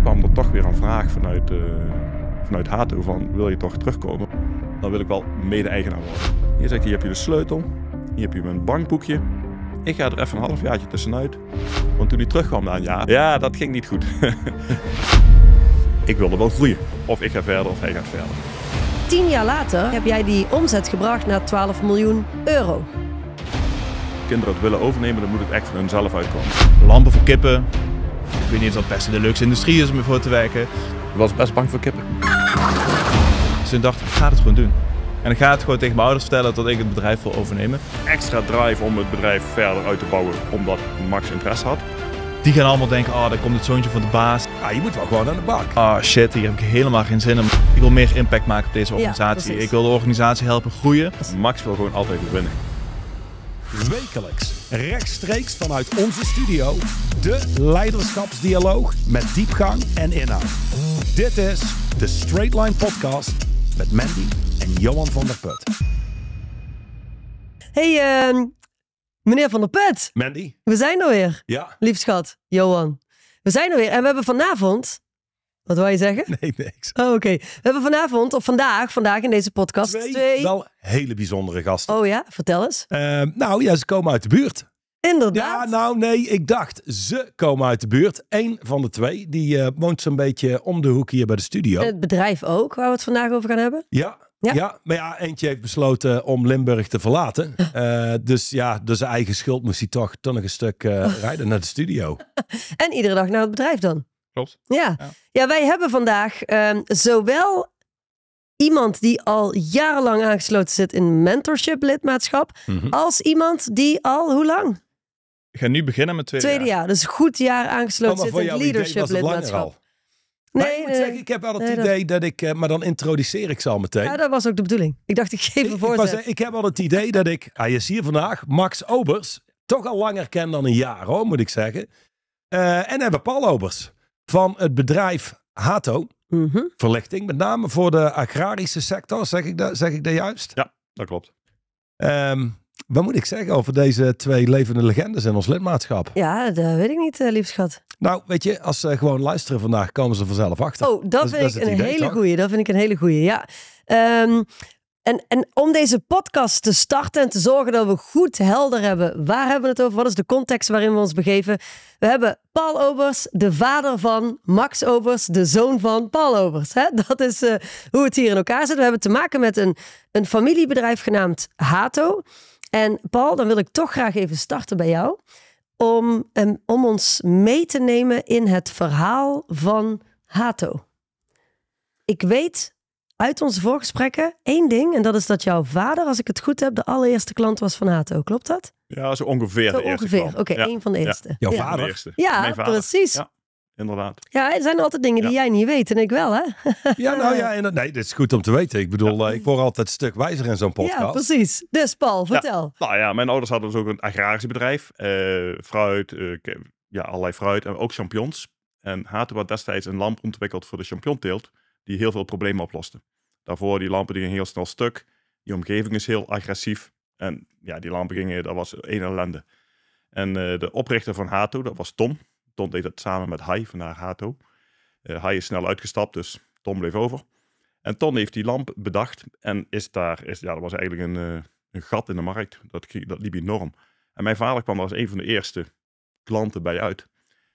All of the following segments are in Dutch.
kwam er toch weer een vraag vanuit, uh, vanuit Hato van wil je toch terugkomen? Dan wil ik wel mede-eigenaar worden. Hier zegt hij, hier heb je de sleutel, hier heb je mijn bankboekje. Ik ga er even een halfjaartje tussenuit. Want toen hij terugkwam na een ja, dat ging niet goed. ik wilde wel groeien. Of ik ga verder of hij gaat verder. Tien jaar later heb jij die omzet gebracht naar 12 miljoen euro. Kinderen het willen overnemen, dan moet het echt van hunzelf uitkomen. Lampen voor kippen, ik weet niet of dat best in de leukste industrie is om ervoor te werken. Ik was best bang voor kippen. Dus ik dacht, ik ga het gewoon doen. En ik ga het gewoon tegen mijn ouders vertellen dat ik het bedrijf wil overnemen. Extra drive om het bedrijf verder uit te bouwen, omdat Max interesse had. Die gaan allemaal denken, oh, daar komt het zoontje van de baas. Ah, je moet wel gewoon aan de bak. Ah, oh, shit, hier heb ik helemaal geen zin in. Ik wil meer impact maken op deze organisatie. ik wil de organisatie helpen groeien. Max wil gewoon altijd winnen. Wekelijks Rechtstreeks vanuit onze studio, de leiderschapsdialoog met diepgang en inhoud. Dit is de Straight Line Podcast met Mandy en Johan van der Put. Hey, ehm, meneer van der Put. Mandy. We zijn er weer. Ja. Lief schat, Johan. We zijn er weer en we hebben vanavond wat wou je zeggen? Nee, niks. Oh, oké. We hebben vanavond, of vandaag, vandaag in deze podcast... Twee, twee... wel hele bijzondere gasten. Oh ja? Vertel eens. Ehm, nou ja, ze komen uit de buurt. Inderdaad. Ja, nou nee, ik dacht, ze komen uit de buurt. Eén van de twee, die eh, woont zo'n beetje om de hoek hier bij de studio. Het bedrijf ook, waar we het vandaag over gaan hebben. Ja, ja. maar ja, eentje heeft besloten om Limburg te verlaten. Eh, dus ja, dus zijn eigen schuld moest hij toch, toch nog een stuk eh, rijden naar de studio. en iedere dag naar het bedrijf dan? Klopt. Ja. ja, wij hebben vandaag ehm, zowel iemand die al jarenlang aangesloten zit in mentorship lidmaatschap, mhm. als iemand die al hoe lang? Ik ga nu beginnen met tweede, tweede jaar. Dus goed jaar aangesloten oh, zit in leadership lidmaatschap. Nee, maar ik moet zeggen, ik heb wel het idee dat... ik... Eh, maar dan introduceer ik ze al meteen. Ja, dat was ook de bedoeling. Ik dacht, ik geef een voorzet. Ik, was, ik heb al het idee dat ik... Hij ah, is hier vandaag. Max Obers. Toch al langer ken dan een jaar, hoor, moet ik zeggen. Uh, en hebben Paul Obers van het bedrijf Hato. Mhm. Verlichting, met name voor de agrarische sector, zeg ik dat, zeg ik dat juist? Ja, dat klopt. Um, wat moet ik zeggen over deze twee levende legendes in ons lidmaatschap? Ja, dat weet ik niet, eh, liefschat. Nou, weet je, als ze gewoon luisteren vandaag, komen ze vanzelf achter. Oh, dat, dat vind ik een hele goeie. Dat vind ik een hele goeie, ja. Ehm, en, om deze podcast te starten en te zorgen dat we goed helder hebben, waar hebben we het over? Wat is de context waarin we ons begeven? We hebben Paul Obers, de vader van Max Obers, de zoon van Paul Obers. Dat is eh, hoe het hier in elkaar zit. We hebben te maken met een, een familiebedrijf genaamd Hato. En Paul, dan wil ik toch graag even starten bij jou. Om, om ons mee te nemen in het verhaal van Hato. Ik weet uit onze voorgesprekken één ding. En dat is dat jouw vader, als ik het goed heb, de allereerste klant was van Hato. Klopt dat? Ja, zo ongeveer. de ongeveer. Oké, één van de eerste. Ja. Jouw vader? eerste. Ja, precies. Ja. Inderdaad. Ja, er zijn altijd dingen die jij niet weet en ik wel, hè? ja, nou ja, en nee, dit is goed om te weten. Ik bedoel, eh, ik word altijd een stuk wijzer in zo'n podcast. Ja, precies. Dus Paul, vertel. Nou ja, mijn ouders hadden dus ook een agrarisch bedrijf. Eh, fruit, eh, ja, allerlei fruit en ook champignons. En Hato had destijds een lamp ontwikkeld voor de champignonteelt die heel veel problemen oplosten. Daarvoor, die lampen die gingen heel snel stuk. Die omgeving is heel agressief. En ja, die lampen gingen, dat was één ellende. En eh, de oprichter van Hato, dat was Tom. Tom deed dat samen met Hai, vandaar Hato. Uh, eh, Hai is snel uitgestapt, dus Tom bleef over. En Tom heeft die lamp bedacht en is daar, is, ja, dat was eigenlijk een, eh, een gat in de markt. Dat, dat liep enorm. En mijn vader kwam als een van de eerste klanten bij uit.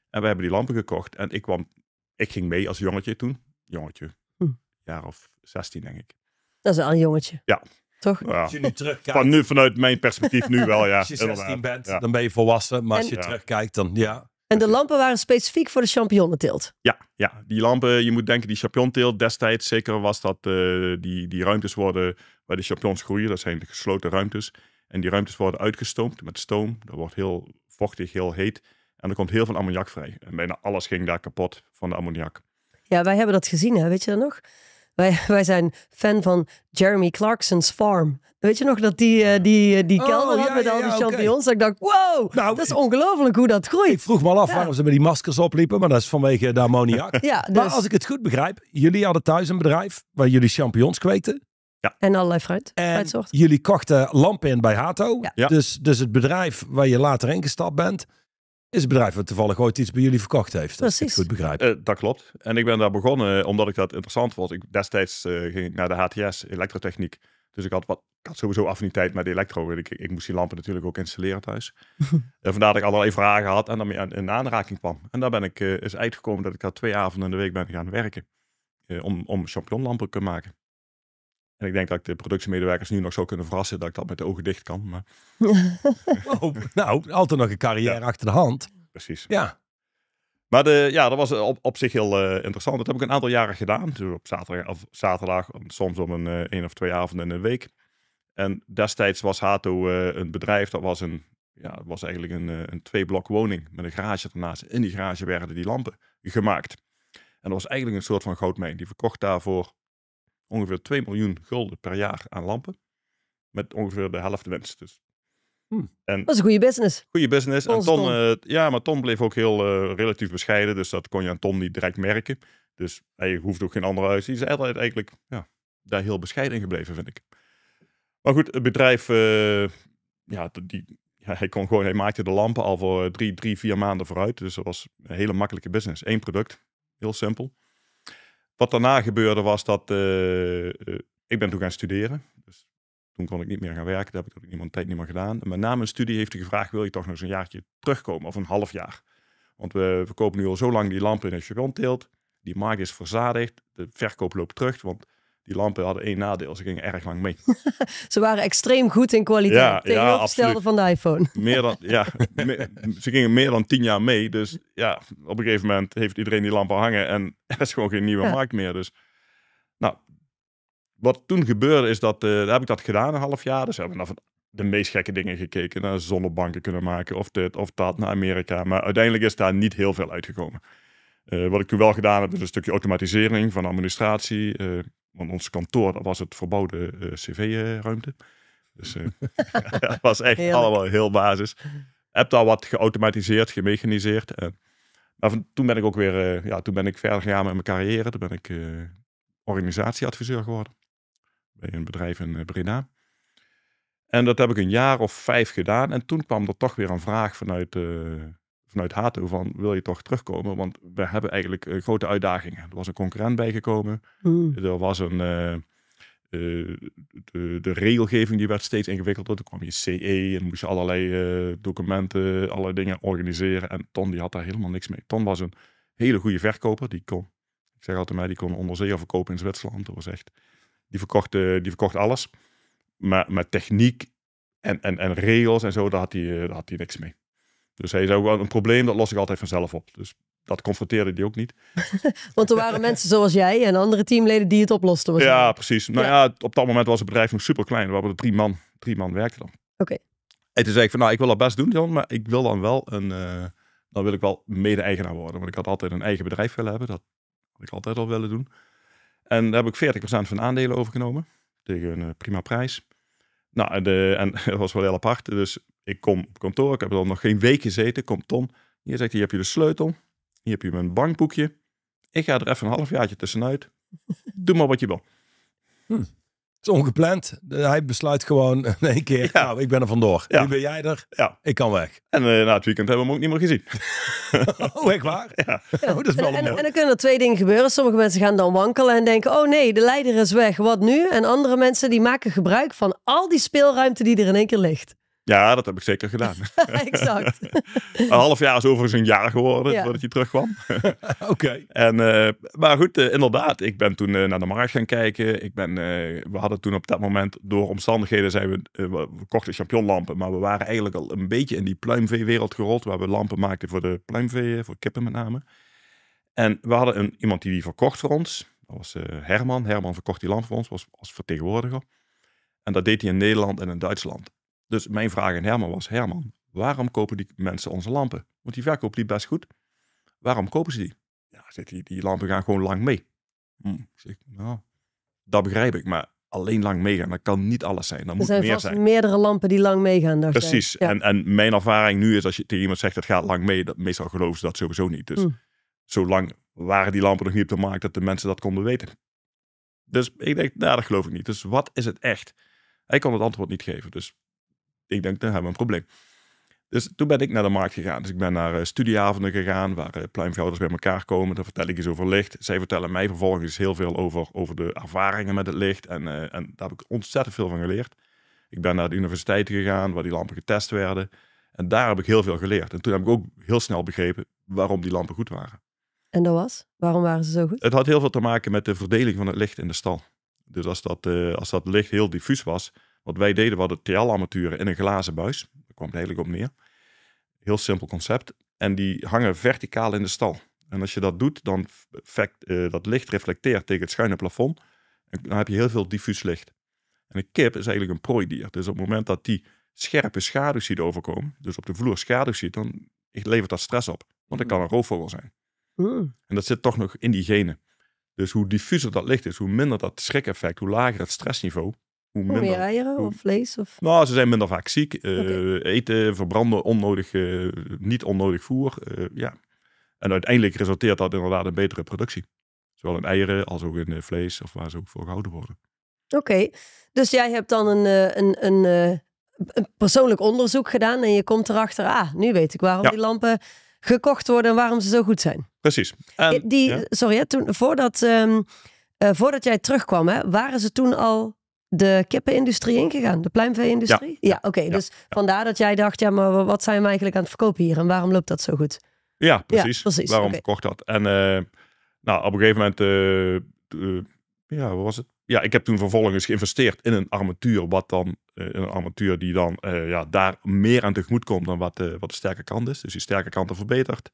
En we hebben die lampen gekocht. En ik, kwam, ik ging mee als jongetje toen jongetje. Een hm. Jaar of 16, denk ik. Dat is wel een jongetje. Ja. Toch? Als je nu terugkijkt. Van nu, vanuit mijn perspectief nu wel, ja. als je 16 bent, dan ben je volwassen. Maar als je terugkijkt, dan ja. En de lampen waren specifiek voor de champignonenteelt? Ja, ja, die lampen, je moet denken, die champignonteelt destijds, zeker was dat eh, die, die ruimtes worden waar de champignons groeien. Dat zijn de gesloten ruimtes. En die ruimtes worden uitgestoomd met stoom. Dat wordt heel vochtig, heel heet. En er komt heel veel ammoniak vrij. En bijna alles ging daar kapot van de ammoniak. Ja, wij hebben dat gezien, hè? weet je dat nog? Wij, wij zijn fan van Jeremy Clarkson's Farm. Weet je nog dat die, eh, die, eh, die oh, kelder had met al die ja, champignons? ik dacht, wow, nou, dat is ongelooflijk hoe dat groeit. Ik vroeg me al af waarom ze met die maskers opliepen, maar dat is vanwege de ammoniak. Maar dus- als ik het goed begrijp, jullie hadden thuis een bedrijf waar jullie champignons kweten. Ja. En allerlei fruit. En jullie kochten lampen in bij Hato. Dus, dus het bedrijf waar je later ingestapt bent, is het bedrijf wat toevallig ooit iets bij jullie verkocht heeft. Precies. Dat goed begrijp. Eh, dat klopt. En ik ben daar begonnen eh, omdat ik dat interessant vond. Ik, destijds eh, ging naar de HTS, elektrotechniek. Dus ik had, wat, ik had sowieso affiniteit met de elektro. Ik, ik moest die lampen natuurlijk ook installeren thuis. en vandaar dat ik allerlei vragen had en daarmee in aanraking kwam. En daar ben ik uh, is uitgekomen dat ik daar twee avonden in de week ben gaan werken. om, om champignonlampen te maken. En ik denk dat ik de productiemedewerkers nu nog zo kunnen verrassen dat ik dat met de ogen dicht kan. Maar... Oh, nou, altijd nog een carrière achter de hand. Precies. Ja. Maar de, ja, dat was eh, op, op zich heel eh, interessant. Dat heb ik een aantal jaren gedaan. op zaterdag, of zaterdag soms om een uh, één of twee avonden in een week. En destijds was Hato een bedrijf, dat was, een, ja, was eigenlijk een, een twee-blok woning met een garage ernaast. In die garage werden die lampen gemaakt. En dat was eigenlijk een soort van goudmijn. Die verkocht daarvoor ongeveer 2 miljoen gulden per jaar aan lampen. Met ongeveer de helft winst. Dus. Hm. dat is een goede business. Goede business. en Tom, eh, ja, maar Tom bleef ook heel eh, relatief bescheiden. Dus dat kon je aan Tom niet direct merken. Dus hij hoeft ook geen andere huis. Hij is altijd eigenlijk ja, daar heel bescheiden in gebleven, vind ik. Maar goed, het bedrijf, eh, ja, die, hij, kon gewoon, hij maakte de lampen al voor drie, drie, vier maanden vooruit. Dus dat was een hele makkelijke business. Eén product, heel simpel. Wat daarna gebeurde was dat eh, eh, ik ben toen gaan studeren. Dus toen kon ik niet meer gaan werken. Dat heb ik ook niemand tijd niet meer gedaan. maar na mijn studie heeft hij gevraagd, wil je toch nog eens een jaartje terugkomen? Of een half jaar. Want we verkopen nu al zo lang die lampen in een chabonteelt. Die markt is verzadigd. De verkoop loopt terug, want die lampen hadden één nadeel. Ze gingen erg lang mee. ze waren extreem goed in kwaliteit. Ja, van de iPhone. meer dan, ja, ze gingen meer dan tien jaar mee. Dus ja, op een gegeven moment heeft iedereen die lampen hangen. En er is gewoon geen nieuwe ja. markt meer. Dus nou, wat toen gebeurde is dat, daar eh, heb ik dat gedaan een half jaar. Dus hebben we naar de meest gekke dingen gekeken. Naar zonnebanken kunnen maken of dit of dat, naar Amerika. Maar uiteindelijk is daar niet heel veel uitgekomen. Eh, wat ik toen wel gedaan heb, is een stukje automatisering van administratie. Eh, want ons kantoor dat was het verboden eh, cv-ruimte. Dus dat was echt allemaal heel basis. Heb daar wat geautomatiseerd, gemechaniseerd. maar toen ben ik ook weer, ja, toen ben ik verder gegaan met mijn carrière. Toen ben ik organisatieadviseur geworden. Bij een bedrijf in Breda. En dat heb ik een jaar of vijf gedaan. En toen kwam er toch weer een vraag vanuit vanuit Hato van wil je toch terugkomen? Want we hebben eigenlijk eh, grote uitdagingen. Er was een concurrent bijgekomen. Hmm. Er was een... Eh, eh, de, de, regelgeving die werd steeds ingewikkelder. Toen kwam je CE en moest je allerlei documenten, allerlei dingen organiseren. En Ton die had daar helemaal niks mee. Ton was een hele goede verkoper. Die kon, ik zeg altijd mij, die kon onderzeeën verkopen in Zwitserland. Dat was echt, die verkocht, die verkocht alles. Maar met techniek en, en, en regels en zo, daar had hij, daar had hij niks mee. Dus hij zei ook een probleem, dat los ik altijd vanzelf op. Dus dat confronteerde hij ook niet. Want er waren mensen zoals jij en andere teamleden die het oplosten. ja, precies. Nou ja. op dat moment was het bedrijf nog super klein. We hadden drie man, drie man werkte dan. Oké. Okay. En toen zei ik van, nou, ik wil dat best doen, Jan, maar ik wil dan wel een, eh, dan wil ik wel mede-eigenaar worden. Want ik had altijd een eigen bedrijf willen hebben. Dat had ik altijd al willen doen. En daar heb ik 40% van aandelen overgenomen. Tegen een eh, prima prijs. Nou, de, en dat was wel heel apart. Dus ik kom kantoor, ik heb er al nog geen week gezeten. Komt Tom. hier zegt hij, hier heb je de sleutel. Hier heb je mijn bankboekje. Ik ga er even een halfjaartje tussenuit. Doe maar wat je wil. Hm. Het is ongepland. Hij besluit gewoon in één keer, ja. nou, ik ben er vandoor. Ja. Nu ben jij er, ja. ik kan weg. En eh, na het weekend hebben we hem ook niet meer gezien. oh, echt waar? Ja. Oh, dat wel en, en, dan kunnen er twee dingen gebeuren. Sommige mensen gaan dan wankelen en denken, oh nee, de leider is weg, wat nu? En andere mensen die maken gebruik van al die speelruimte die er in één keer ligt. Ja, dat heb ik zeker gedaan. exact. een half jaar is overigens een jaar geworden voordat hij terugkwam. Oké. En, eh, maar goed, eh, inderdaad. Ik ben toen eh, naar de markt gaan kijken. Ik ben, we hadden toen op dat moment door omstandigheden zijn we, we kochten champignonlampen. Maar we waren eigenlijk al een beetje in die pluimveewereld gerold. Waar we lampen maakten voor de pluimvee, voor kippen met name. En we hadden een, iemand die die verkocht voor ons. Dat was Herman. Herman verkocht die lamp voor ons was, als vertegenwoordiger. En dat deed hij in Nederland en in Duitsland. Dus mijn vraag aan Herman was: Herman, waarom kopen die mensen onze lampen? Want die verkopen die best goed. Waarom kopen ze die? Ja, zegt die lampen gaan gewoon lang mee. Hm, zeg, nou, dat begrijp ik, maar alleen lang meegaan, dat kan niet alles zijn. Dat moet er zijn meer vast zijn. meerdere lampen die lang meegaan. Daar Precies. En, en mijn ervaring nu is als je tegen iemand zegt dat gaat lang mee, dat, meestal geloven ze dat sowieso niet. Dus zo hmm. zolang waren die lampen nog niet op de markt dat de mensen dat konden weten. Dus ik denk, nou, dat geloof ik niet. Dus wat is het echt? Hij kon het antwoord niet geven. Dus ik denk, dan hebben we een probleem. Dus toen ben ik naar de markt gegaan. Dus ik ben naar eh, studieavonden gegaan, waar uh, pluimvelders bij elkaar komen. Daar vertel ik eens over licht. Zij vertellen mij vervolgens heel veel over, over de ervaringen met het licht. En, eh, en daar heb ik ontzettend veel van geleerd. Ik ben naar de universiteit gegaan, waar die lampen getest werden. En daar heb ik heel veel geleerd. En toen heb ik ook heel snel begrepen waarom die lampen goed waren. En dat was? Waarom waren ze zo goed? Het had heel veel te maken met de verdeling van het licht in de stal. Dus als dat, als dat licht heel diffuus was, wat wij deden, we hadden TL-armaturen in een glazen buis. Daar kwam het eigenlijk op neer. Heel simpel concept. En die hangen verticaal in de stal. En als je dat doet, dan fact, eh, dat licht reflecteert tegen het schuine plafond. En dan heb je heel veel diffuus licht. En een kip is eigenlijk een prooidier. Dus op het moment dat die scherpe schaduw ziet overkomen, dus op de vloer schaduw ziet, dan levert dat stress op. Want dat kan een roofvogel zijn. En dat zit toch nog in die genen. Dus hoe diffuser dat licht is, hoe minder dat schrikeffect, hoe lager het stressniveau, hoe, meer eieren of vlees? Of... Nou, ze zijn minder vaak ziek. Eh, eten, verbranden, onnodig, eh, niet onnodig voer. Eh, ja. En uiteindelijk resulteert dat inderdaad een betere productie. Zowel in eieren als ook in vlees of waar ze ook voor gehouden worden. Oké, dus jij hebt dan een, een, een, een, persoonlijk onderzoek gedaan en je komt erachter, ah, nu weet ik waarom die lampen gekocht worden en waarom ze zo goed zijn. Precies. En, die, Sorry, toen, voordat, ehm, voordat jij terugkwam, hè, waren ze toen al de kippenindustrie ingegaan, de pluimvee-industrie? Ja, oké. dus vandaar dat jij dacht, ja, maar wat zijn we eigenlijk aan het verkopen hier en waarom loopt dat zo goed? Ja, precies. Waarom okay. verkocht dat? En eh, nou, op een gegeven moment, eh, eh, ja, wat was het? Ja, ik heb toen vervolgens geïnvesteerd in een armatuur, wat dan, een armatuur die dan ja, daar meer aan tegemoet komt dan wat, wat de sterke kant is. Dus die sterke kanten verbetert.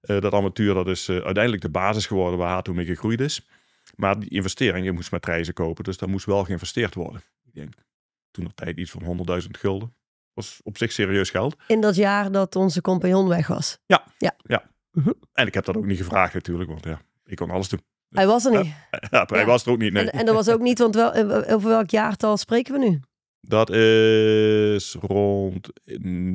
dat armatuur, dat is uiteindelijk de basis geworden waar Hato mee gegroeid is. Maar die investering, je moest met reizen kopen, dus daar moest wel geïnvesteerd worden. Ik denk toen nog tijd iets van 100.000 gulden. Was op zich serieus geld. In dat jaar dat onze compagnon weg was. Ja. Ja. ja. Mhm. En ik heb dat ook niet gevraagd natuurlijk, want ja, ik kon alles doen. hij was er niet. Ja, hij was er ook niet. En, dat was ook niet, want wel, eh, eh, over welk jaartal spreken we nu? Dat is rond,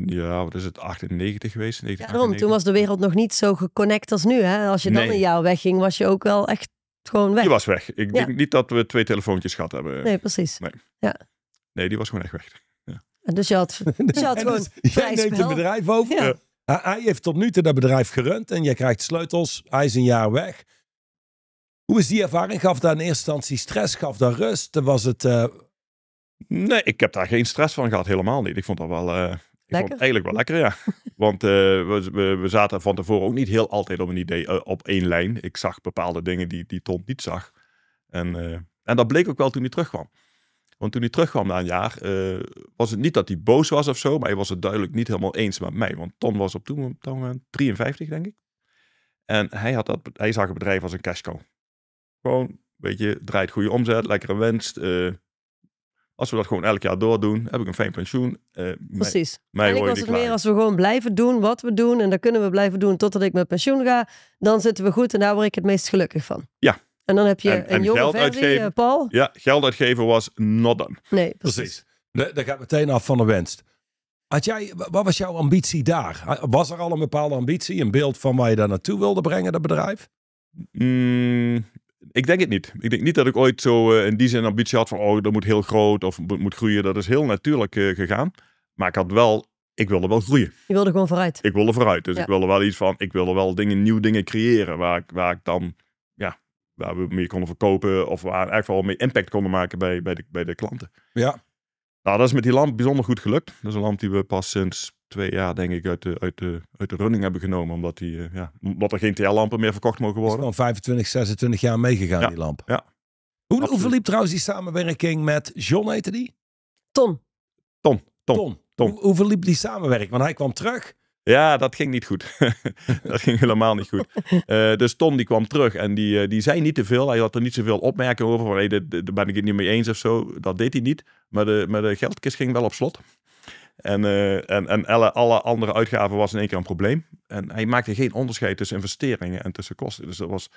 ja, wat is het, 98 geweest? 98. ja, daarom, toen was de wereld nog niet zo geconnect als nu. Hè? Als je dan in een jaar wegging, was je ook wel echt gewoon weg. Die was weg. Ik denk niet dat we twee telefoontjes gehad hebben. Nee, precies. Nee, ja. nee die was gewoon echt weg. Ja. En dus je had, je had gewoon dus Jij neemt het bedrijf over. Hij heeft tot nu toe dat bedrijf gerund en jij krijgt sleutels. Hij is een jaar weg. Hoe is die ervaring? Gaf dat in eerste instantie stress? Gaf dat rust? Was het... Eh, nee, ik heb daar geen stress van gehad. Helemaal niet. Ik vond dat wel... Eh, vond het eigenlijk wel lekker, ja. Want eh, we, we, zaten van tevoren ook niet heel altijd op een idee, eh, op één lijn. Ik zag bepaalde dingen die, die Ton niet zag. En, eh, en dat bleek ook wel toen hij terugkwam. Want toen hij terugkwam na een jaar, was het niet dat hij boos was of zo, maar hij was het duidelijk niet helemaal eens met mij. Want Ton was op toen, dan 53, denk ik. En hij, had dat, hij zag het bedrijf als een cashcow. Gewoon, weet je, draait goede omzet, lekkere winst, als we dat gewoon elk jaar doordoen, heb ik een fijn pensioen. Eh, precies. Mij, mij en ik was meer als we gewoon blijven doen wat we doen. En dan kunnen we blijven doen totdat ik met pensioen ga. Dan zitten we goed en daar word ik het meest gelukkig van. Ja. En dan heb je een en jonge eh, uitgeven, Paul. Ja, geld uitgeven was not done. Nee, precies. precies. Dat, gaat meteen af van de wens. Had jij, wat was jouw ambitie daar? Was er al een bepaalde ambitie, een beeld van waar je daar naartoe wilde brengen, dat bedrijf? Mm, ik denk het niet. Ik denk niet dat ik ooit zo eh, in die zin ambitie had van, oh, dat moet heel groot of moet groeien. Dat is heel natuurlijk eh, gegaan. Maar ik had wel ik wilde wel groeien. Je wilde gewoon vooruit. Ik wilde vooruit. Dus ik wilde wel iets van, ik wilde wel dingen, nieuwe dingen creëren waar ik, waar ik dan, ja, waar we meer konden verkopen of waar eigenlijk wel meer impact konden maken bij, bij, de, bij de klanten. Ja. Nou, dat is met die lamp bijzonder goed gelukt. Dat is een lamp die we pas sinds twee jaar, denk ik, uit de, uit de, uit de running hebben genomen. Omdat, die, eh, ja, omdat er geen TL-lampen meer verkocht mogen worden. Is dan 25, 26 jaar meegegaan, die lamp. Ja. Hoe, hoe verliep trouwens die samenwerking met John, heette die? Ton. Ton. Ton. Ton. Hoe, verliep die samenwerking? Want hij kwam terug. Ja, dat ging niet goed. dat ging helemaal niet goed. Eh, dus Ton die kwam terug en die, eh, die zei niet te veel. Hij had er niet zoveel opmerkingen over. Van, hey, daar ben ik het niet mee eens of zo. Dat deed hij niet. Maar de, maar de geldkist ging wel op slot. Eh, en, en, en alle, alle, andere uitgaven was in één keer een probleem. En hij maakte geen onderscheid tussen investeringen en tussen kosten. Dus dat was,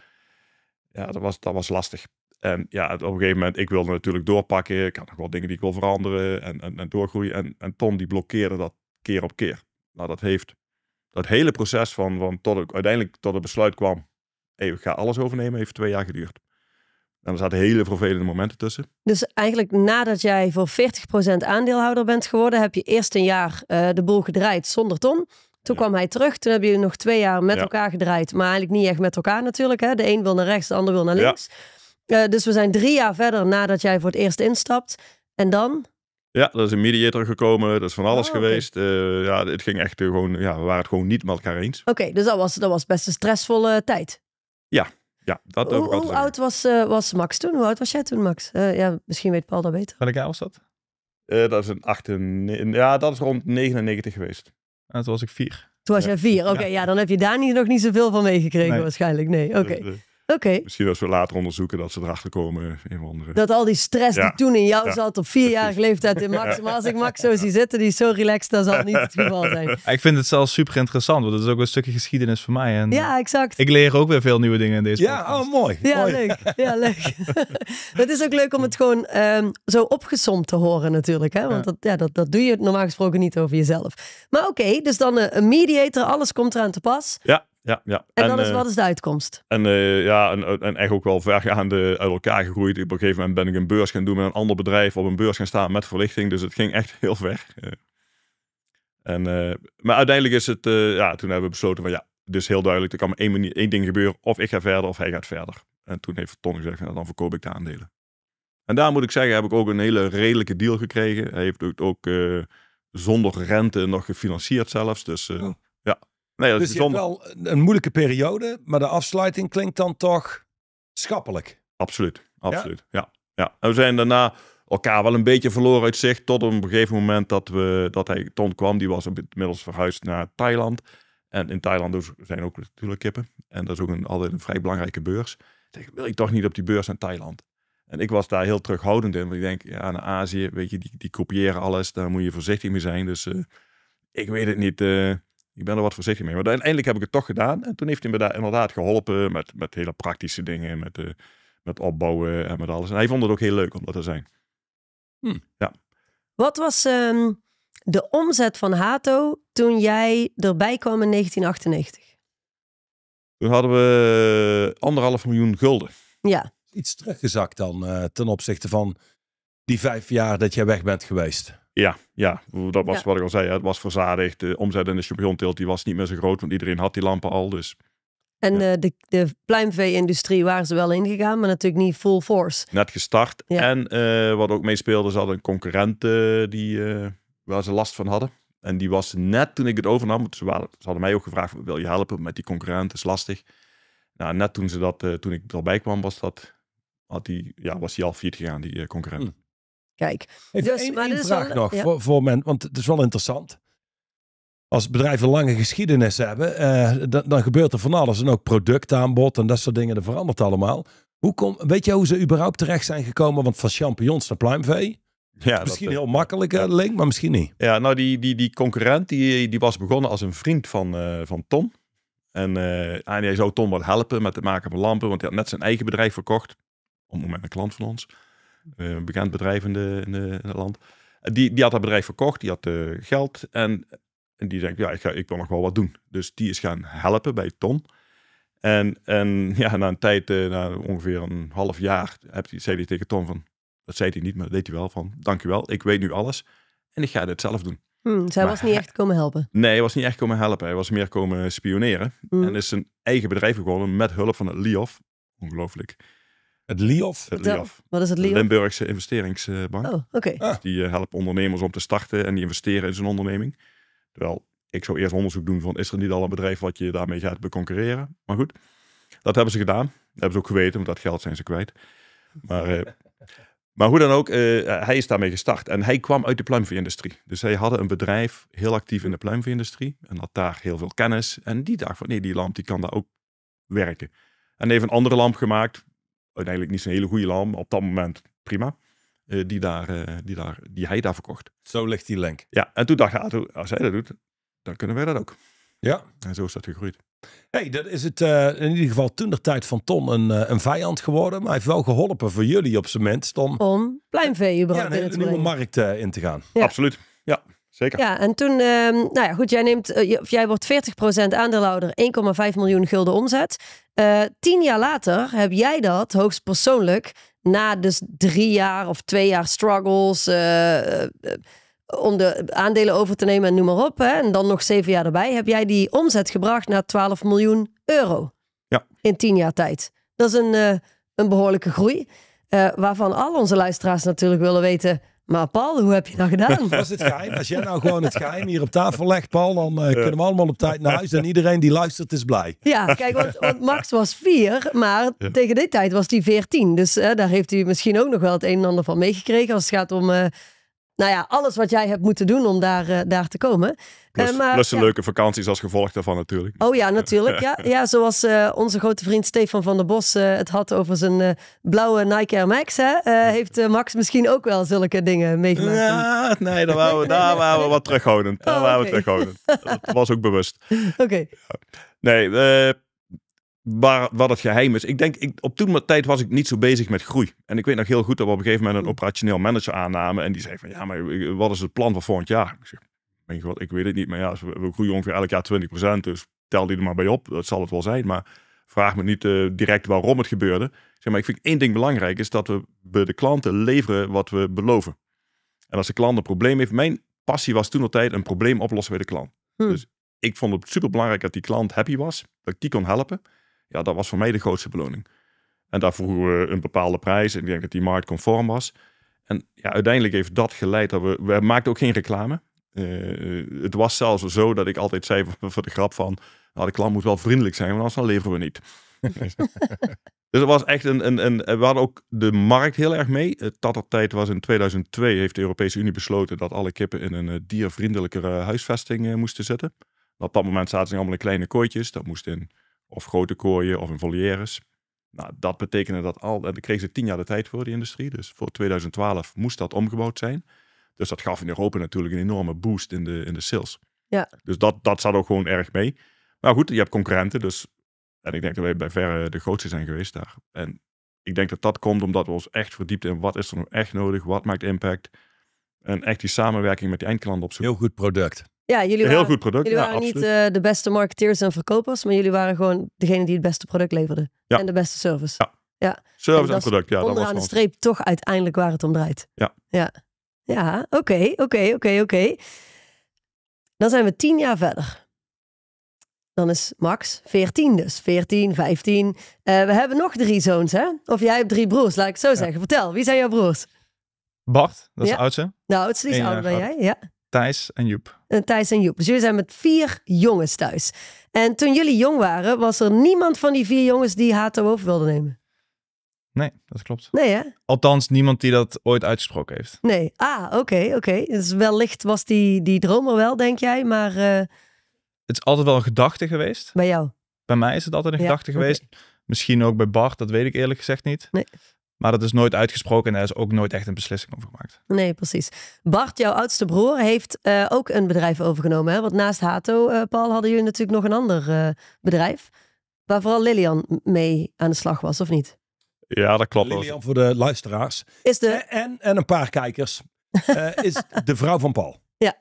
ja, dat was, dat was lastig. En ja, op een gegeven moment, ik wilde natuurlijk doorpakken. Ik had nog wel dingen die ik wil veranderen en, en, doorgroeien. En, en Tom die blokkeerde dat keer op keer. Nou, dat heeft dat hele proces van, van tot ik uiteindelijk tot het besluit kwam. Hey, ik ga alles overnemen, heeft twee jaar geduurd. En nou, er zaten hele vervelende momenten tussen. Dus eigenlijk nadat jij voor 40% aandeelhouder bent geworden, heb je eerst een jaar eh, de boel gedraaid zonder Tom. Toen kwam hij terug. Toen hebben jullie nog twee jaar met elkaar gedraaid. Maar eigenlijk niet echt met elkaar natuurlijk. Hè? De een wil naar rechts, de ander wil naar links. Eh, dus we zijn drie jaar verder nadat jij voor het eerst instapt. En dan? Ja, er is een mediator gekomen. Dat is van alles oh, geweest. Eh, ja, het ging echt gewoon... Ja, we waren het gewoon niet met elkaar eens. Oké, dus dat was, dat was best een stressvolle tijd. Ja, ja, dat Hoe, hoe oud was, eh, was Max toen? Hoe oud was jij toen, Max? Eh, ja, misschien weet Paul dat beter. Welk jaar was dat? Eh, dat is een 98. ja, dat is rond 99 geweest. En ah, toen was ik vier. Toen was jij vier, oké. ja. dan heb je daar niet, nog niet zoveel van meegekregen waarschijnlijk. Nee, oké. Oké. Misschien als we later onderzoeken dat ze erachter komen. wonderen. Dat al die stress die toen in jou zat op vierjarige leeftijd in Max. Maar als ik Max zo zie zitten, die is zo relaxed, dat zal niet het geval zijn. Ik vind het zelfs super interessant, want het is ook een stukje geschiedenis voor mij. En ja, exact. Ik leer ook weer veel nieuwe dingen in deze ja, podcast. Ja, oh, mooi. Ja, leuk. Ja, leuk. het is ook leuk om het gewoon ehm, zo opgesomd te horen natuurlijk. Hè? Want dat, ja, dat, dat doe je normaal gesproken niet over jezelf. Maar oké, dus dan eh, een mediator, alles komt eraan te pas. Ja. Ja, ja. En, is, eh, wat is de uitkomst? En uh, ja, en, eh, en ook wel vergaande uit elkaar gegroeid. Op een gegeven moment ben ik een beurs gaan doen met een ander bedrijf, op een beurs gaan staan met verlichting. Dus het ging echt heel ver. en, maar uiteindelijk is het, ja, toen hebben we besloten van ja, dus heel duidelijk, er kan maar één, manier, één ding gebeuren. Of ik ga verder of hij gaat verder. En toen heeft Ton gezegd, nou, dan verkoop ik de aandelen. En daar moet ik zeggen, heb ik ook een hele redelijke deal gekregen. Hij heeft het ook zonder rente nog gefinancierd zelfs. Dus oh. Nee, dat is dus wel een moeilijke periode, maar de afsluiting klinkt dan toch schappelijk. Absoluut, absoluut. Ja, ja. We zijn daarna elkaar wel een beetje verloren uit zicht. Tot op een gegeven moment dat, we, dat hij, Ton kwam. Die was inmiddels verhuisd naar Thailand. En in Thailand dus zijn ook natuurlijk kippen. En dat is ook een, altijd een vrij belangrijke beurs. Ik wil ik toch niet op die beurs in Thailand? En ik was daar heel terughoudend in. Want ik denk, ja, naar Azië, weet je, die, die kopiëren alles. Daar moet je voorzichtig mee zijn. Dus eh, ik weet het niet. Eh, ik ben er wat voorzichtig mee. Maar uiteindelijk heb ik het toch gedaan. En toen heeft hij me daar inderdaad geholpen met, met hele praktische dingen, met, eh, met opbouwen en met alles. En hij vond het ook heel leuk om dat te zijn. Hm. Ja. Wat was ehm, de omzet van Hato toen jij erbij kwam in 1998? Toen hadden we anderhalf miljoen gulden. Ja. Iets teruggezakt dan eh, ten opzichte van die vijf jaar dat jij weg bent geweest. Ja, ja, dat was wat ik al zei. Het was verzadigd. De omzet in de champignon die was niet meer zo groot, want iedereen had die lampen al. Dus en eh, de, de pluimvee-industrie waren ze wel ingegaan, maar natuurlijk niet full force. Net gestart. En eh, wat ook meespeelde, ze hadden een concurrent eh, die, uh, waar ze last van hadden. En die was net toen ik het overnam, ze, hadden mij ook gevraagd, wil je helpen met die concurrent, is lastig. Nou, net toen, ze dat, toen ik erbij kwam, was, dat, had die, ja, was die al failliet gegaan, die concurrent. Hm. Kijk, dus, één, maar vraag nog voor, voor men, want het is wel interessant. Als bedrijven lange geschiedenis hebben, eh, dan, dan, gebeurt er van alles. En ook productaanbod en dat soort dingen, dat verandert allemaal. Hoe kom, weet je hoe ze überhaupt terecht zijn gekomen? Want van champignons naar pluimvee, ja, misschien eh, heel makkelijke link, maar misschien niet. Ja, nou die, die, die concurrent die, die was begonnen als een vriend van, eh, van Tom. En uh, hij zou Tom wat helpen met het maken van lampen, want hij had net zijn eigen bedrijf verkocht. Op moment een klant van ons. Eh, een bekend bedrijf in, in, het land. Eh, die, die had dat bedrijf verkocht, die had eh, geld. En, en die denkt, ja, ik, ga, ik wil nog wel wat doen. Dus die is gaan helpen bij Ton. En, en ja, na een tijd, na ongeveer een half jaar, heb die, zei hij tegen Ton van... Dat zei hij niet, maar dat deed hij wel van... Dankjewel, ik weet nu alles. En ik ga dit zelf doen. Hmm, zij was niet echt komen helpen. Nee, hij was niet echt komen helpen. Hij was meer komen spioneren. Hmm. En is zijn eigen bedrijf begonnen met hulp van het LIOF. Ongelooflijk. Het LIOF. Wat is het LIOF? Limburgse investeringsbank. Oh, oké. Ah. Die eh, helpen ondernemers om te starten en die investeren in zijn onderneming. Terwijl ik zou eerst onderzoek doen van is er niet al een bedrijf wat je daarmee gaat beconcurreren. Maar goed, dat hebben ze gedaan. Dat hebben ze ook geweten, want dat geld zijn ze kwijt. Maar, uh, maar hoe dan ook, eh, hij is daarmee gestart. En hij kwam uit de pluimveeindustrie. Dus hij hadden een bedrijf heel actief in de pluimveeindustrie. En had daar heel veel kennis. En die dacht van nee, die lamp die kan daar ook werken. En heeft een andere lamp gemaakt uiteindelijk niet zo'n hele goede lam. Op dat moment prima. Eh, die, daar, eh, die, daar, die hij daar verkocht. Zo ligt die link. Ja, en toen dacht hij, ah, als hij dat doet, dan kunnen wij dat ook. Ja. En zo is dat gegroeid. hey, dat is het eh, in ieder geval toen de tijd van Ton een, een vijand geworden. Maar hij heeft wel geholpen voor jullie op zijn moment. Om, om pluimvee überhaupt ja, in te nieuwe markt in te gaan. Absoluut, ja. Zeker. Ja, en toen, ehm, nou ja, goed, jij, neemt, eh, of jij wordt 40% aandeelhouder, 1,5 miljoen gulden omzet. Eh, tien jaar later heb jij dat hoogst persoonlijk, na dus drie jaar of twee jaar struggles eh, om de aandelen over te nemen en noem maar op, hè, en dan nog zeven jaar erbij, heb jij die omzet gebracht naar 12 miljoen euro ja. in tien jaar tijd. Dat is een, een behoorlijke groei, waarvan al onze luisteraars natuurlijk willen weten maar Paul, hoe heb je dat gedaan? Dat is het geheim. Als jij nou gewoon het geheim hier op tafel legt, Paul, dan eh, kunnen we allemaal op tijd naar huis. En iedereen die luistert is blij. Ja, kijk, want, Max was vier, maar tegen die tijd was hij veertien. Dus eh, daar heeft hij misschien ook nog wel het een en ander van meegekregen als het gaat om eh, nou ja, alles wat jij hebt moeten doen om daar, eh, daar te komen. Plus, eh, maar, de leuke vakanties als gevolg daarvan natuurlijk. Oh ja, natuurlijk. ja, ja, zoals eh, onze grote vriend Stefan van der Bos het had over zijn blauwe Nike Air Max. Hè, heeft Max misschien ook wel zulke dingen meegemaakt? Ja, nee, daar waren we, daar waren we wat terughoudend. Daar oh, waren we terughoudend. Dat was ook bewust. Oké. Okay. Nee, waar, wat het geheim is. Ik denk, ik, op toen tijd was ik niet zo bezig met groei. En ik weet nog heel goed dat we op een gegeven moment een operationeel manager aannamen. En die zei van, ja, maar wat is het plan voor volgend jaar? Ik zeg, mijn god, ik weet het niet. Maar ja, we groeien ongeveer elk jaar 20%. Dus tel die er maar bij op. Dat zal het wel zijn. Maar vraag me niet eh, direct waarom het gebeurde. Zeg maar, ik vind één ding belangrijk. Is dat we bij de klanten leveren wat we beloven. En als de klant een probleem heeft. Mijn passie was toen altijd een probleem oplossen bij de klant. Hm. Dus ik vond het super belangrijk dat die klant happy was. Dat ik die kon helpen. Ja, dat was voor mij de grootste beloning. En daar vroegen we een bepaalde prijs. En ik denk dat die marktconform was. En ja, uiteindelijk heeft dat geleid dat we... We maakten ook geen reclame. Eh, het was zelfs zo dat ik altijd zei voor de grap van... Nou, de klant moet wel vriendelijk zijn, want anders dan leveren we niet. dus het was echt een, een, een... We hadden ook de markt heel erg mee. Tot dat tijd was in 2002 heeft de Europese Unie besloten... dat alle kippen in een eh, diervriendelijkere huisvesting eh, moesten zitten. Op dat moment zaten ze allemaal in kleine kooitjes. Dat moest in of grote kooien of in volières. Nou, dat betekende dat al, daar kregen ze tien jaar de tijd voor, die industrie. Dus voor 2012 moest dat omgebouwd zijn. Dus dat gaf in Europa natuurlijk een enorme boost in de, in de sales. Ja. Dus dat, dat zat ook gewoon erg mee. Maar goed, je hebt concurrenten, dus... En ik denk dat wij bij verre de grootste zijn geweest daar. En ik denk dat dat komt omdat we ons echt verdiept in wat is er nou echt nodig, wat maakt impact. En echt die samenwerking met die eindklanten opzoeken. Heel goed product. Ja, jullie waren, heel goed product. Jullie waren niet eh, de beste marketeers en verkopers, maar jullie waren gewoon degene die het beste product leverde. En de beste service. Ja. ja. Service en, product, ja. Onderaan dat was de streep toch uiteindelijk waar het om draait. Ja. Ja, ja oké, oké, oké, oké. Dan zijn we tien jaar verder. Dan is Max veertien, dus. veertien, vijftien. Eh, we hebben nog drie zoons, hè? Of jij hebt drie broers, laat ik zo zeggen. Vertel, wie zijn jouw broers? Bart, dat is de oudste. Nou, oudste, die is ouder dan jij, ja. Thijs en Joep. Eh, Thijs en Joep. Dus jullie zijn met vier jongens thuis. En toen jullie jong waren, was er niemand van die vier jongens die Hato over wilde nemen? Nee, dat klopt. Nee, hè? Althans, niemand die dat ooit uitgesproken heeft. Nee. Ah, oké, oké. Okay. Dus wellicht was die, die droom er wel, denk jij, maar... Eh, het is altijd wel een gedachte geweest. Bij jou? Bij mij is het altijd een gedachte geweest. Misschien ook bij Bart, dat weet ik eerlijk gezegd niet. Nee. Maar dat is nooit uitgesproken en daar is ook nooit echt een beslissing over gemaakt. Nee, precies. Bart, jouw oudste broer, heeft eh, ook een bedrijf overgenomen. Hè? Want naast Hato, eh, Paul, hadden jullie natuurlijk nog een ander eh, bedrijf. Waar vooral Lilian mee aan de slag was, of niet? Ja, dat klopt. Lilian voor de luisteraars. Is de... en, en een paar kijkers. is de vrouw van Paul. Ja.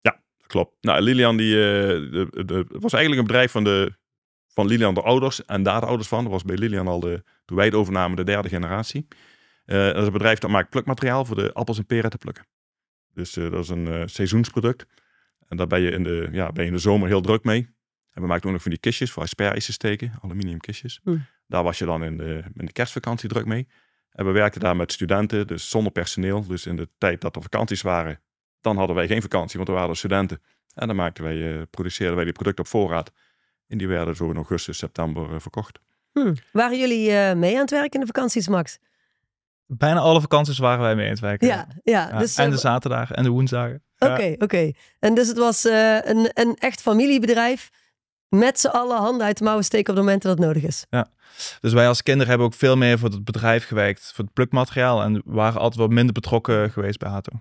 Ja, dat klopt. Nou, Lilian die, de, de, was eigenlijk een bedrijf van de van Lilian de ouders en daar de ouders van. Dat was bij Lilian al de, toen wij het overnamen, de derde generatie. Eh, dat is een bedrijf dat maakt plukmateriaal voor de appels en peren te plukken. Dus eh, dat is een eh, seizoensproduct. En daar ben je, in de, ja, ben je in de zomer heel druk mee. En we maakten ook nog van die kistjes voor asperges te steken, aluminium kistjes. Daar was je dan in de, in de kerstvakantie druk mee. En we werkten daar met studenten, dus zonder personeel. Dus in de tijd dat er vakanties waren, dan hadden wij geen vakantie, want er waren studenten. En dan maakten wij, produceerden wij die producten op voorraad. En die werden zo in augustus, september eh, verkocht. Hmm. Waren jullie eh, mee aan het werken in de vakanties, Max? Bijna alle vakanties waren wij mee aan het werken. Ja, ja, Dus, en eh, de zaterdagen en de woensdagen. Oké, oké. En dus het was een, een echt familiebedrijf. Met z'n allen handen uit de mouwen steken op de momenten dat het nodig is. Ja. Dus wij als kinderen hebben ook veel meer voor het bedrijf gewerkt. Voor het plukmateriaal. En waren altijd wat minder betrokken geweest bij Hato.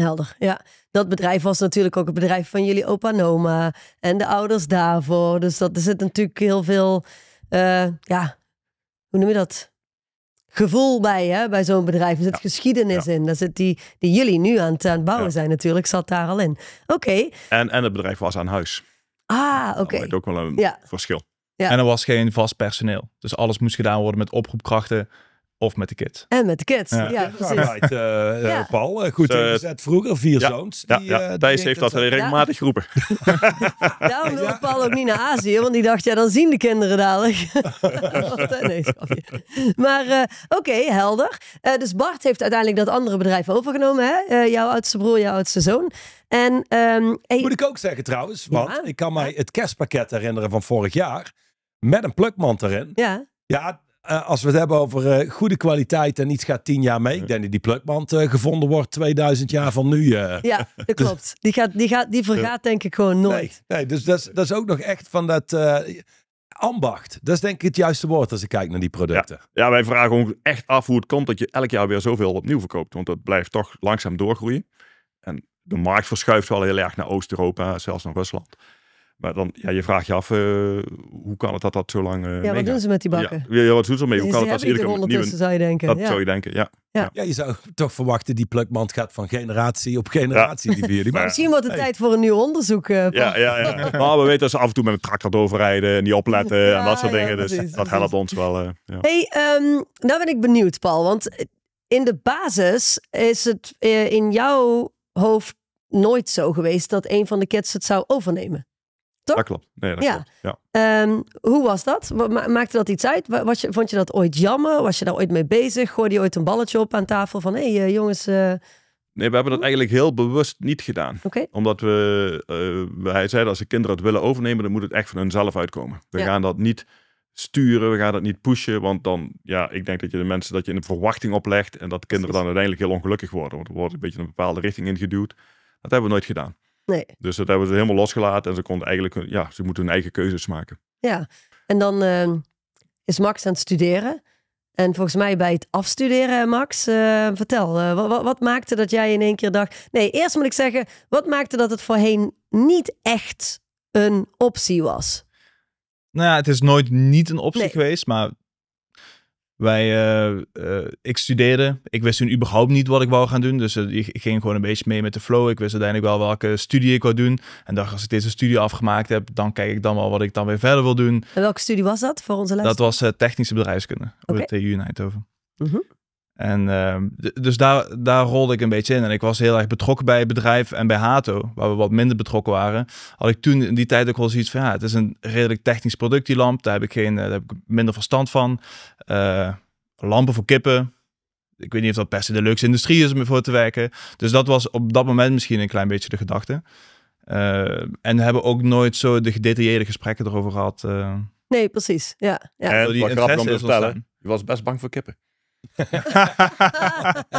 Helder, ja. Dat bedrijf was natuurlijk ook het bedrijf van jullie opa Noma en de ouders daarvoor. Dus dat, er zit natuurlijk heel veel, eh, ja, hoe noem je dat? Gevoel bij, hè, bij zo'n bedrijf. Er zit geschiedenis in. Daar zit die, die jullie nu aan, het bouwen zijn natuurlijk, zat daar al in. Oké. En, en het bedrijf was aan huis. Ah, oké. Okay. Dat ook wel een verschil. En er was geen vast personeel. Dus alles moest gedaan worden met oproepkrachten. Of met de kids. En met de kids, ja, ja precies. Eh, eh, Paul, eh, goed uh, vroeger, vier zoons. Die, ja, heeft dat regelmatig geroepen. Daarom wilde Paul ook niet naar Azië, want die dacht, ja, dan zien de kinderen dadelijk. nee, maar oké, helder. dus Bart heeft uiteindelijk dat andere bedrijf overgenomen, hè? jouw oudste broer, jouw oudste zoon. En, ehm, Moet ik ook zeggen trouwens, want ik kan mij het kerstpakket herinneren van vorig jaar, met een plukmand erin. Ja. Ja, eh, als we het hebben over eh, goede kwaliteit en iets gaat tien jaar mee. Ik denk dat die plukband eh, gevonden wordt 2000 jaar van nu. Ja, dat dus klopt. Die, gaat, die, gaat, die vergaat denk ik gewoon nooit. Nee, nee dus dat is, dat is ook nog echt van dat ambacht. Dat is denk ik het juiste woord als ik kijk naar die producten. Ja, ja wij vragen ons echt af hoe het komt dat je elk jaar weer zoveel opnieuw verkoopt. Want dat blijft toch langzaam doorgroeien. En de markt verschuift wel heel erg naar Oost-Europa, zelfs naar Rusland. Maar dan, ja, je vraagt je af, eh, hoe kan het dat dat zo lang eh, Ja, wat doen ze met die bakken? Ja, wat doen ze mee? Hoe kan het als iedere keer zou je denken. Dat zou je denken, ja. ja. je zou toch verwachten, die plukmand gaat van generatie op generatie. Die die maar, misschien wordt het tijd voor een nieuw onderzoek. Eh, ja, ja, ja. maar we weten dat ze af en toe met een tractor doorrijden en niet opletten en dat soort dingen. dus dat helpt ons wel. hey, ehm, nou ben ik benieuwd, Paul. Want in de basis is het in jouw hoofd nooit zo geweest dat een van de kids het zou overnemen. Dat klopt. Nee, dat ja. Klopt. ja. Ehm, hoe was dat? Maakte dat iets uit? Was je, vond je dat ooit jammer? Was je daar ooit mee bezig? Gooide je ooit een balletje op aan tafel van... hé hey, eh, jongens... Eh, nee, we hebben dat eigenlijk heel bewust niet gedaan. Omdat we... Uh, hij zei dat als de kinderen het willen overnemen... dan moet het echt van hunzelf uitkomen. We gaan dat niet sturen, we gaan dat niet pushen. Want dan, ja, ik denk dat je de mensen dat je een verwachting oplegt en dat kinderen dan uiteindelijk heel ongelukkig worden. Want er wordt een beetje een bepaalde richting ingeduwd. Dat hebben we nooit gedaan. Nee. Dus dat hebben ze helemaal losgelaten en ze konden eigenlijk, ja, ze moeten hun eigen keuzes maken. Ja, en dan ehm, is Max aan het studeren. En volgens mij bij het afstuderen, Max, eh, vertel, eh, wat, maakte dat jij in één keer dacht... Nee, eerst moet ik zeggen, wat maakte dat het voorheen niet echt een optie was? Nou ja, het is nooit niet een optie geweest, maar wij, eh, eh, ik studeerde. Ik wist toen überhaupt niet wat ik wou gaan doen. Dus eh, ik, ging gewoon een beetje mee met de flow. Ik wist uiteindelijk wel welke studie ik wou doen. En dacht, als ik deze studie afgemaakt heb, dan kijk ik dan wel wat ik dan weer verder wil doen. En welke studie was dat voor onze les? Dat was technische bedrijfskunde op de TU in Eindhoven. Mhm. En ehm, dus daar, daar rolde ik een beetje in. En ik was heel erg betrokken bij het bedrijf en bij Hato, waar we wat minder betrokken waren. Had ik toen in die tijd ook wel zoiets van, ja, het is een redelijk technisch product, die lamp. Daar heb ik, geen, eh, daar heb ik minder verstand van. Eh, lampen voor kippen. Ik weet niet of dat per se de leukste industrie is om voor te werken. Dus dat was op dat moment misschien een klein beetje de gedachte. Uh, en hebben ook nooit zo de gedetailleerde gesprekken erover gehad. Nee, precies. Ja, ja. En, die wat om te vertellen, je was best bang voor kippen. het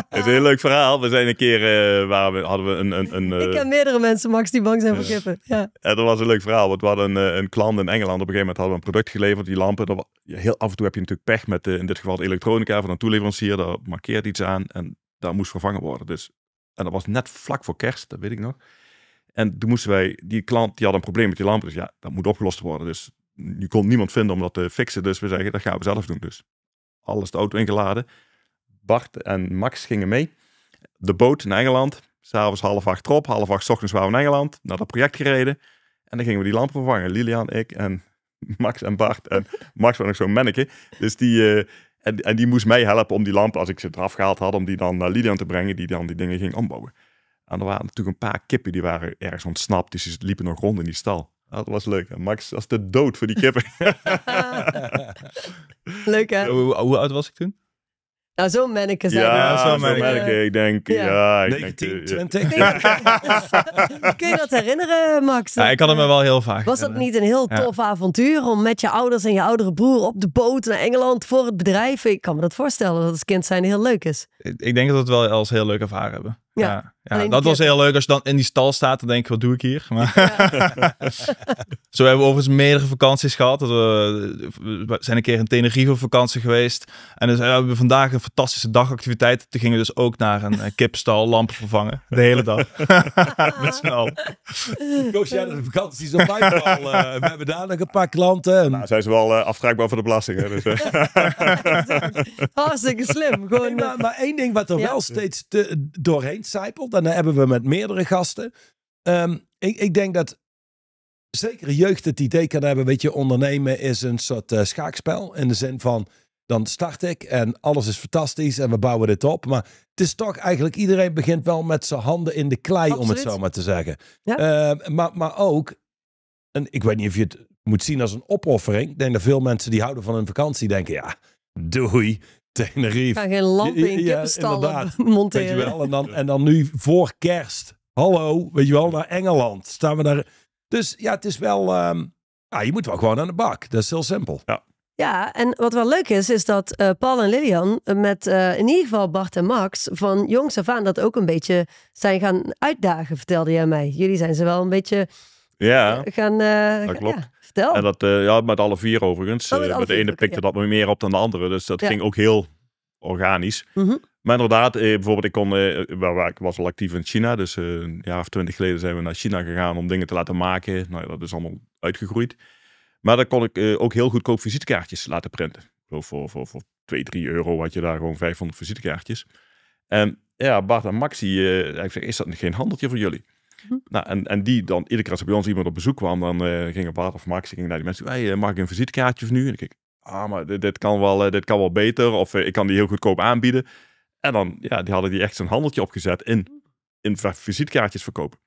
is een heel leuk verhaal. We zijn een keer, uh, eh, waar we, hadden we een... een, een Ik eh, ken meerdere mensen, Max, die bang zijn voor kippen. Ja. ja. dat was een leuk verhaal, want we hadden een, eh, een, klant in Engeland. Op een gegeven moment hadden we een product geleverd, die lampen. Dat heel af en toe heb je natuurlijk pech met, in dit geval, de elektronica van een toeleverancier. Daar markeert iets aan en dat moest vervangen worden. Dus, en dat was net vlak voor kerst, dat weet ik nog. En toen moesten wij, die klant die had een probleem met die lampen. Dus ja, dat moet opgelost worden. Dus je kon niemand vinden om dat te fixen. Dus we zeggen, dat gaan we zelf doen. Dus alles de auto ingeladen. Bart en Max gingen mee. De boot in Engeland. S'avonds half acht erop, half acht ochtends waren we in Engeland. Naar dat project gereden. En dan gingen we die lampen vervangen. Lilian, ik en Max en Bart. En Max was nog zo'n manneke. Dus die, eh, en, die moest mij helpen om die lampen, als ik ze eraf gehaald had, om die dan naar Lilian te brengen, die dan die dingen ging ombouwen. En er waren natuurlijk een paar kippen die waren ergens ontsnapt, dus die liepen nog rond in die stal. Ah, dat was leuk. Max was de dood voor die kippen. leuk hè? Hoe, hoe, oud was ik toen? Nou, zo manneke zijn. Ja, zo manneke. Ik denk, ja. ik 19, denk, 20. Eh, Kun je dat herinneren, Max? Ja, ik kan het me wel heel vaak Was dat niet een heel tof avontuur om met je ouders en je oudere broer op de boot naar Engeland voor het bedrijf? Ik kan me dat voorstellen dat als kind zijn heel leuk is. Ik denk dat we het wel als heel leuk ervaren hebben. Ja, ja, dat was heel leuk. Als je dan in die stal staat, dan denk ik, wat doe ik hier? Maar Zo hebben we overigens meerdere vakanties gehad. Dat we, zijn een keer in Tenerife op vakantie geweest. En dus eh, we hebben vandaag een fantastische dagactiviteit. Toen gingen we dus ook naar een eh, kipstal, lampen vervangen. De hele dag. Met z'n allen. jij de vakanties op al. Uh, eh, we hebben dadelijk een paar klanten. Nou, zijn ze wel uh, afvraagbaar voor de belasting. Hè, dus, Hartstikke slim. Gewoon, maar, één ding wat er wel steeds doorheen zijpelt. dan hebben we met meerdere gasten. Ehm, ik, ik, denk dat zeker jeugd het idee kan hebben, weet je, ondernemen is een soort eh, schaakspel. In de zin van, dan start ik en alles is fantastisch en we bouwen dit op. Maar het is toch eigenlijk, iedereen begint wel met zijn handen in de klei, om het zo maar te zeggen. Ehm, maar, maar ook, en ik weet niet of je het moet zien als een opoffering. Ik denk dat veel mensen die houden van hun vakantie denken, ja, doei. Tenerife. Ik ga geen lamp in kippenstallen ja, Weet je wel? En, dan, en dan nu voor kerst. Hallo, weet je wel, naar Engeland. Staan we daar. Dus ja, het is wel... ja, ehm, ah, je moet wel gewoon aan de bak. Dat is heel simpel. Ja. Ja, en wat wel leuk is, is dat eh, Paul en Lilian eh, met eh, in ieder geval Bart en Max van jongs af aan dat ook een beetje zijn gaan uitdagen, vertelde jij mij. Jullie zijn ze wel een beetje ja, gaan... dat klopt. Ja. En dat, eh, ja, met alle vier overigens. Eh, met, de ene pikte dat meer op dan de andere. Dus dat ging ook heel organisch. Mhm. Maar inderdaad, eh, bijvoorbeeld, ik, kon, ik was al actief in China. Dus een jaar of twintig geleden zijn we naar China gegaan om dingen te laten maken. Nou, dat is allemaal uitgegroeid. Maar dan kon ik ook heel goedkoop visitekaartjes laten printen. Voor, voor, voor, voor 2, 3 euro had je daar gewoon 500 visitekaartjes. En ja, Bart en Maxi, ik zeg, is dat geen handeltje voor jullie? Mhm. Nou, en, en die dan, iedere keer als bij ons iemand op bezoek kwam, dan uh, eh, ging water of Max ging naar die mensen. Hey, eh, mag ik een visitekaartje van nu? En ik keek, ah, maar dit, kan wel, eh, dit kan wel beter. Of ik kan die heel goedkoop aanbieden. En dan, ja, die hadden die echt zijn handeltje opgezet in, in visitekaartjes verkopen.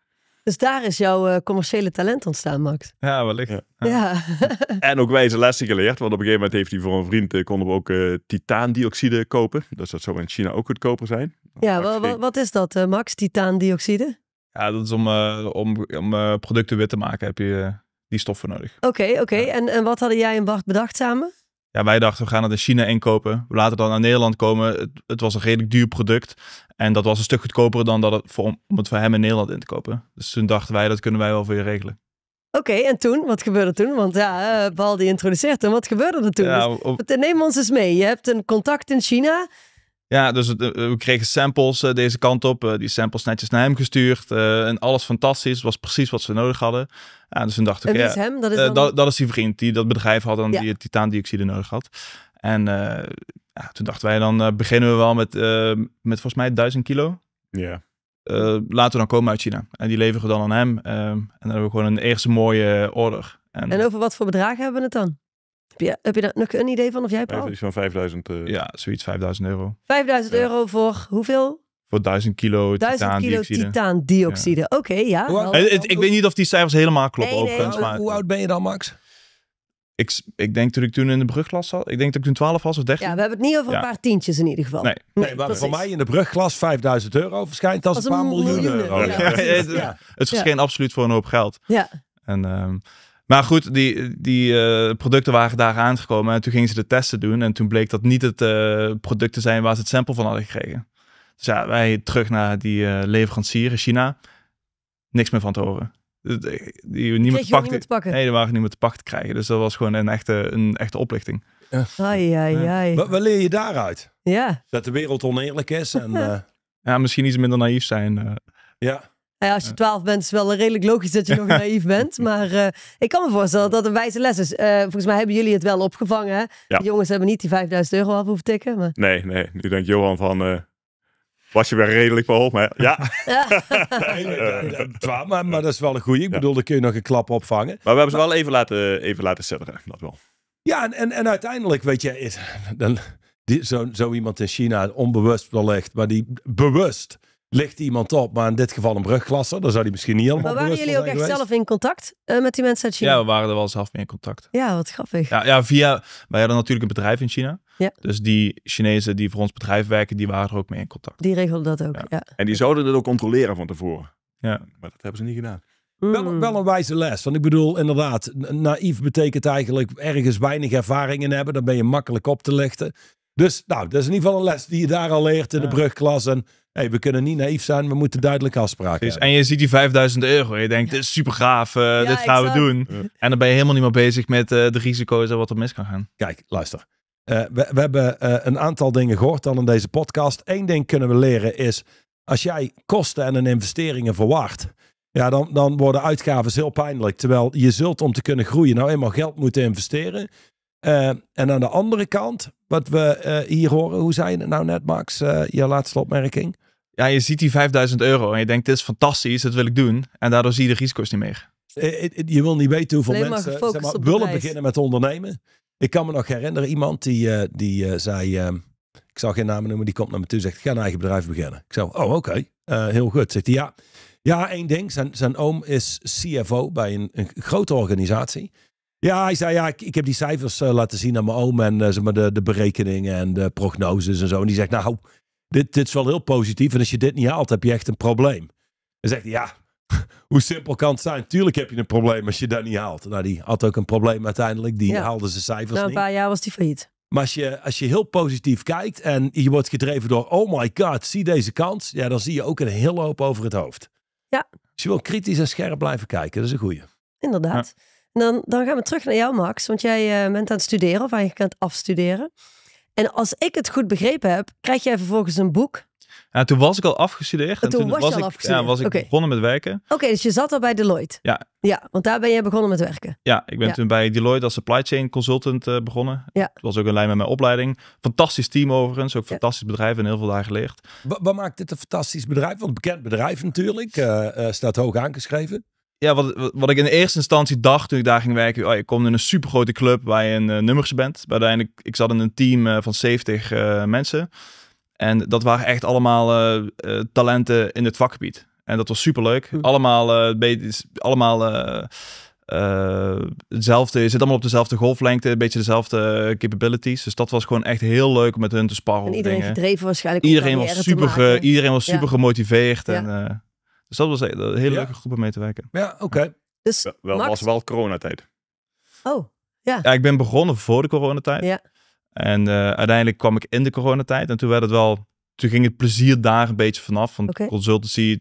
Dus daar is jouw commerciële talent ontstaan, Max. Ja, wellicht. Ja. en ook wijze lessen geleerd. Want op een gegeven moment heeft hij voor een vriend, konden we ook titaandioxide kopen. Dus dat zou in China ook goedkoper zijn. Ja, wat, wat is dat, Max? Titaandioxide? Ja, dat is om, eh, om, om eh, producten wit te maken heb je eh, die stoffen nodig. Oké, oké. En, en wat hadden jij en Bart bedacht samen? Ja, wij dachten we gaan het in China inkopen. We laten het dan naar Nederland komen. Het, het, was een redelijk duur product. En dat was een stuk goedkoper dan dat het voor, om het voor hem in Nederland in te kopen. Dus toen dachten wij, dat kunnen wij wel voor je regelen. Oké, en toen? Wat gebeurde toen? Want ja, Paul die introduceert hem. Wat gebeurde er toen? Ja, dus neem ons eens mee. Je hebt een contact in China. Ja, dus eh, we kregen samples eh, deze kant op. Eh, die samples netjes naar hem gestuurd. en alles fantastisch. was precies wat ze nodig hadden. Ja, dus toen dacht ik, ja, Dat, is dat, is die vriend die dat bedrijf had en die titaandioxide nodig had. En ja, toen dachten wij, dan beginnen we wel met, met volgens mij 1000 kilo. Ja. laten we dan komen uit China. En die leveren we dan aan hem. Ehm, en dan hebben we gewoon een eerste mooie order. En, en over wat voor bedragen hebben we het dan? Heb je, heb je daar nog een idee van of jij praat? Zo'n 5000... Uh... Eh, ja, zoiets 5000 euro. 5000 euro voor hoeveel? Voor 1000 kilo 1000 kilo titaandioxide. Oké, ja. ik, weet niet of die cijfers helemaal kloppen. Nee, maar... Hoe oud ben je dan, Max? Ik, ik, denk dat ik toen in de brugglas zat. Ik denk dat ik toen 12 was of 13. Ja, we hebben het niet over een paar tientjes in ieder geval. Nee, nee, maar voor mij in de brugglas 5000 euro verschijnt als, een paar miljoen, euro. Ja. Ja. Het verscheen absoluut voor een hoop geld. Ja. En um, maar goed, die, die eh, producten waren daar aangekomen en toen gingen ze de testen doen. En toen bleek dat niet het uh, product te zijn waar ze het sample van hadden gekregen. Dus ja, wij terug naar die uh, leverancier in China. Niks meer van te horen. Die, niemand te pakken. pakken. Nee, die waren meer te pakken te krijgen. Dus dat was gewoon een echte, een echte oplichting. Ja. Ai, ai, Wat, leer je daaruit? Ja. Dat de wereld oneerlijk is. En, ja, misschien iets minder naïef zijn. Ja. Nou ja, als je twaalf bent, is wel redelijk logisch dat je nog naïef bent. Maar eh, ik kan me voorstellen dat een wijze les is. Eh, volgens mij hebben jullie het wel opgevangen. De jongens hebben niet die 5000 euro af hoeven tikken. Maar... Nee, nee. Nu denkt Johan van. Eh, was je weer redelijk bij op, maar ja. ja. maar, maar, dat is wel een goeie. Ik bedoel, dan kun je nog een klap opvangen. Maar we hebben ze wel even laten, even laten zetten. dat wel. Ja, en, en, en uiteindelijk, weet je, is, dan, zo, zo iemand in China, onbewust wellicht, maar die bewust ligt iemand op, maar in dit geval een brugklasser. Dan zou die misschien niet helemaal. Maar waren jullie ook echt zelf in contact eh, met die mensen uit China? Ja, we waren er wel zelf mee in contact. Ja, wat grappig. Ja, ja via, wij hadden natuurlijk een bedrijf in China. Ja. Dus die Chinezen die voor ons bedrijf werken, die waren er ook mee in contact. Die regelden dat ook. Ja. En die zouden het ook controleren van tevoren. Ja. Maar dat hebben ze niet gedaan. Hmm. Wel, wel, een wijze les. Want ik bedoel, inderdaad, naïef betekent eigenlijk ergens weinig ervaring in hebben. Dan ben je makkelijk op te lichten. Dus nou, dat is in ieder geval een les die je daar al leert in de brugklas. En hey, we kunnen niet naïef zijn, we moeten duidelijk afspraken dus, En je ziet die 5000 euro. Je denkt, dit is super gaaf, eh, dit gaan we doen. En dan ben je helemaal niet meer bezig met eh, de risico's en wat er mis kan gaan. Kijk, luister. Eh, we, we, hebben een aantal dingen gehoord dan in deze podcast. Eén ding kunnen we leren is, als jij kosten en een investeringen verwacht, ja, dan, dan worden uitgaven heel pijnlijk. Terwijl je zult om te kunnen groeien nou eenmaal geld moeten investeren. Eh, en aan de andere kant, wat we eh, hier horen, hoe zei het nou net, Max, uh, eh, je laatste opmerking? Ja, je ziet die 5000 euro en je denkt, dit is fantastisch, dat wil ik doen. En daardoor zie je de risico's niet meer. Je wil niet weten hoeveel mensen zeg maar, willen beginnen met ondernemen. Ik kan me nog herinneren, iemand die, die zei, ehm, ik zal geen namen noemen, die komt naar me toe en zegt, ik ga een eigen bedrijf beginnen. Ik zei, oh oké, heel goed. Zegt hij, ja, ja één ding, zijn, zijn oom is CFO bij een, een grote organisatie. Ja, hij zei ja, ik, ik heb die cijfers eh, laten zien aan mijn oom en eh, zeg maar de, de berekeningen en de prognoses en zo. En die zegt nou, dit, dit is wel heel positief en als je dit niet haalt heb je echt een probleem. En zegt hij ja, hoe simpel kan het zijn? Tuurlijk heb je een probleem als je dat niet haalt. Nou, die had ook een probleem uiteindelijk, die ja. haalde zijn cijfers nou, niet. Na een paar jaar was die failliet. Maar als je, als je heel positief kijkt en je wordt gedreven door, oh my god, zie deze kans. Ja, dan zie je ook een hele hoop over het hoofd. Ja. Dus je wil kritisch en scherp blijven kijken, dat is een goeie. Inderdaad. Dan, dan gaan we terug naar jou, Max. Want jij eh, bent aan het studeren of aan je het afstuderen. En als ik het goed begrepen heb, krijg jij vervolgens een boek. Ja, toen was ik al afgestudeerd. En toen, was, ik, Ja, was ik begonnen met werken. Oké, dus je zat al bij Deloitte. Ja. Ja, want daar ben jij begonnen met werken. Ja, ik ben toen bij Deloitte als supply chain consultant eh, begonnen. Ja. was ook in lijn met mijn opleiding. Fantastisch team overigens, ook fantastisch bedrijf en heel veel daar geleerd. Wat maakt dit een fantastisch bedrijf? Want bekend bedrijf natuurlijk, uh, staat hoog aangeschreven ja, wat, wat ik in eerste instantie dacht toen ik daar ging werken, oh, je komt in een supergrote club waar je een eh, nummers bent. Maar uiteindelijk, ik zat in een team eh, van 70 eh, mensen. En dat waren echt allemaal talenten in het vakgebied. En dat was super leuk. Hm. Allemaal, hetzelfde. Je zit allemaal op dezelfde golflengte, een beetje dezelfde capabilities. Dus dat was gewoon echt heel leuk om met hun te sparren. En iedereen gedreven waarschijnlijk. Iedereen was, super, iedereen was super gemotiveerd. En, ja. Dus dat was een, hele leuke groep om mee te werken. Ja, oké. Okay. Dus wel, Max... was wel coronatijd. Oh, ja. Ja, ik ben begonnen voor de coronatijd. Ja. En eh, uiteindelijk kwam ik in de coronatijd. En toen werd het wel... Toen ging het plezier daar een beetje vanaf. Van consultancy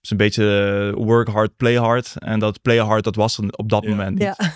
is een beetje eh, work hard, play hard. En dat play hard, dat was op dat moment niet. Ja.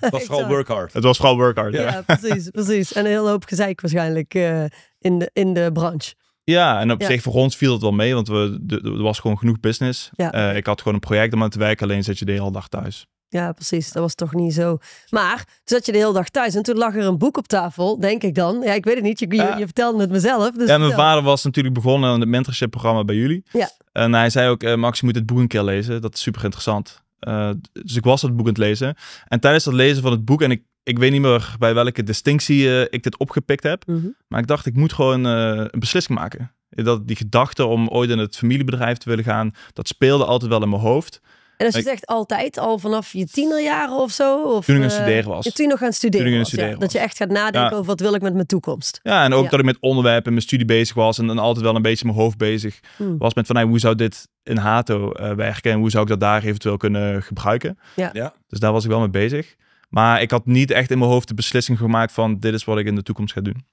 het was vooral work hard. Het was vooral work hard, ja. precies, precies. En een hele hoop gezeik waarschijnlijk eh, in, de, in de branche. Ja, en op zich voor ons viel het wel mee, want we, er was gewoon genoeg business. Eh, ik had gewoon een project om aan te werken, alleen zat je de hele dag thuis. Ja, precies. Dat was toch niet zo. Maar toen zat je de hele dag thuis en toen lag er een boek op tafel, denk ik dan. Ja, ik weet het niet. Je, je, vertelde het mezelf. En dus ja, mijn vader was natuurlijk begonnen aan het mentorship-programma bij jullie. Ja. En hij zei ook, uh, Max, je moet het boek een keer lezen. Dat is super interessant. Eh, dus ik was dat boek aan het lezen. En tijdens het lezen van het boek, en ik ik weet niet meer bij welke distinctie eh, ik dit opgepikt heb. Mhm. Maar ik dacht, ik moet gewoon eh, een beslissing maken. Dat die gedachte om ooit in het familiebedrijf te willen gaan, dat speelde altijd wel in mijn hoofd. En je is echt altijd, al vanaf je tienerjaren of zo? Of, toen ik aan eh, studeren was. Toen nog gaan studeren, Dat je echt gaat nadenken over wat wil ik met mijn toekomst. Ja, en ook dat ik met onderwerpen en mijn studie bezig was. En dan altijd wel een beetje mijn hoofd bezig hmm. was met van hoe zou dit in Hato werken? En hoe zou ik dat daar eventueel kunnen gebruiken? Ja. Dus daar was ik wel mee bezig. Maar ik had niet echt in mijn hoofd de beslissing gemaakt van dit is wat ik in de toekomst ga doen.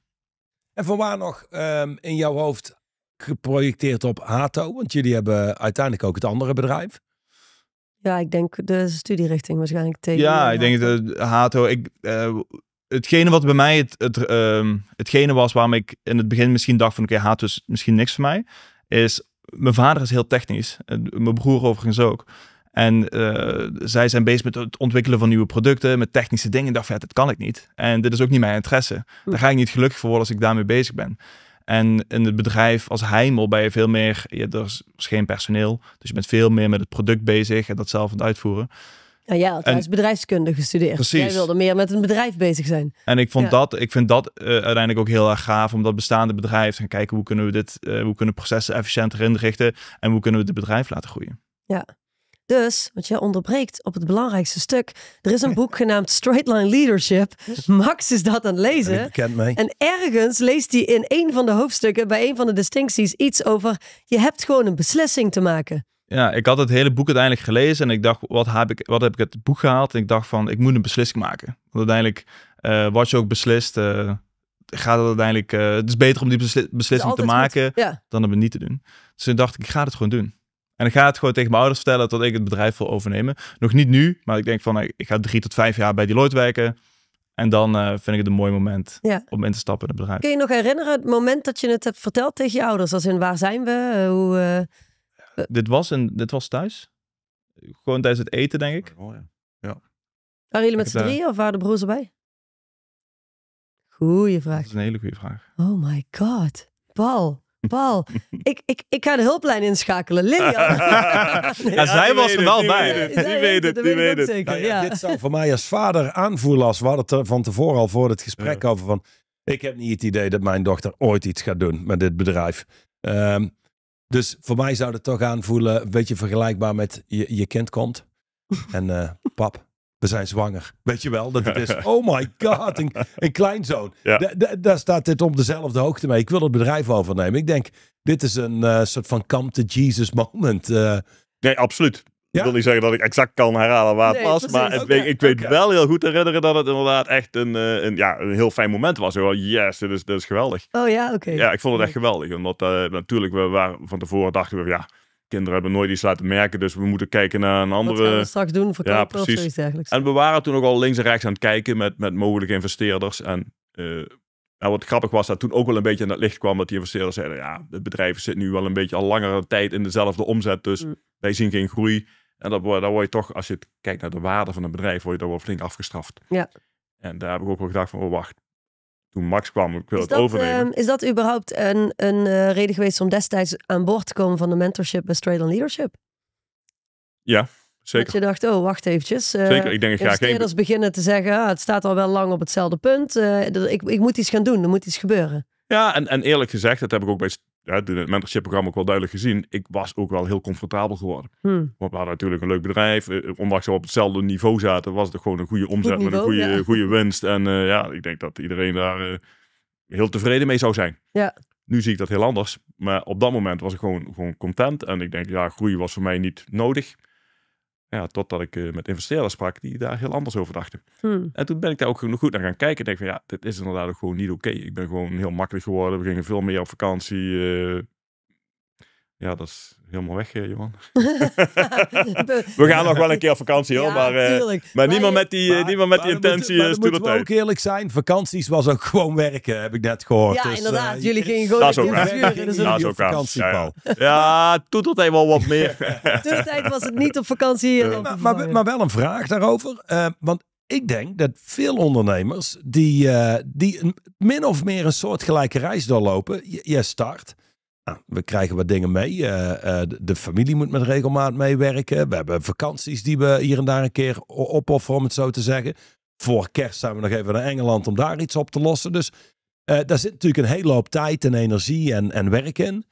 En van waar nog ehm, in jouw hoofd geprojecteerd op Hato? Want jullie hebben uiteindelijk ook het andere bedrijf. Ja, ik denk de studierichting waarschijnlijk tegen. Ja, eh, ik denk de eh, Hato. Ik, eh, hetgene wat bij mij het, het, ehm, hetgene was waarom ik in het begin misschien dacht van oké, Hato is misschien niks voor mij, is mijn vader is heel technisch. Mijn broer overigens ook. En eh, zij zijn bezig met het ontwikkelen van nieuwe producten, met technische dingen. Ik dacht, ja, dat kan ik niet. En dit is ook niet mijn interesse. Hm. Daar ga ik niet gelukkig voor worden als ik daarmee bezig ben. En in het bedrijf als Heimel ben je veel meer, je, er is geen personeel, dus je bent veel meer met het product bezig en dat zelf aan het uitvoeren. Nou ja, het en, bedrijfskunde gestudeerd. Precies. Jij wilde meer met een bedrijf bezig zijn. En ik, vond dat, ik vind dat eh, uiteindelijk ook heel erg gaaf om dat bestaande bedrijf te gaan kijken hoe kunnen we dit, eh, hoe kunnen processen efficiënter inrichten en hoe kunnen we het bedrijf laten groeien. Ja, dus, want jij onderbreekt op het belangrijkste stuk. Er is een boek genaamd Straight Line Leadership. Dus? Max is dat aan het lezen. En, en ergens leest hij in een van de hoofdstukken, bij een van de distincties, iets over je hebt gewoon een beslissing te maken. Ja, ik had het hele boek uiteindelijk gelezen en ik dacht, wat heb ik, wat heb ik het boek gehaald? En ik dacht van, ik moet een beslissing maken. Want uiteindelijk, uh, wat je ook beslist, eh, gaat het uiteindelijk... Eh, het is beter om die beslissing te maken dan ja. dan het niet te doen. Dus toen dacht ik, ik ga het gewoon doen. En ik ga het gewoon tegen mijn ouders vertellen dat ik het bedrijf wil overnemen. Nog niet nu, maar ik denk van eh, ik ga drie tot vijf jaar bij Deloitte werken. En dan eh, vind ik het een mooi moment om in te stappen in het bedrijf. Kun je nog herinneren het moment dat je het hebt verteld tegen je ouders? Als in waar zijn we? Eh, hoe, dit, was een, dit was thuis. Gewoon tijdens het eten, denk ik. Oh, ja. Waren jullie met z'n drie of waren de broers erbij? Goeie vraag. Dat is een hele goede vraag. Oh my god. Paul. Paul, ik, ik, ik ga de hulplijn inschakelen. Lilian. ja, zij was er wel bij. Die weet het, die weet het. Zeker, nou Dit zou voor mij als vader aanvoerlast. We hadden het er van tevoren al voor het gesprek over van... Ik heb niet het idee dat mijn dochter ooit iets gaat doen met dit bedrijf. Ehm, dus voor mij zou het toch aanvoelen, een beetje vergelijkbaar met je, je kind komt. En eh, pap, we zijn zwanger. Weet je wel, dat het is, oh my god, een, een kleinzoon. daar staat dit op dezelfde hoogte mee. Ik wil het bedrijf overnemen. Ik denk, dit is een eh, soort van come to Jesus moment. Eh. nee, absoluut. Ik wil niet zeggen dat ik exact kan herhalen waar het was, maar ik, weet wel heel goed te herinneren dat het inderdaad echt een, eh, een, ja, een heel fijn moment was. Hoor. Yes, dit is, dit is geweldig. Oh ja, oké. Ja, ik vond het echt geweldig, omdat natuurlijk, we waren van tevoren dachten we, ja, kinderen hebben nooit iets laten merken, dus we moeten kijken naar een andere... Dat gaan we straks doen, voor ja, precies. of zoiets dergelijks. En we waren toen ook al links en rechts aan het kijken met, met mogelijke investeerders. En, en eh, nou, wat grappig was, dat toen ook wel een beetje aan het licht kwam dat die investeerders zeiden, ja, het bedrijf zit nu wel een beetje al langere tijd in dezelfde omzet, dus mm. wij zien geen groei. En dat, dat word je toch, als je kijkt naar de waarde van een bedrijf, word je daar wel flink afgestraft. Ja. En daar heb ik ook wel gedacht van, oh wacht, Max kwam, ik wil is het dat, overnemen. Ehm, is dat überhaupt een, een eh, reden geweest om destijds aan boord te komen van de mentorship bij Straight on Leadership? Ja, zeker. Dat je dacht, oh, wacht eventjes. Eh, zeker, ik denk ik ga geen... beginnen te zeggen, ah, het staat al wel lang op hetzelfde punt. Eh, dus ik, ik moet iets gaan doen, er moet iets gebeuren. Ja, en, en eerlijk gezegd, dat heb ik ook bij ja, toen het mentorship-programma ook wel duidelijk gezien, ik was ook wel heel comfortabel geworden. Hmm. Want we hadden natuurlijk een leuk bedrijf. Eh, eh, ondanks dat we op hetzelfde niveau zaten, was het gewoon een goede omzet met een goede, goede winst. En eh, ja, ik denk dat iedereen daar heel tevreden mee zou zijn. Ja. Nu zie ik dat heel anders. Maar op dat moment was ik gewoon, gewoon content. En ik denk, ja, groei was voor mij niet nodig. Ja, totdat ik eh, met investeerders sprak die daar heel anders over dachten. Hmm. En toen ben ik daar ook nog goed naar gaan kijken. En denk van ja, dit is inderdaad ook gewoon niet oké. Ik ben gewoon heel makkelijk geworden. We gingen veel meer op vakantie. Eh, ja, dat is helemaal weg, Johan. we gaan nog wel een keer op vakantie, hoor. Ja, maar, eh, maar, niemand eh, met die, maar, niemand met die intentie eh, Moeten het ook eerlijk zijn, vakanties was ook gewoon werken, heb ik net gehoord. Ja, dus, inderdaad. jullie gingen gewoon dat ook Dus dat is ook vakantie, Ja, ja. ja toetertijd wel wat meer. tijd was het niet op vakantie. hier. maar, maar, wel een vraag daarover. want ik denk dat veel ondernemers die, die min of meer een soortgelijke reis doorlopen. je start... Nou, we krijgen wat dingen mee. Eh, eh, de familie moet met regelmaat meewerken. We hebben vakanties die we hier en daar een keer opofferen, om het zo te zeggen. Voor kerst zijn we nog even naar Engeland om daar iets op te lossen. Dus eh, daar zit natuurlijk een hele hoop tijd en energie en, en werk in.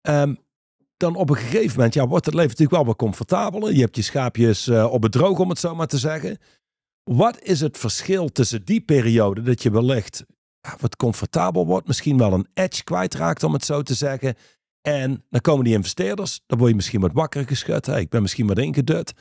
Ehm, dan op een gegeven moment ja, wordt het leven natuurlijk wel wat comfortabeler. Je hebt je schaapjes op het droog, om het zo maar te zeggen. Wat is het verschil tussen die periode dat je wellicht wat comfortabel wordt, misschien wel een edge kwijtraakt, om het zo te zeggen. En dan komen die investeerders, dan word je misschien wat wakker geschud. ik ben misschien wat ingedut.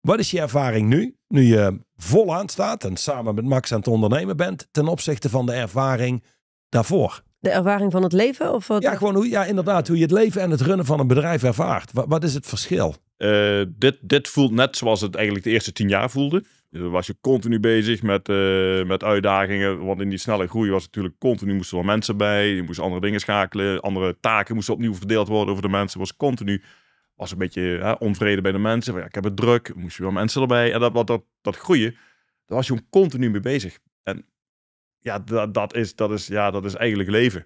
Wat is je ervaring nu, nu je vol aan staat en samen met Max aan het ondernemen bent, ten opzichte van de ervaring daarvoor? De ervaring van het leven? Of wat? Ja, gewoon hoe, ja, inderdaad, hoe je het leven en het runnen van een bedrijf ervaart. Wat, is het verschil? Eh, dit, dit voelt net zoals het eigenlijk de eerste tien jaar voelde. Dus was je continu bezig met, eh, met uitdagingen. Want in die snelle groei was natuurlijk continu moesten er mensen bij. Je moest andere dingen schakelen. Andere taken moesten opnieuw verdeeld worden over de mensen. Was continu was een beetje hè, onvrede bij de mensen. ja, ik heb het druk. Moest je wel mensen erbij. En dat, wat dat, dat groeien, daar was je continu mee bezig. En ja, dat, dat, is, dat, is, ja, dat is eigenlijk leven.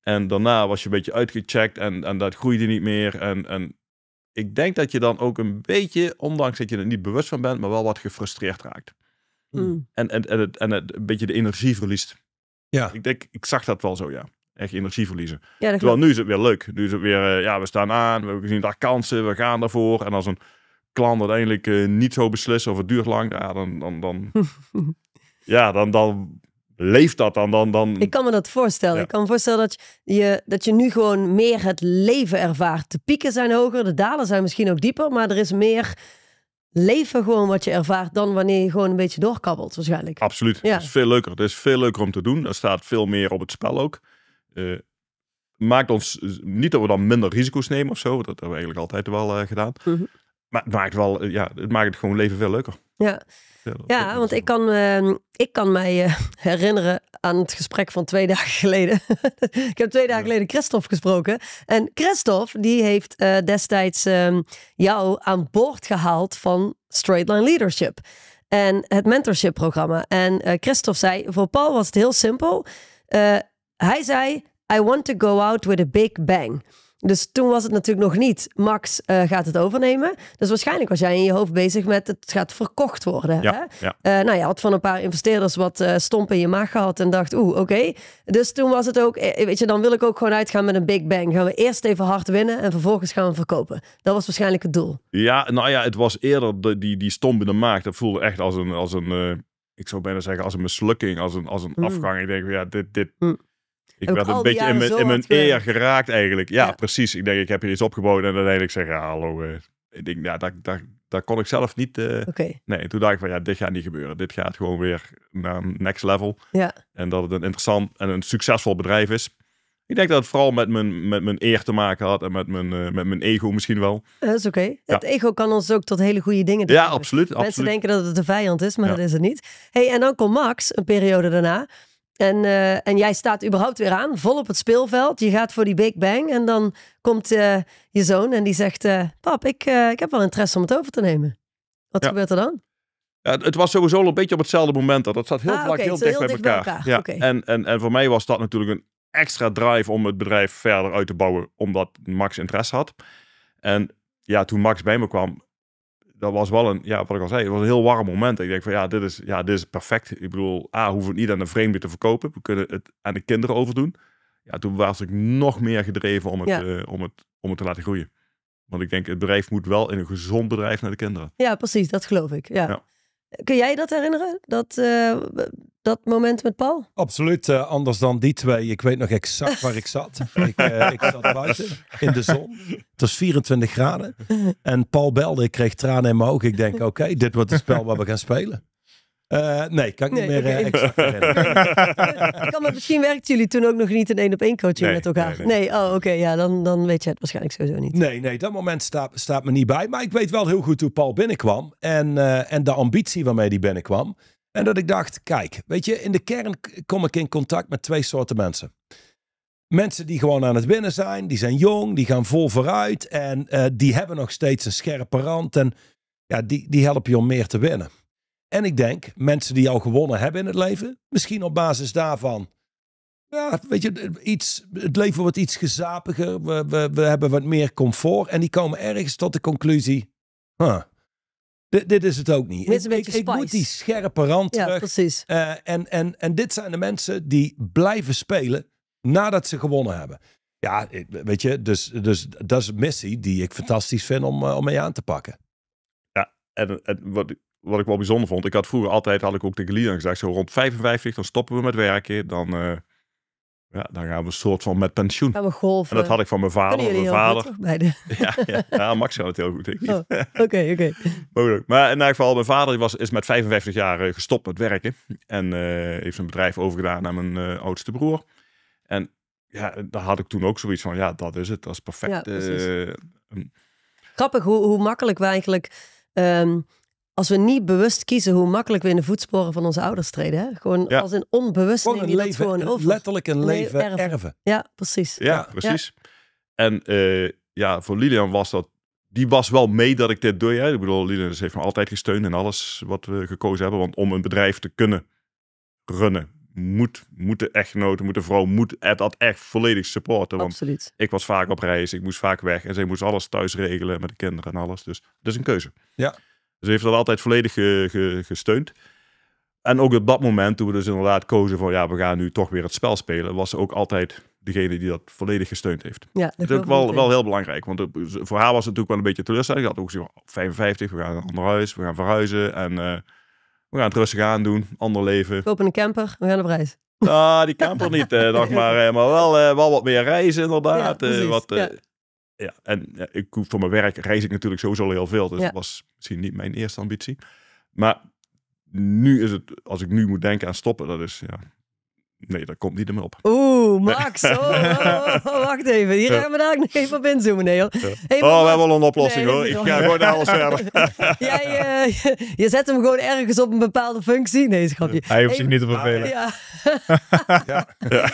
En daarna was je een beetje uitgecheckt en, en dat groeide niet meer. En, en ik denk dat je dan ook een beetje, ondanks dat je er niet bewust van bent, maar wel wat gefrustreerd raakt. Hmm. Hmm. En, en, en, het, en het, een beetje de energie verliest. Ja. Ik denk, ik zag dat wel zo, ja. Echt energie verliezen. Terwijl nu is het weer leuk. Nu is het weer, eh, ja, we staan aan, we zien daar kansen, we gaan daarvoor. En als een klant uiteindelijk eh, niet zo beslist of het duurt lang, ja, dan, dan, dan, ja, dan, dan leeft dat dan, dan, dan... Ik kan me dat voorstellen. Ik kan me voorstellen dat je, dat je nu gewoon meer het leven ervaart. De pieken zijn hoger, de dalen zijn misschien ook dieper, maar er is meer leven gewoon wat je ervaart dan wanneer je gewoon een beetje doorkabbelt waarschijnlijk. Absoluut. Ja. Het is veel leuker. Het is veel leuker om te doen. Er staat veel meer op het spel ook. Uh, maakt ons eh, niet dat we dan minder risico's nemen of zo. Dat hebben we eigenlijk altijd wel eh, gedaan. Mhm. Maar het maakt, wel, ja, het maakt het gewoon leven veel leuker. Ja. Ja, want ik kan, ehm, ik kan mij eh, herinneren aan het gesprek van twee dagen geleden. ik heb twee dagen geleden Christophe gesproken. En Christophe, die heeft eh, destijds ehm, jou aan boord gehaald van Straight Line Leadership. En het mentorship programma. En eh, Christophe zei, voor Paul was het heel simpel. hij zei, I want to go out with a big bang. Dus toen was het natuurlijk nog niet. Max eh, gaat het overnemen. Dus waarschijnlijk was jij in je hoofd bezig met het gaat verkocht worden. hè? Eh, nou, je had van een paar investeerders wat uh, stomp in je maag gehad en dacht, oeh, oké. Dus toen was het ook, weet je, dan wil ik ook gewoon uitgaan met een big bang. Gaan we eerst even hard winnen en vervolgens gaan we verkopen. Dat was waarschijnlijk het doel. Ja, nou ja, het was eerder de, die, die stomp in de maag. Dat voelde echt als een, als een ik zou bijna zeggen als een mislukking, als een, als een hmm. afgang. Ik denk, ja, dit, dit... Hmm. Ik werd een beetje in mijn, in mijn eer geraakt eigenlijk. Ja, precies. Ik denk, ik heb hier iets opgebouwd en dan eigenlijk zeggen, hallo. Eh, ik denk, ja, daar, daar, daar kon ik zelf niet... Eh, nee, toen dacht ik van, ja, dit gaat niet gebeuren. Dit gaat gewoon weer naar next level. Ja. En dat het een interessant en een succesvol bedrijf is. Ik denk dat het vooral met mijn, met mijn eer te maken had en met mijn, eh, met mijn ego misschien wel. Dat is oké. Het ego kan ons ook tot hele goede dingen doen. Ja, absoluut. Mensen denken dat het de vijand is, maar dat is het niet. Hey, en dan komt Max, een periode daarna. En, eh, en jij staat überhaupt weer aan, vol op het speelveld. Je gaat voor die Big Bang. En dan komt eh, je zoon en die zegt: uh, Pap, ik, ik heb wel interesse om het over te nemen. Wat gebeurt er dan? Ja, het was sowieso al een beetje op hetzelfde moment. Dat, dat zat heel ah, vlak, heel, dicht, bij, elkaar. Ja. En, en, en voor mij was dat natuurlijk een extra drive om het bedrijf verder uit te bouwen, omdat Max interesse had. En ja, toen Max bij me kwam, dat was wel een, ja, wat ik al zei, het was een heel warm moment. Ik denk van ja, dit is, ja, dit is perfect. Ik bedoel, A, hoeven het niet aan de vreemde te verkopen. We kunnen het aan de kinderen overdoen. Ja, toen was ik nog meer gedreven om het, eh, om het, om het te laten groeien. Want ik denk, het bedrijf moet wel in een gezond bedrijf naar de kinderen. Ja, precies, dat geloof ik. ja. Kun jij dat herinneren? Dat, eh, dat moment met Paul? Absoluut, eh, anders dan die twee. Ik weet nog exact waar ik zat. ik, eh, ik, zat buiten in de zon. Het was 24 graden. En Paul belde, ik kreeg tranen in mijn ogen. Ik denk, oké, dit wordt het spel waar we gaan spelen. Eh, nee, kan ik niet meer eh, exact kan, maar misschien werkten jullie toen ook nog niet een één op één coaching met elkaar. Nee, oh oké, ja, dan, dan weet je het waarschijnlijk sowieso niet. Nee, nee, dat moment staat, staat me niet bij. Maar ik weet wel heel goed hoe Paul binnenkwam en, eh, en de ambitie waarmee hij binnenkwam. En dat ik dacht, kijk, weet je, in de kern kom ik in contact met twee soorten mensen. Mensen die gewoon aan het winnen zijn, die zijn jong, die gaan vol vooruit en die hebben nog steeds een scherpe rand en ja, die, die helpen je om meer te winnen. En ik denk, mensen die al gewonnen hebben in het leven, misschien op basis daarvan. Ja, weet je, iets, het leven wordt iets gezapiger. We, we, hebben wat meer comfort. En die komen ergens tot de conclusie. Huh, dit, dit is het ook niet. is ik, ik, moet die scherpe rand ja, terug. Precies. Eh, en, en, en dit zijn de mensen die blijven spelen nadat ze gewonnen hebben. Ja, weet je, dus, dus dat is een missie die ik fantastisch vind om, eh, om mee aan te pakken. Ja, en, en wat, wat ik wel bijzonder vond, ik had vroeger altijd, had ik ook tegen Lian gezegd, zo rond 55, dan stoppen we met werken, dan, eh, ja, dan gaan we een soort van met pensioen. we golven. En dat had ik van mijn vader. Van mijn vader. De... Ja, ja, Max had het heel goed. Oh, oké, oké. maar in elk geval, mijn vader was, is met 55 jaar eh, gestopt met werken en eh, heeft zijn bedrijf overgedaan aan mijn oudste broer. En ja, daar had ik toen ook zoiets van, ja, dat is het, dat is perfect. Ja, mm. Grappig hoe, hoe makkelijk we eigenlijk... Ehm, als we niet bewust kiezen hoe makkelijk we in de voetsporen van onze ouders treden. Hè? Gewoon als een onbewust gewoon een leven, gewoon over. Letterlijk een leven erven. Ja, precies. Ja, precies. En eh, ja, voor Lilian was dat... Die was wel mee dat ik dit doe. Hè? Ik bedoel, Lilian heeft me altijd gesteund in alles wat we gekozen hebben. Want om een bedrijf te kunnen runnen, moet, moet de echtgenote, moet de vrouw, moet dat echt volledig supporten. Want Absoluut. ik was vaak op reis, ik moest vaak weg. En zij moest alles thuis regelen met de kinderen en alles. Dus dat is een keuze. Ja. Ze heeft dat altijd volledig gesteund. En ook op dat moment, toen we dus inderdaad kozen voor ja, we gaan nu toch weer het spel spelen, was ze ook altijd degene die dat volledig gesteund heeft. Ja, dat, is ook wel, wel heel belangrijk, want voor haar was het natuurlijk wel een beetje teleurstellend Ze had ook gezien, 55, we gaan naar een ander huis, we gaan verhuizen en eh, we gaan het rustig aan doen, ander leven. Kopen een camper, we gaan op reis. Ah, die camper niet, eh, dacht maar, eh, maar wel, wel wat meer reizen inderdaad. Ja, wat, ja, en ik, voor mijn werk reis ik natuurlijk sowieso heel veel. Dus dat was misschien niet mijn eerste ambitie. Maar nu is het, als ik nu moet denken aan stoppen, dat is ja, Nee, dat komt niet hem op. Oeh, Max. Oh, oh, oh, oh, wacht even. Hier gaan we daar nog even op inzoomen. Nee, hoor. oh, we hebben al een oplossing hoor. Ik ga gewoon naar alles verder. Jij, eh, je zet hem gewoon ergens op een bepaalde functie. Nee, schapje. Hij hoeft zich niet te vervelen. Ja. ja.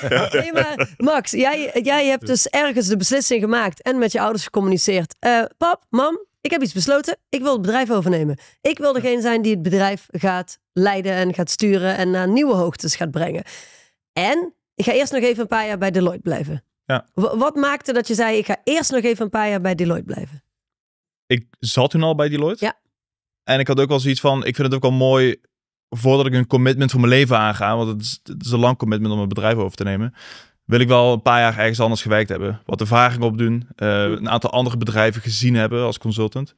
maar Max, jij, jij hebt dus ergens de beslissing gemaakt en met je ouders gecommuniceerd. Eh, pap, mam, ik heb iets besloten. Ik wil het bedrijf overnemen. Ik wil degene zijn die het bedrijf gaat leiden en gaat sturen en naar nieuwe hoogtes gaat brengen. En ik ga eerst nog even een paar jaar bij Deloitte blijven. Ja. Wat maakte dat je zei, ik ga eerst nog even een paar jaar bij Deloitte blijven? Ik zat toen al bij Deloitte. Ja. En ik had ook wel zoiets van, ik vind het ook wel mooi voordat ik een commitment voor mijn leven aanga, want het is, het een lang commitment om een bedrijf over te nemen, wil ik wel een paar jaar ergens anders gewerkt hebben. Wat ervaring opdoen, uh, een aantal andere bedrijven gezien hebben als consultant.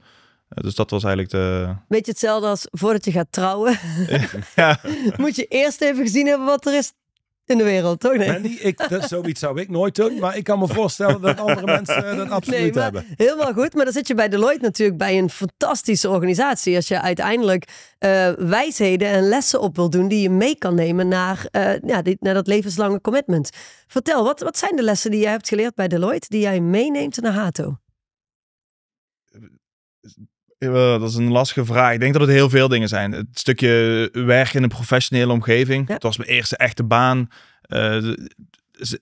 Eh, dus dat was eigenlijk de... Beetje hetzelfde als voordat je gaat trouwen. ja. Moet je eerst even gezien hebben wat er is in de wereld, toch? Nee. ik, zoiets zou ik nooit doen, maar ik kan me voorstellen dat andere mensen dat absoluut nee, maar, hebben. Helemaal goed, maar dan zit je bij Deloitte natuurlijk bij een fantastische organisatie. Als je uiteindelijk eh, wijsheden en lessen op wil doen die je mee kan nemen naar, eh, ja, dit, naar dat levenslange commitment. Vertel, wat, wat zijn de lessen die jij hebt geleerd bij Deloitte die jij meeneemt naar Hato? Eh, dat is een lastige vraag. Ik denk dat het heel veel dingen zijn. Het stukje werk in een professionele omgeving. Het was mijn eerste echte baan. Eh,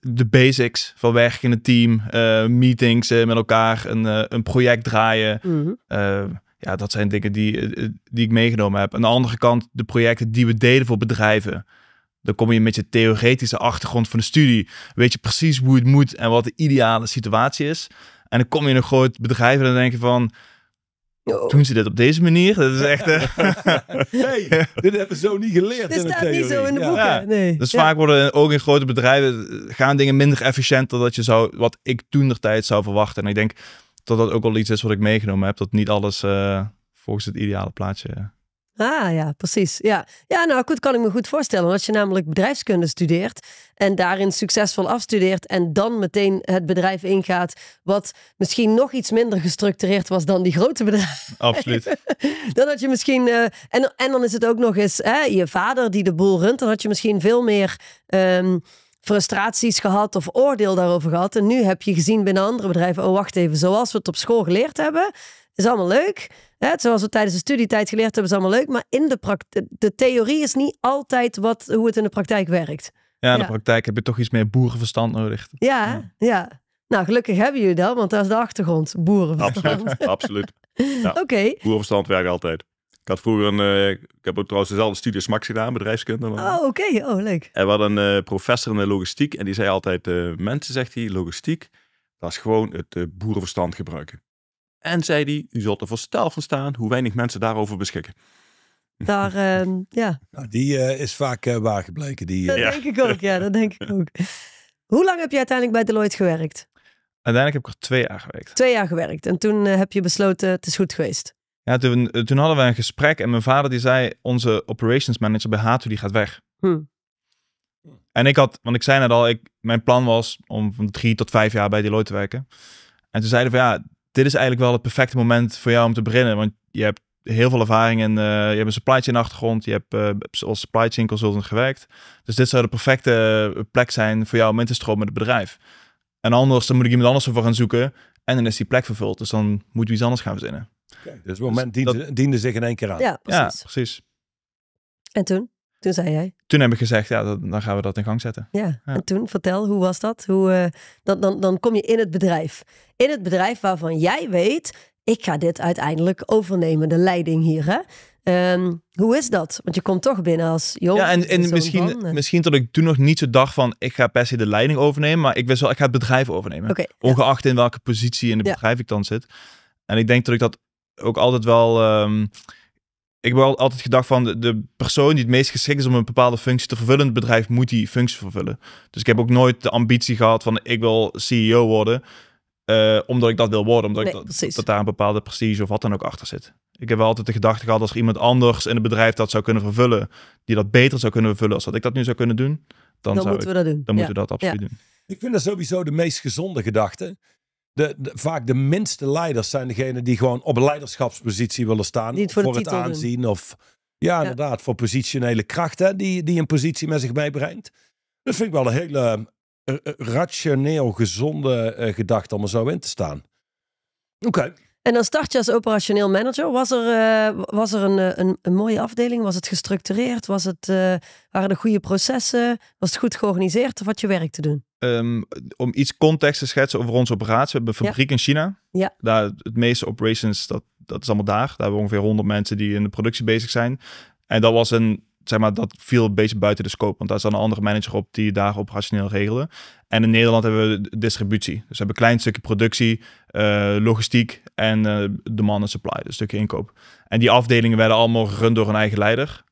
de basics van werken in een team, eh, meetings met elkaar, een, een project draaien. Mhm. ja, dat zijn dingen die, die ik meegenomen heb. Aan de andere kant, de projecten die we deden voor bedrijven. Dan kom je met je theoretische achtergrond van de studie. Weet je precies hoe het moet en wat de ideale situatie is. En dan kom je in een groot bedrijf en dan denk je van doen Toen ze dit op deze manier? Dat is echt. Uh... hey, dit hebben we zo niet geleerd. Dit staat niet zo in de boeken. Nee. Dus vaak worden ook in grote bedrijven gaan dingen minder efficiënt dan dat je zou, wat ik toen de tijd zou verwachten. En ik denk dat dat ook wel iets is wat ik meegenomen heb. Dat niet alles eh, volgens het ideale plaatje eh, Ah ja, precies. Ja, ja nou goed, kan ik me goed voorstellen. Als je namelijk bedrijfskunde studeert en daarin succesvol afstudeert en dan meteen het bedrijf ingaat, wat misschien nog iets minder gestructureerd was dan die grote bedrijven. Absoluut. dan had je misschien, eh, en, en dan is het ook nog eens hè, je vader die de boel runt, dan had je misschien veel meer. Ehm, frustraties gehad of oordeel daarover gehad. En nu heb je gezien binnen andere bedrijven, oh wacht even, zoals we het op school geleerd hebben, is allemaal leuk. Hè? Zoals we tijdens de studietijd geleerd hebben, is allemaal leuk. Maar in de, de theorie is niet altijd wat, hoe het in de praktijk werkt. Ja, in de praktijk heb je toch iets meer boerenverstand nodig. Ja, ja, Nou, gelukkig hebben jullie dat, want dat is de achtergrond. Boerenverstand. Absoluut, absoluut. Ja. Oké. Boerenverstand werkt altijd. Ik had vroeger een, eh, ik heb ook trouwens dezelfde studie Max gedaan, bedrijfskunde. Oh, oké. Oh, leuk. En we hadden een eh, professor in de logistiek en die zei altijd, eh, mensen, zegt hij, logistiek, dat is gewoon het boerenverstand gebruiken. En zei hij, u zult er voor stijl van staan hoe weinig mensen daarover beschikken. Daar, ehm, ja. Nou, die eh, is vaak uh, waar gebleken. Die, dat eh, denk ik ook, ja, dat denk ik ook. Hoe lang heb je uiteindelijk bij Deloitte gewerkt? Uiteindelijk heb ik er twee jaar gewerkt. Twee jaar gewerkt. En toen heb je besloten, het is goed geweest. Ja, toen, toen hadden we een gesprek en mijn vader die zei, onze operations manager bij Hatu die gaat weg. Hm. En ik had, want ik zei net al, ik, mijn plan was om van drie tot vijf jaar bij Deloitte te werken. En toen zeiden we, ja, dit is eigenlijk wel het perfecte moment voor jou om te beginnen. Want je hebt heel veel ervaring en eh, je hebt een supply chain achtergrond, je hebt uh, als supply chain consultant gewerkt. Dus dit zou de perfecte eh, plek zijn voor jou om in te stromen met het bedrijf. En anders, dan moet ik iemand anders ervoor gaan zoeken en dan is die plek vervuld. Dus dan moet we iets anders gaan verzinnen. is dus het moment dus diende, zich in één keer aan. Ja, precies. Ja, precies. En toen? Toen zei jij? Toen heb ik gezegd, ja, dan gaan we dat in gang zetten. Ja, en toen, vertel, hoe was dat? Hoe, eh, dan, dan, dan kom je in het bedrijf. In het bedrijf waarvan jij weet, ik ga dit uiteindelijk overnemen, de leiding hier. Hè? Ehm, hoe is dat? Want je komt toch binnen als jong. Ja, en, en misschien, eh. misschien dat ik toen nog niet zo dacht van ik ga per se de leiding overnemen, maar ik wist wel, ik ga het bedrijf overnemen. Ongeacht in welke positie in het bedrijf ik dan zit. En ik denk dat ik dat ook altijd wel ehm, ik heb altijd gedacht van de, persoon die het meest geschikt is om een bepaalde functie te vervullen, het bedrijf moet die functie vervullen. Dus ik heb ook nooit de ambitie gehad van ik wil CEO worden, eh, omdat ik dat wil worden, omdat ik dat, dat, daar een bepaalde prestige of wat dan ook achter zit. Ik heb altijd de gedachte gehad als er iemand anders in het bedrijf dat zou kunnen vervullen, die dat beter zou kunnen vervullen als dat ik dat nu zou kunnen doen, dan, dan moeten we dat doen. Dan moeten we dat absoluut doen. Ik vind dat sowieso de meest gezonde gedachte vaak de minste leiders zijn degenen die gewoon op een leiderschapspositie willen staan. voor, het aanzien of ja, inderdaad, voor positionele kracht die, die een positie met zich meebrengt. Dat vind ik wel een hele eh, eh, rationeel gezonde eh, gedachte om er zo in te staan. Oké. En dan start je als operationeel manager. Was er, eh, was er eh, een, een, mooie afdeling? Was het gestructureerd? Was het, eh, waren er goede processen? Was het goed georganiseerd? Of had je werk te doen? Ehm, om iets context te schetsen over onze operatie. We hebben een fabriek in China. Ja. Daar, het meeste operations, dat, dat is allemaal daar. Daar hebben we ongeveer 100 mensen die in de productie bezig zijn. En dat was een zeg maar, dat viel een beetje buiten de scope. Want daar dan een andere manager op die dagen operationeel regelde. En in Nederland hebben we distributie. Dus we hebben klein stukje productie, eh, logistiek en eh, demand and supply. Dus een stukje inkoop. En die afdelingen werden allemaal gerund door een eigen leider.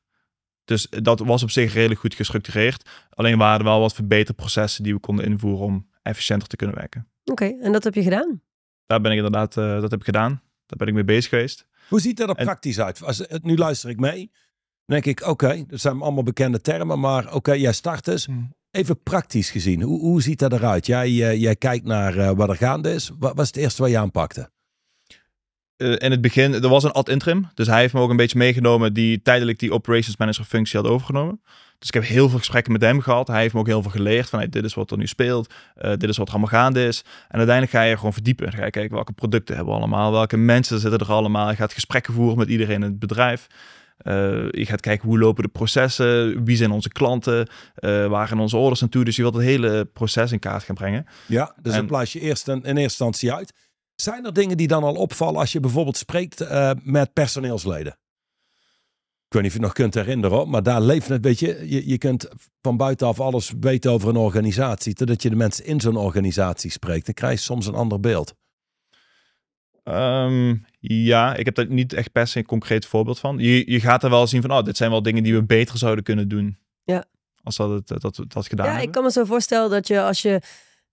Dus dat was op zich redelijk goed gestructureerd. Alleen waren er wel wat verbeterprocessen die we konden invoeren om efficiënter te kunnen werken. Oké, en dat heb je gedaan? Daar ben ik inderdaad, eh, dat heb ik gedaan. Daar ben ik mee bezig geweest. Hoe ziet dat er praktisch uit? Als, nu luister ik mee denk ik, oké, dat zijn allemaal bekende termen, maar oké, jij start dus. Hmm. Even praktisch gezien, hoe, hoe ziet dat eruit? Jij, eh, jij kijkt naar eh, wat er gaande is. Wat was het eerste wat je aanpakte? Eh, in het begin, er was een ad interim. Dus hij heeft me ook een beetje meegenomen die tijdelijk die operations manager functie had overgenomen. Dus ik heb heel veel gesprekken met hem gehad. Hij heeft me ook heel veel geleerd van dit is wat er nu speelt. dit is wat er allemaal gaande is. En uiteindelijk ga je gewoon verdiepen. Dan ga je kijken welke producten hebben we allemaal. Welke mensen zitten er allemaal. Je gaat gesprekken voeren met iedereen in het bedrijf. Uh, je gaat kijken hoe lopen de processen, wie zijn onze klanten, uh, waar gaan onze orders naartoe. Dus je wilt het hele proces in kaart gaan brengen. Ja, dus en, dan plaats je eerst een, in eerste instantie uit. Zijn er dingen die dan al opvallen als je bijvoorbeeld spreekt eh, met personeelsleden? Ik weet niet of je het nog kunt herinneren, maar daar leeft het, weet je, je, je kunt van buitenaf alles weten over een organisatie, totdat je de mensen in zo'n organisatie spreekt. Dan krijg je soms een ander beeld. Um, ja, ik heb daar niet echt per se een concreet voorbeeld van. Je, je gaat er wel zien van, oh, dit zijn wel dingen die we beter zouden kunnen doen. Ja. Als dat, het, eh, dat, dat gedaan Ja, ik kan me zo voorstellen dat je als je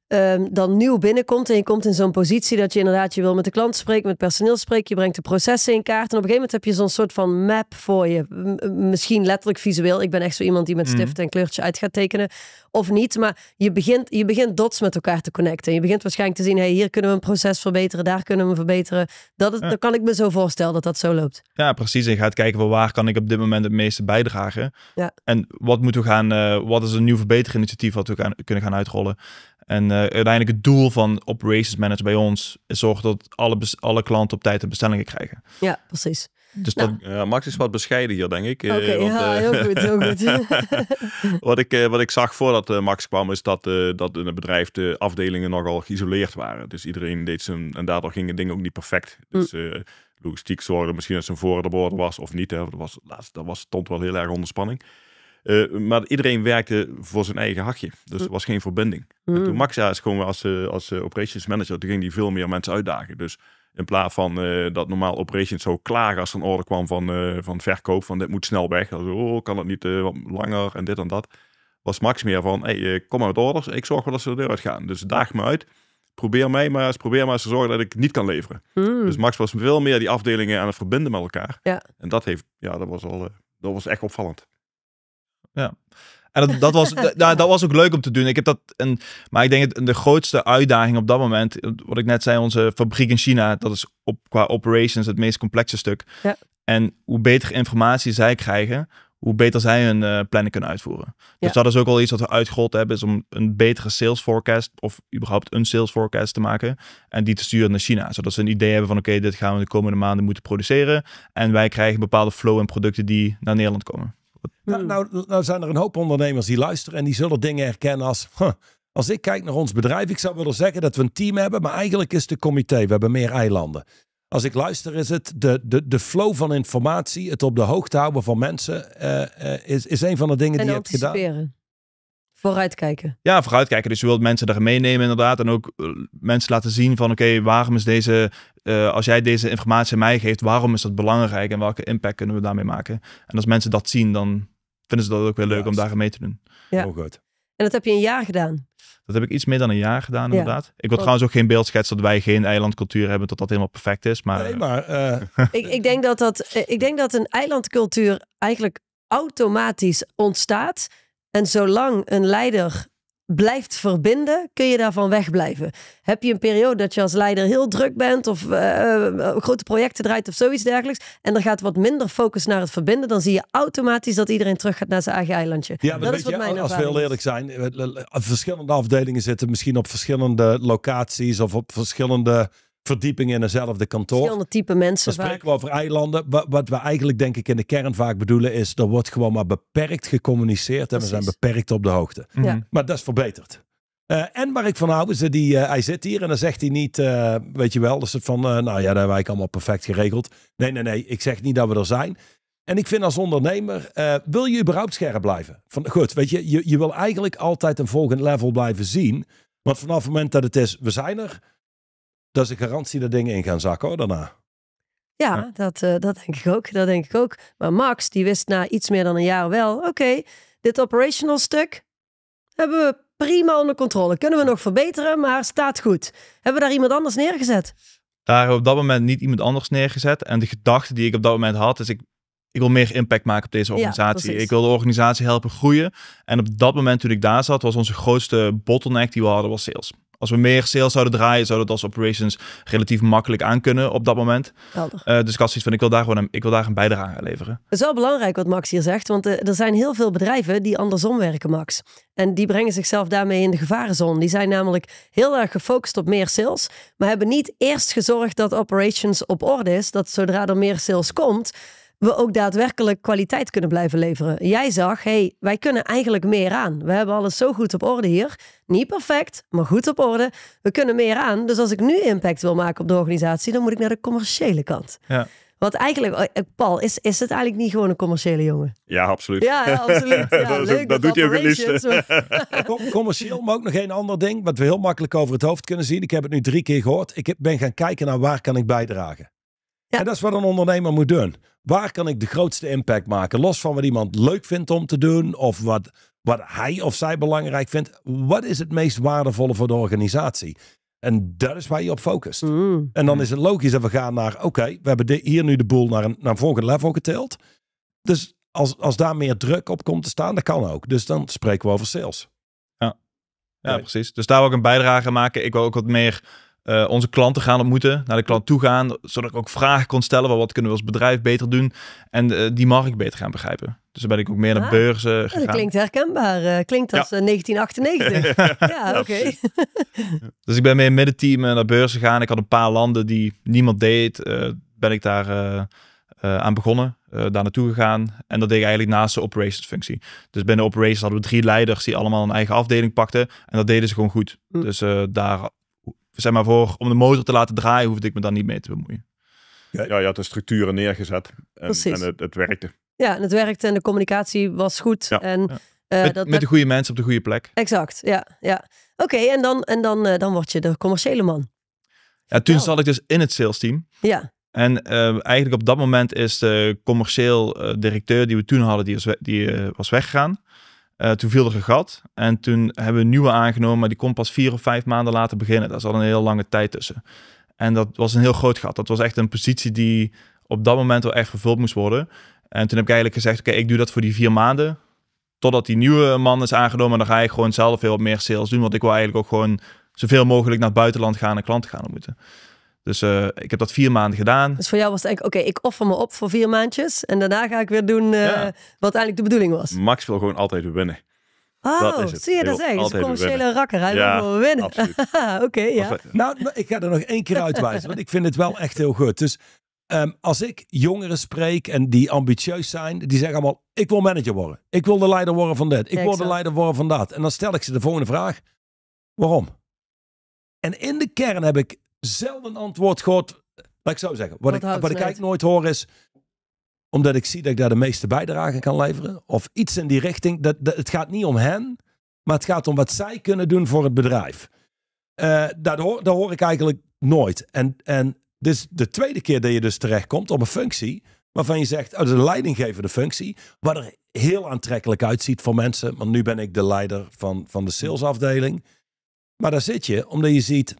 Ehm, dan nieuw binnenkomt en je komt in zo'n positie dat je inderdaad, je wil met de klant spreken, met personeel spreken, je brengt de processen in kaart en op een gegeven moment heb je zo'n soort van map voor je. misschien letterlijk visueel, ik ben echt zo iemand die met mhm. stift en kleurtje uit gaat tekenen of niet, maar je begint, je begint dots met elkaar te connecten. Je begint waarschijnlijk te zien, hey, hier kunnen we een proces verbeteren, daar kunnen we verbeteren. Dat Dan kan ik me zo voorstellen dat dat zo loopt. Ja, precies. En je gaat kijken van waar kan ik op dit moment het meeste bijdragen. Ja. En wat moeten we gaan, eh, wat is een nieuw verbeterinitiatief wat we kunnen gaan uitrollen. En eh, uiteindelijk het doel van operations manager bij ons is zorg dat alle, alle klanten op tijd de bestellingen krijgen. Ja, precies. Dus nou. Ja, Max is wat bescheiden hier, denk ik. Eh, Oké, eh, heel goed, heel goed. wat, ik, wat ik zag voordat Max kwam, is dat, dat in het bedrijf de afdelingen nogal geïsoleerd waren. Dus iedereen deed zijn... En daardoor gingen dingen ook niet perfect. Mm. Dus logistiek zorgde misschien dat zijn voorraad was of niet. Hè. Dat, was, dat, was, stond wel heel erg onder spanning. Eh, maar iedereen werkte voor zijn eigen hakje. Dus er was geen verbinding. toen hmm. Maxa is gewoon als, eh, als eh, operations manager, toen ging hij veel meer mensen uitdagen. Dus in plaats van dat normaal operations zo klagen als er een order kwam van, van verkoop, van dit moet snel weg. oh, kan het niet wat langer en dit en dat. Was Max meer van, hey, kom maar met orders, ik zorg wel dat ze er deur uit gaan. Dus daag me uit, probeer mij maar eens, probeer maar eens te zorgen dat ik niet kan leveren. Hmm. Dus Max was veel meer die afdelingen aan het verbinden met elkaar. Ja. En dat, heeft, ja, dat, was al, dat was echt opvallend ja. En dat, dat, was, nou, dat, was ook leuk om te doen. Ik heb dat en maar ik denk het, de grootste uitdaging op dat moment, wat ik net zei, onze fabriek in China, dat is op, qua operations het meest complexe stuk. Ja. En hoe beter informatie zij krijgen, hoe beter zij hun uh, eh, planning kunnen uitvoeren. Dus dat is ook wel iets wat we uitgerold hebben, is om een betere sales forecast of überhaupt een sales forecast te maken en die te sturen naar China, zodat ze een idee hebben van oké, dit gaan we de komende maanden moeten produceren en wij krijgen bepaalde flow en producten die naar Nederland komen. Nou, hmm. nou, nou, zijn er een hoop ondernemers die luisteren en die zullen dingen herkennen als. als ik kijk naar ons bedrijf, ik zou willen zeggen dat we een team hebben, maar eigenlijk is het een comité. We hebben meer eilanden. Als ik luister, is het de, de, de flow van informatie, het op de hoogte houden van mensen, eh, eh, is, is een van de dingen die je hebt gedaan. Vooruitkijken. Ja, vooruitkijken. Dus je wilt mensen mee meenemen inderdaad. En ook eh, mensen laten zien van oké, waarom is deze, als jij deze informatie aan mij geeft, waarom is dat belangrijk en welke impact kunnen we daarmee maken? En als mensen dat zien, dan vinden ze dat ook weer leuk om daar mee te doen. Ja. goed. En dat heb je een jaar gedaan? Dat heb ik iets meer dan een jaar gedaan, inderdaad. Ik wil oh. trouwens ook geen beeld schetsen dat wij geen eilandcultuur hebben, tot dat helemaal perfect is. Maar, nee, maar eh, ik, ik, denk dat dat, eh, ik denk dat een eilandcultuur eigenlijk automatisch ontstaat. En zolang een leider blijft verbinden, kun je daarvan wegblijven. Heb je een periode dat je als leider heel druk bent of eh, eh, grote projecten draait of zoiets dergelijks en er gaat wat minder focus naar het verbinden, dan zie je automatisch dat iedereen terug gaat naar zijn eigen eilandje. Ja, maar dat is wat je, mijn als we heel eerlijk zijn, verschillende afdelingen zitten misschien op verschillende locaties of op verschillende verdiepingen in eenzelfde kantoor. Verschillende type mensen. Dan spreken we over eilanden. Wat, we eigenlijk denk ik in de kern vaak bedoelen is, er wordt gewoon maar beperkt gecommuniceerd en we zijn beperkt op de hoogte. Mhm. Maar dat is verbeterd. Eh, en waar ik van hou is, die, eh, hij zit hier en dan zegt hij niet, eh, weet je wel, dus het van, nou ja, daar hebben we allemaal perfect geregeld. Nee, nee, nee, ik zeg niet dat we er zijn. En ik vind als ondernemer, wil je überhaupt scherp blijven? Van, goed, weet je, je, je wil eigenlijk altijd een volgend level blijven zien. Want vanaf het moment dat het is, we zijn er, dat is een garantie dat dingen in gaan zakken hoor, daarna. Ja, Dat, eh, dat denk ik ook. Dat denk ik ook. Maar Max, die wist na iets meer dan een jaar wel, oké, dit operational stuk hebben we prima onder controle. Kunnen we nog verbeteren, maar staat goed. Hebben we daar iemand anders neergezet? Daar op dat moment niet iemand anders neergezet. En de gedachte die ik op dat moment had, is ik, ik wil meer impact maken op deze organisatie. ik wil de organisatie helpen groeien. En op dat moment toen ik daar zat, was onze grootste bottleneck die we hadden, was sales. Als we meer sales zouden draaien, zou dat als operations relatief makkelijk aankunnen op dat moment. Uh, dus ik had zoiets van, ik wil daar gewoon een, ik wil daar een bijdrage aan leveren. Het is wel belangrijk wat Max hier zegt, want eh, er zijn heel veel bedrijven die andersom werken, Max. En die brengen zichzelf daarmee in de gevarenzone. Die zijn namelijk heel erg gefocust op meer sales, maar hebben niet eerst gezorgd dat operations op orde is. Dat zodra er meer sales komt, we ook daadwerkelijk kwaliteit kunnen blijven leveren. Jij zag, hey, wij kunnen eigenlijk meer aan. We hebben alles zo goed op orde hier. Niet perfect, maar goed op orde. We kunnen meer aan. Dus als ik nu impact wil maken op de organisatie, dan moet ik naar de commerciële kant. Ja. Want eigenlijk, eh, eh, Paul, is, is het eigenlijk niet gewoon een commerciële jongen? Ja, absoluut. Ja, absoluut. dat, leuk, dat, dat doet hij liefst. Commercieel, maar ook nog een ander ding, wat we heel makkelijk over het hoofd kunnen zien. Ik heb het nu drie keer gehoord. Ik ben gaan kijken naar waar kan ik bijdragen. Ja. En dat is wat een ondernemer moet doen. Waar kan ik de grootste impact maken? Los van wat iemand leuk vindt om te doen of wat, wat hij of zij belangrijk vindt. Wat is het meest waardevolle voor de organisatie? En dat is waar je op focust. Mm. En dan is het logisch dat we gaan naar, oké, we hebben hier nu de boel naar een, naar een level getild. Dus als, als daar meer druk op komt te staan, dat kan ook. Dus dan spreken we over sales. Ja, ja precies. Dus daar ook een bijdrage maken. Ik wil ook wat meer eh, onze klanten gaan ontmoeten, naar de klant toe gaan, zodat ik ook vragen kon stellen van wat kunnen we als bedrijf beter doen en uh, die markt beter gaan begrijpen. Dus dan ben ik ook meer naar ah. beurzen gegaan. Dat klinkt herkenbaar. Eh, klinkt als 1998. ja, oké. dus ik ben mee met het team naar beurzen gegaan. Ik had een paar landen die niemand deed. ben ik daar aan begonnen, daar naartoe gegaan. En dat deed ik eigenlijk naast de operations functie. Dus binnen operations hadden we drie leiders die allemaal een eigen afdeling pakten. En dat deden ze gewoon goed. Mm. Dus daar zeg maar voor, om de motor te laten draaien, hoefde ik me dan niet mee te bemoeien. Ja, je had de structuren neergezet en, en het, het, werkte. Ja, en het werkte en de communicatie was goed. En, eh, met, dat, met, de goede mensen op de goede plek. Exact, ja. ja. Oké, en, dan, en dan, eh, dan word je de commerciële man. Ja, toen zat ik dus in het sales team. Ja. En eh, eigenlijk op dat moment is de commercieel directeur die we toen hadden, die was, die, was weggegaan. Uh, toen viel er een gat en toen hebben we een nieuwe aangenomen, maar die kon pas vier of vijf maanden later beginnen. Daar zat een heel lange tijd tussen. En dat was een heel groot gat. Dat was echt een positie die op dat moment wel echt vervuld moest worden. En toen heb ik eigenlijk gezegd, oké, ik doe dat voor die vier maanden. Totdat die nieuwe man is aangenomen, dan ga ik gewoon zelf heel wat meer sales doen. Want ik wil eigenlijk ook gewoon zoveel mogelijk naar het buitenland gaan en klanten gaan ontmoeten. Dus eh, ik heb dat vier maanden gedaan. Dus voor jou was het eigenlijk, oké, ik offer me op voor vier maandjes. En daarna ga ik weer doen eh, wat eigenlijk de bedoeling was. Max wil gewoon altijd winnen. Oh, dat zie je dat zeggen? Het een commerciële rakker. Hij ja, wil winnen. Oké, ja. Eh, nou, nou, ik ga er nog één keer uitwijzen. want ik vind het wel echt heel goed. Dus ehm, als ik jongeren spreek en die ambitieus zijn. Die zeggen allemaal, ik wil manager worden. Ik wil de leider worden van dit. Ik wil de leider worden van dat. En dan stel ik ze de volgende vraag. Waarom? En in de kern heb ik zelden antwoord gehoord. Wat ik zou zeggen, wat, ik, wat ik eigenlijk nooit hoor is omdat ik zie dat ik daar de meeste bijdrage kan leveren. Of iets in die richting. Dat, dat, het gaat niet om hen, maar het gaat om wat zij kunnen doen voor het bedrijf. Uh, eh, dat, hoor, hoor ik eigenlijk nooit. En, en dit de tweede keer dat je dus terechtkomt op een functie waarvan je zegt, oh, dat is leidinggevende functie, wat er heel aantrekkelijk uitziet voor mensen. Want nu ben ik de leider van, van de salesafdeling. Maar daar zit je, omdat je ziet,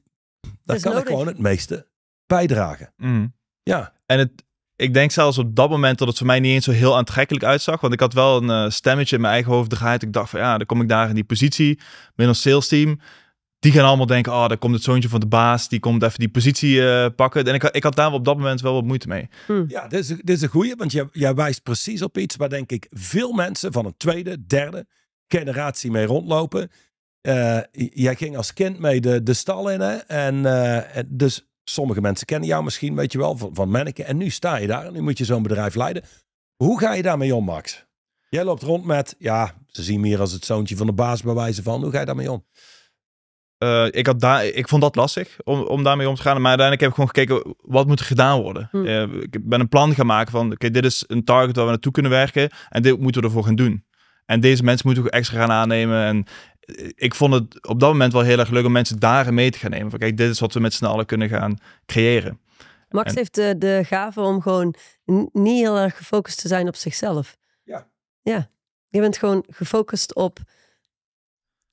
daar kan ik gewoon het meeste bijdragen. Mm. Ja. En het, ik denk zelfs op dat moment dat het voor mij niet eens zo heel aantrekkelijk uitzag. Want ik had wel een eh, stemmetje in mijn eigen hoofd draaid, Ik dacht van ja, dan kom ik daar in die positie met ons sales team. Die gaan allemaal denken, oh, daar komt het zoontje van de baas. Die komt even die positie eh, pakken. En ik, ik had daar op dat moment wel wat moeite mee. Hm. Ja, dit is, dit is een goeie. Want jij, jij wijst precies op iets waar denk ik veel mensen van een tweede, derde generatie mee rondlopen. Eh, jij ging als kind mee de, de stal in. Hè? Eh, en dus sommige mensen kennen jou misschien, weet je wel, van, van En nu sta je daar en nu moet je zo'n bedrijf leiden. Hoe ga je daarmee om, Max? Jij loopt rond met, ja, ze zien me hier als het zoontje van de baas bij wijze van. Hoe ga je daarmee om? Eh, ik, had daar, ik vond dat lastig om, om daarmee om te gaan. Maar uiteindelijk heb ik gewoon gekeken, wat moet er gedaan worden? Hm. ik ben een plan gaan maken van, oké, dit is een target waar we naartoe kunnen werken. En dit moeten we ervoor gaan doen. En deze mensen moeten we extra gaan aannemen. En ik vond het op dat moment wel heel erg leuk om mensen daar mee te gaan nemen. Van kijk, dit is wat we met z'n allen kunnen gaan creëren. Max heeft de, eh, de gave om gewoon niet heel erg gefocust te zijn op zichzelf. Ja. Ja. Je bent gewoon gefocust op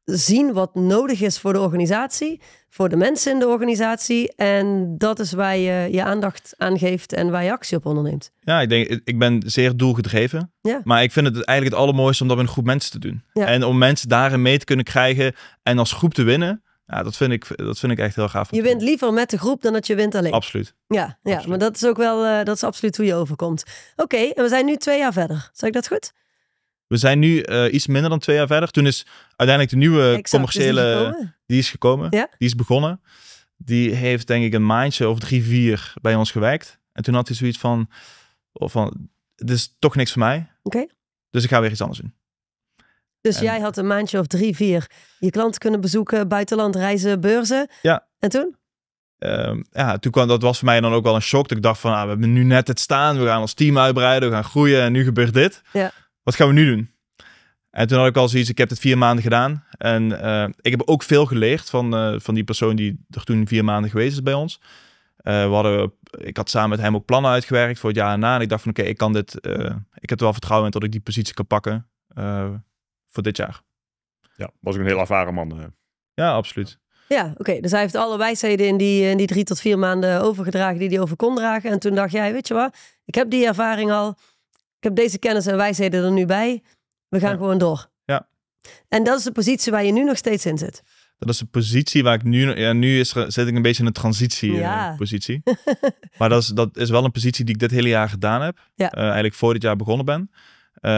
zien wat nodig is voor de organisatie, voor de mensen in de organisatie. En dat is waar je je aandacht aan geeft en waar je actie op onderneemt. Ja, ik, denk, ik ben zeer doelgedreven. Ja. Maar ik vind het eigenlijk het allermooiste om dat met een groep mensen te doen. En om mensen daarin mee te kunnen krijgen en als groep te winnen. Ja, dat vind ik, dat vind ik echt heel gaaf. Je wint liever met de groep dan dat je wint alleen. Absoluut. Ja, ja maar dat is ook wel, eh, dat is absoluut hoe je overkomt. Oké, en we zijn nu twee jaar verder. Zeg ik dat goed? We zijn nu eh, iets minder dan twee jaar verder. Toen is uiteindelijk de nieuwe dus commerciële. die is gekomen. Die is begonnen. Die heeft denk ik een maandje of drie, vier bij ons gewerkt. En toen had hij zoiets van: van Dit is toch niks voor mij. Oké. Dus ik ga weer iets anders doen. Dus jij had een maandje of drie, vier je klanten kunnen bezoeken, buitenland reizen, beurzen. Ja. En toen? Ehm, ja, toen kwam, dat was voor mij dan ook wel een shock. Dat ik dacht van, ah, we hebben nu net het staan. We gaan ons team uitbreiden. We gaan groeien. En nu gebeurt dit. Ja wat gaan we nu doen? En toen had ik al zoiets, ik heb het vier maanden gedaan. En eh, ik heb ook veel geleerd van, eh, van die persoon die er toen vier maanden geweest is bij ons. Eh, we hadden, ik had samen met hem ook plannen uitgewerkt voor het jaar na. En ik dacht van oké, ik kan dit, ik heb er wel vertrouwen in dat ik die positie kan pakken voor dit jaar. Ja, was ik een heel ervaren man. Ja, absoluut. Ja, oké. Dus hij heeft alle wijsheden in die, in die drie tot vier maanden overgedragen die hij over kon dragen. En toen dacht jij, weet je wat, ik heb die ervaring al ik heb deze kennis en wijsheden er nu bij. We gaan gewoon door. Ja. En dat is de positie waar je nu nog steeds in zit. Dat is de positie waar ik nu... Ja, nu is, zit ik een beetje in een transitiepositie. Eh, ja. maar dat is, dat is wel een positie die ik dit hele jaar gedaan heb. Ja. Eh, eigenlijk voor dit jaar begonnen ben. Uh,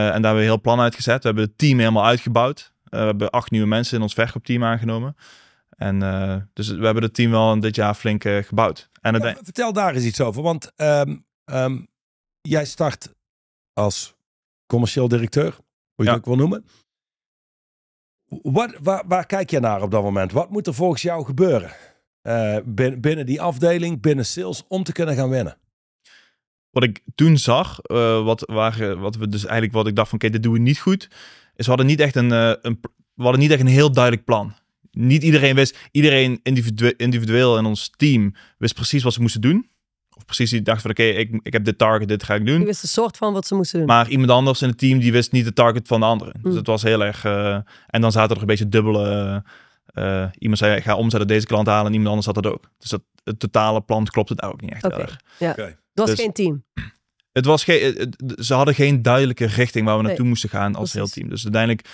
en daar hebben we heel plan uitgezet. We hebben het team helemaal uitgebouwd. we hebben acht nieuwe mensen in ons verkoopteam aangenomen. En dus we hebben het team wel dit jaar flink gebouwd. En ja, vertel daar eens iets over. Want ehm, ehm, jij start als commercieel directeur, hoe je dat ook wil noemen. Wat, waar, waar, kijk je naar op dat moment? Wat moet er volgens jou gebeuren eh, binnen, die afdeling, binnen sales, om te kunnen gaan winnen? Wat ik toen zag, eh, wat, waar, eh, wat we dus eigenlijk wat ik dacht van oké, dit doen we niet goed, is we hadden niet echt een, een, we hadden niet echt een heel duidelijk plan. Niet iedereen wist, iedereen individueel in ons team wist precies wat ze moesten doen. Of precies die dacht van oké, ik, ik heb dit target, dit ga ik doen. Die wist een soort van wat ze moesten doen. Maar iemand anders in het team die wist niet de target van de anderen. Dus het hmm. was heel erg. Eh, en dan zaten er een beetje dubbele. Eh, eh, iemand zei, ik ga omzetten deze klant halen en iemand anders had dat ook. Dus dat, het totale plan klopt het ook niet echt okay. erg. Ja. Het was dus- geen team. Het was geen, ze hadden geen duidelijke richting waar we naartoe moesten gaan als heel team. Dus uiteindelijk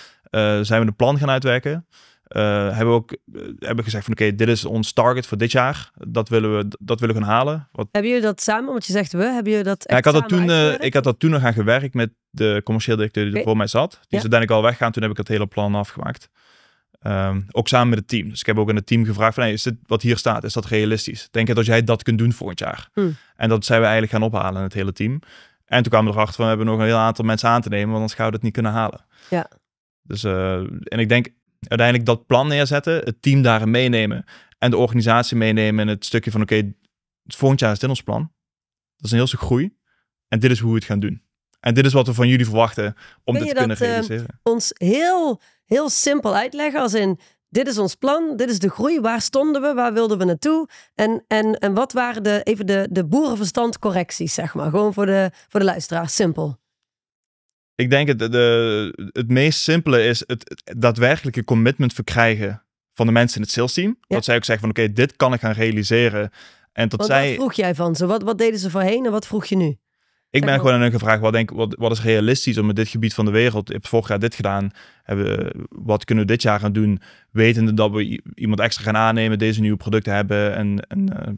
zijn we de plan gaan uitwerken. Eh, hebben we ook eh, hebben gezegd van oké, dit is ons target voor dit jaar. Dat willen we, dat willen we gaan halen. Wat... Hebben jullie dat samen? Want je zegt we, hebben jullie dat echt ja, ik had dat toen, eh, Ik had dat toen nog aan gewerkt met de commercieel directeur die er voor mij zat. Die ja. is uiteindelijk al weggaan. Toen heb ik het hele plan afgemaakt. Ehm, ook samen met het team. Dus ik heb ook aan het team gevraagd: van, hey, is dit wat hier staat, is dat realistisch? Denk je dat jij dat kunt doen volgend jaar? Hmm. En dat zijn we eigenlijk gaan ophalen, het hele team. En toen kwamen we erachter van: we hebben nog een heel aantal mensen aan te nemen, want anders gaan we dat niet kunnen halen. Ja. Dus, en ik denk, uiteindelijk dat plan neerzetten, het team daarin meenemen en de organisatie meenemen en het stukje van oké, het volgend jaar is dit ons plan. Dat is een heel stuk groei en dit is hoe we het gaan doen. En dit is wat we van jullie verwachten om dit te kunnen eh, realiseren. Uh, ons heel, heel simpel uitleggen als in dit is ons plan, dit is de groei, waar stonden we, waar wilden we naartoe en, en, en wat waren de, even de, de boerenverstandcorrecties, zeg maar, gewoon voor de, voor de luisteraar, simpel ik denk het, de, het meest simpele is het, daadwerkelijke commitment verkrijgen van de mensen in het sales team. Dat zij ook zeggen van oké, dit kan ik gaan realiseren. En dat zij... wat vroeg jij van ze? Wat, wat deden ze voorheen en wat vroeg je nu? Ik ben gewoon aan hun gevraagd, wat, denk, wat, wat is realistisch om in dit gebied van de wereld? Ik heb vorig jaar dit gedaan. Hebben, wat kunnen we dit jaar gaan doen? Wetende dat we iemand extra gaan aannemen, deze nieuwe producten hebben. En, en eh,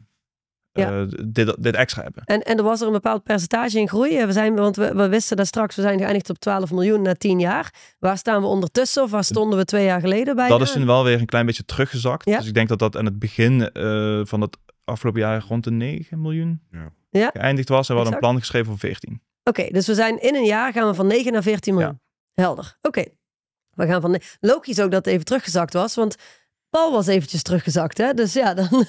eh, dit, dit extra hebben. En, en er was er een bepaald percentage in groei. We zijn, want we, we wisten dat straks, we zijn geëindigd op 12 miljoen na 10 jaar. Waar staan we ondertussen of waar stonden we twee jaar geleden bij? Dat is nu wel weer een klein beetje teruggezakt. Ja. Dus ik denk dat dat aan het begin eh, van het afgelopen jaar rond de 9 miljoen ja. geëindigd was. En we hadden een plan geschreven voor 14. Oké, dus we zijn in een jaar gaan we van 9 naar 14 miljoen. Helder. Oké. We gaan van. Logisch ook dat het even teruggezakt was, want Paul was eventjes teruggezakt, hè? Dus ja, dan...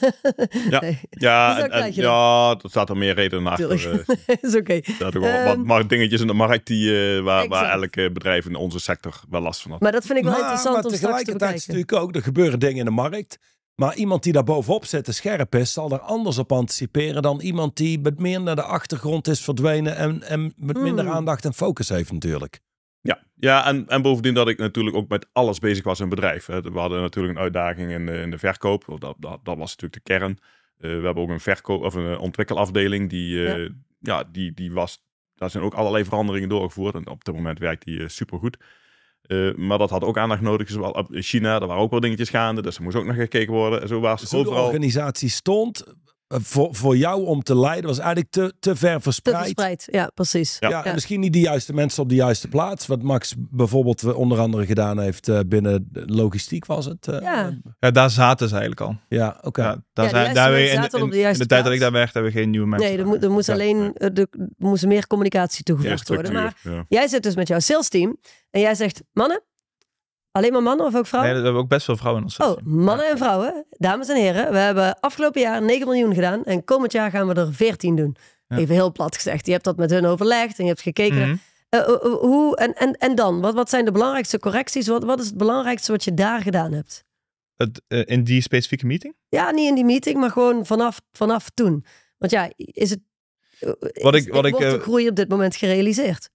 Ja, nee. ja, dus ja staat er meer redenen achter. dat eh. is oké. Dat um, wat ehm, dingetjes in de markt die, eh, waar, waar elke bedrijf in onze sector wel last van had. Maar dat vind ik wel interessant maar om straks te tegelijkertijd is natuurlijk ook, er gebeuren dingen in de markt. Maar iemand die daar bovenop zit en scherp is, zal daar anders op anticiperen dan iemand die met meer naar de achtergrond is verdwenen en, en met minder hmm. aandacht en focus heeft natuurlijk. Ja, ja en, en bovendien dat ik natuurlijk ook met alles bezig was in het bedrijf. We hadden natuurlijk een uitdaging in de, in de verkoop. Dat, dat, dat was natuurlijk de kern. Eh, we hebben ook een, verkoop, of een ontwikkelafdeling. Die, eh, ja. die, die was, daar zijn ook allerlei veranderingen doorgevoerd. En op dit moment werkt die uh, supergoed. maar dat had ook aandacht nodig. in China, daar waren ook wel dingetjes gaande. Dus er moest ook nog gekeken worden. Zo was dus overal... de organisatie stond, eh, voor, voor jou om te leiden was eigenlijk te, te ver verspreid. Te verspreid, ja, precies. Ja, misschien niet de juiste mensen op de juiste plaats. Wat Max bijvoorbeeld eh, onder andere gedaan heeft eh, binnen logistiek was het. ja. ja, daar zaten ze eigenlijk al. Ja, oké. daar, zijn, daar in, in, de, tijd dat ik daar werkte, hebben we geen nieuwe mensen. Nee, er, moest alleen er moest meer communicatie toegevoegd worden. Maar jij zit dus met jouw sales team en jij zegt, mannen, Alleen maar mannen of ook vrouwen? Nee, we hebben ook best veel vrouwen in ons Oh, mannen en vrouwen. Dames en heren, we hebben afgelopen jaar 9 miljoen gedaan. En komend jaar gaan we er 14 doen. Even heel plat gezegd. Je hebt dat met hun overlegd en je hebt gekeken. Mhm. Eh, eh, eh, hoe, en, en, en dan? Wat, wat zijn de belangrijkste correcties? Wat, wat is het belangrijkste wat je daar gedaan hebt? Het, in die specifieke meeting? Ja, niet in die meeting, maar gewoon vanaf, vanaf toen. Want ja, is het. Wat ik, wat ik, de groei op dit moment gerealiseerd?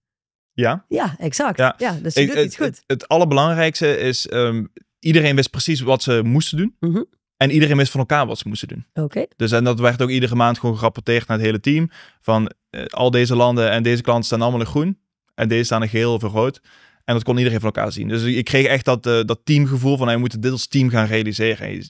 Ja? Ja, exact. Ja, ja dus je doet het, iets goed. Het, het allerbelangrijkste is, um, iedereen wist precies wat ze moesten doen. Mhm. En iedereen wist van elkaar wat ze moesten doen. Oké. Dus en dat werd ook iedere maand gewoon gerapporteerd naar het hele team. Van eh, al deze landen en deze klanten staan allemaal in groen. En deze staan in geel of in rood. En dat kon iedereen van elkaar zien. Dus ik kreeg echt dat, eh, dat teamgevoel van, hey, we moeten dit als team gaan realiseren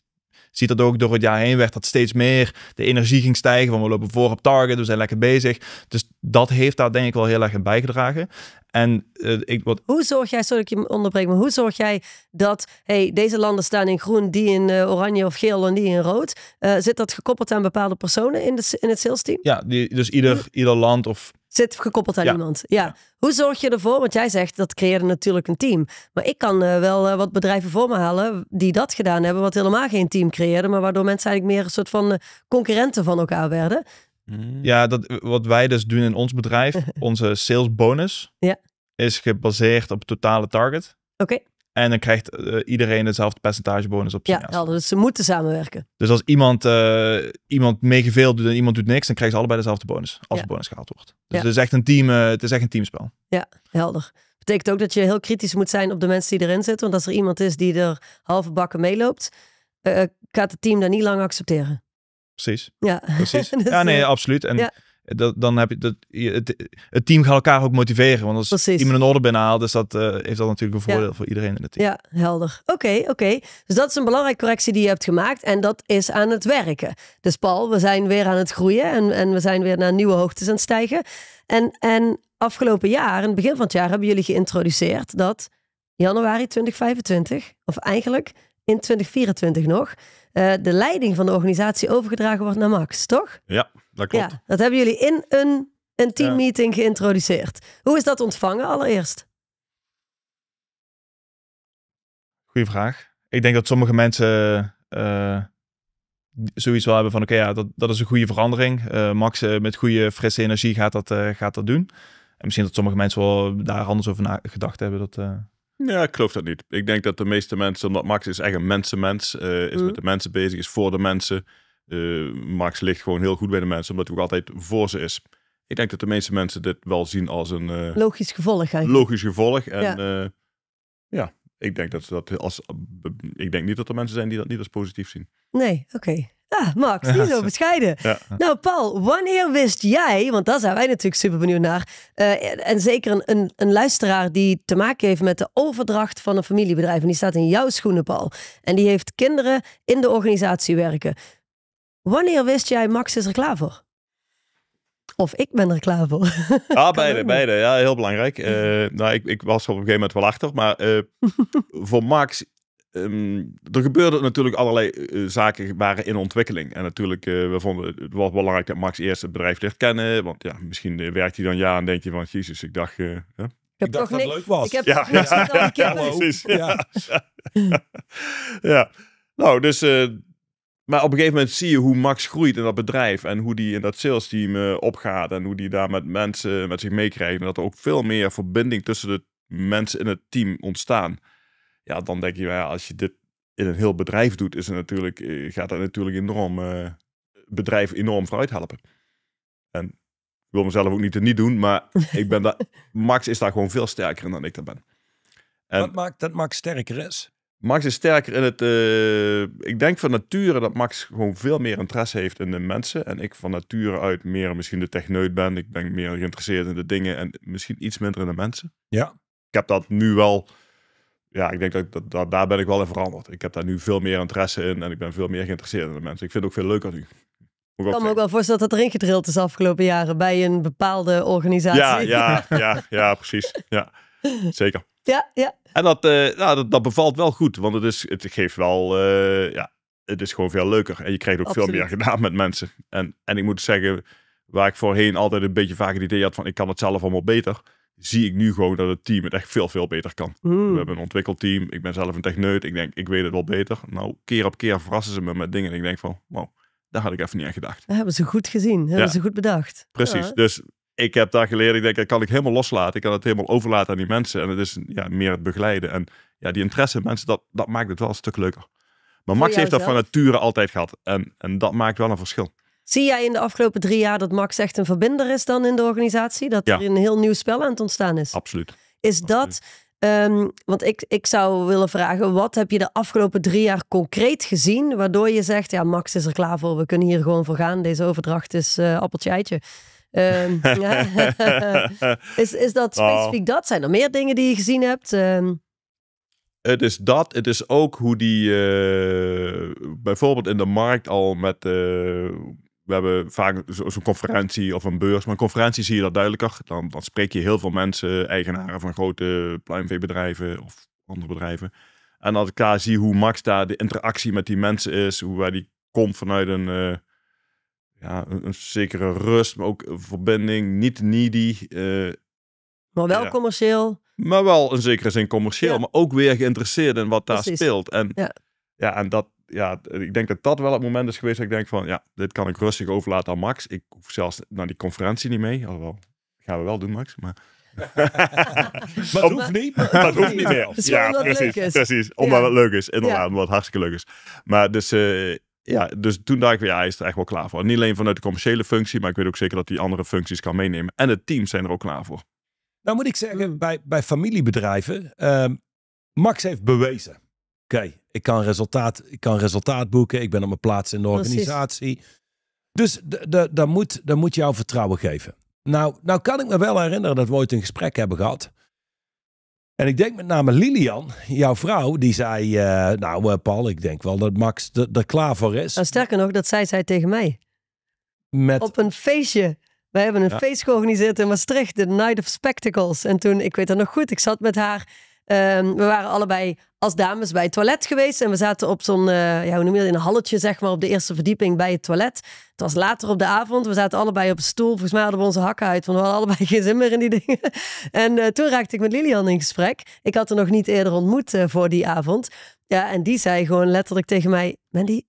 ziet dat ook door het jaar heen werd dat steeds meer. De energie ging stijgen, want we lopen voor op target, we zijn lekker bezig. Dus dat heeft daar denk ik wel heel erg in bijgedragen. En eh, ik, wat... Hoe zorg jij, sorry dat ik je onderbreek, maar hoe zorg jij dat hey, deze landen staan in groen, die in eh, oranje of geel en die in rood? Eh, zit dat gekoppeld aan bepaalde personen in, de, in het sales team? Ja, die, dus ieder, hm. ieder land of Zit gekoppeld aan iemand. Ja. Hoe zorg je ervoor? Want jij zegt dat creëerde natuurlijk een team. Maar ik kan eh, wel eh, wat bedrijven voor me halen die dat gedaan hebben, wat helemaal geen team creëerde, maar waardoor mensen eigenlijk meer een soort van eh, concurrenten van elkaar werden. Mm. Ja, dat, wat wij dus doen in ons bedrijf, onze sales bonus, ja. is gebaseerd op totale target. Oké. En dan krijgt eh, iedereen hetzelfde bonus op ja Ja, dus ze moeten samenwerken. Dus als iemand, uh, iemand meegeveeld doet en iemand doet niks, dan krijgen ze allebei dezelfde bonus. Als ja. de bonus gehaald wordt. Dus het, is echt een team, eh, het is echt een teamspel. Ja, helder. Betekent ook dat je heel kritisch moet zijn op de mensen die erin zitten. Want als er iemand is die er halve bakken meeloopt, gaat het team dat niet lang accepteren. Precies. Ja, precies. Dus, ja nee, absoluut. En ja dan heb je dat, het, het, team gaat elkaar ook motiveren. Want als iemand een orde binnenhaalt, dus dat, eh, heeft dat natuurlijk een voordeel voor iedereen in het team. Ja, helder. Oké, oké. Dus dat is een belangrijke correctie die je hebt gemaakt. En dat is aan het werken. Dus Paul, we zijn weer aan het groeien en, en we zijn weer naar nieuwe hoogtes aan het stijgen. En, en afgelopen jaar, in het begin van het jaar, hebben jullie geïntroduceerd dat januari 2025, of eigenlijk in 2024 nog, eh, de leiding van de organisatie overgedragen wordt naar Max, toch? Ja dat Ja, dat hebben jullie in een, een teammeeting geïntroduceerd. Hoe is dat ontvangen allereerst? Goeie vraag. Ik denk dat sommige mensen uh, zoiets wel hebben van oké, ja, dat, dat is een goede verandering. Eh, Max eh, met goede frisse energie gaat dat, gaat dat doen. En misschien dat sommige mensen wel daar anders over gedacht hebben. Dat, ja, ik geloof dat niet. Ik denk dat de meeste mensen, omdat Max is echt een mensenmens, is mm. met de mensen bezig, is voor de mensen. Eh, Max ligt gewoon heel goed bij de mensen, omdat hij ook altijd voor ze is. Ik denk dat de meeste mensen dit wel zien als een... Eh, logisch gevolg Logisch gevolg. En ja, eh, ja ik denk dat, dat als... Ik denk niet dat er mensen zijn die dat niet als positief zien. Nee, oké. Ah, Max, niet zo bescheiden. Nou, Paul, wanneer wist jij, want daar zijn wij natuurlijk super benieuwd naar, en zeker een, een, een, luisteraar die te maken heeft met de overdracht van een familiebedrijf, en die staat in jouw schoenen, Paul, en die heeft kinderen in de organisatie werken. Wanneer wist jij, Max is er klaar voor? Of ik ben er klaar voor. Ja, ah, beide, beide. Ja, heel belangrijk. Eh, nou, ik, ik was op een gegeven moment wel achter. Maar eh, voor Max, ehm, er gebeurden natuurlijk allerlei eh, zaken waren in ontwikkeling. En natuurlijk, we vonden het was belangrijk dat Max eerst het bedrijf leert kennen. Want ja, misschien werkt hij dan ja en denk je van, jezus, ik dacht... Ik, ik dacht dat het leuk was. Ik heb ja, ja, ja, ja, ja, precies. Ja. ja. Nou, dus maar op een gegeven moment zie je hoe Max groeit in dat bedrijf. En hoe die in dat salesteam team eh, opgaat. En hoe die daar met mensen met zich meekrijgt. En dat er ook veel meer verbinding tussen de mensen in het team ontstaan. Ja, dan denk je, ja, als je dit in een heel bedrijf doet, is het natuurlijk, eh, gaat dat natuurlijk enorm uh, bedrijf enorm vooruit helpen. En ik wil mezelf ook niet te niet doen, maar ik ben daar, Max is daar gewoon veel sterker in dan ik dat ben. En, Wat maakt dat Max sterker is? Max is sterker in het. Eh, ik denk van nature dat Max gewoon veel meer interesse heeft in de mensen. En ik van nature uit meer misschien de techneut ben. Ik ben meer geïnteresseerd in de dingen en misschien iets minder in de mensen. Ja. Ik heb dat nu wel. Ja, ik denk dat, dat, daar ben ik wel in veranderd. Ik heb daar nu veel meer interesse in en ik ben veel meer geïnteresseerd in de mensen. Ik vind het ook veel leuker nu. Ik kan me ook wel voorstellen dat dat erin gedrild is de afgelopen jaren bij een bepaalde organisatie. Ja, ja, ja, ja, precies. Ja, zeker. Ja, ja. En dat, eh, dat, dat, bevalt wel goed, want het, is, het geeft wel, eh, ja, het is gewoon veel leuker. En je krijgt ook veel meer gedaan met mensen. En, en ik moet zeggen, waar ik voorheen altijd een beetje vaak het idee had van ik kan het zelf allemaal beter, zie ik nu gewoon dat het team het echt veel, veel beter kan. We hebben een ontwikkelteam, ik ben zelf een techneut, ik denk ik weet het wel beter. Nou, keer op keer verrassen ze me met dingen en ik denk van, wow, daar had ik even niet aan gedacht. Dat hebben ze goed gezien, hebben ze goed bedacht. Precies, dus ik heb daar geleerd, ik denk, dat kan ik helemaal loslaten. Ik kan het helemaal overlaten aan die mensen. En het is ja, meer het begeleiden. En ja, die interesse mensen, dat, dat maakt het wel een stuk leuker. Maar Max heeft dat van nature altijd gehad. En, en dat maakt wel een verschil. Zie jij in de afgelopen drie jaar dat Max echt een verbinder is dan in de organisatie? Dat er een heel nieuw spel aan het ontstaan is? Absoluut. Is dat, ehm, want ik, ik zou willen vragen, wat heb je de afgelopen drie jaar concreet gezien? Waardoor je zegt, ja Max is er klaar voor, we kunnen hier gewoon voor gaan. Deze overdracht is eh, appeltje eitje. Ehm, is, is dat oh. specifiek dat? Zijn er meer dingen die je gezien hebt? Ehm, Het is dat. Het is ook hoe die eh, bijvoorbeeld in de markt al met. Eh, we hebben vaak zo'n conferentie of een beurs. Maar een conferentie zie je dat duidelijker. Dan, dan spreek je heel veel mensen, eigenaren van grote pluimveebedrijven of andere bedrijven. En als ik daar zie hoe Max daar de interactie met die mensen is, hoe hij die komt vanuit een. Eh, ja, een, zekere rust, maar ook verbinding. Niet needy. Eh, maar wel commercieel. Maar wel in zekere zin commercieel, maar ook weer geïnteresseerd in wat daar speelt. En ja. ja, en dat, ja, ik denk dat dat wel het moment is geweest dat ik denk van, ja, dit kan ik rustig overlaten aan Max. Ik hoef zelfs naar die conferentie niet mee. Alhoewel, gaan we wel doen, Max. Maar maar dat hoeft niet. Maar, hoeft niet meer. Ja, precies. Precies. Omdat het leuk is. Inderdaad, ja. omdat het hartstikke leuk is. Maar dus, eh, ja, dus toen dacht ik, ja, hij is er echt wel klaar voor. niet alleen vanuit de commerciële functie, maar ik weet ook zeker dat hij andere functies kan meenemen. En het team zijn er ook klaar voor. Nou moet ik zeggen, bij, bij familiebedrijven, ehm, Max heeft bewezen. Oké, ik, kan resultaat, ik kan resultaat boeken, ik ben op mijn plaats in de organisatie. Dus dan moet, moet jouw vertrouwen geven. Nou, nou kan ik me wel herinneren dat we ooit een gesprek hebben gehad. En ik denk met name Lilian, jouw vrouw, die zei: eh, Nou, eh, Paul, ik denk wel dat Max er klaar voor is. Nou, sterker nog, dat zij zei tegen mij. Op een feestje. Wij hebben een feest georganiseerd in Maastricht, de Night of Spectacles. En toen, ik weet dat nog goed, ik zat met haar Ehm, we waren allebei als dames bij het toilet geweest. En we zaten op zo'n, eh, ja, hoe noem je dat, in een halletje, zeg maar, op de eerste verdieping bij het toilet. Het was later op de avond. We zaten allebei op een stoel. Volgens mij hadden we onze hakken uit, want we hadden allebei geen zin meer in die dingen. En eh, toen raakte ik met Lilian in gesprek. Ik had haar nog niet eerder ontmoet eh, voor die avond. Ja, en die zei gewoon letterlijk tegen mij: Mandy,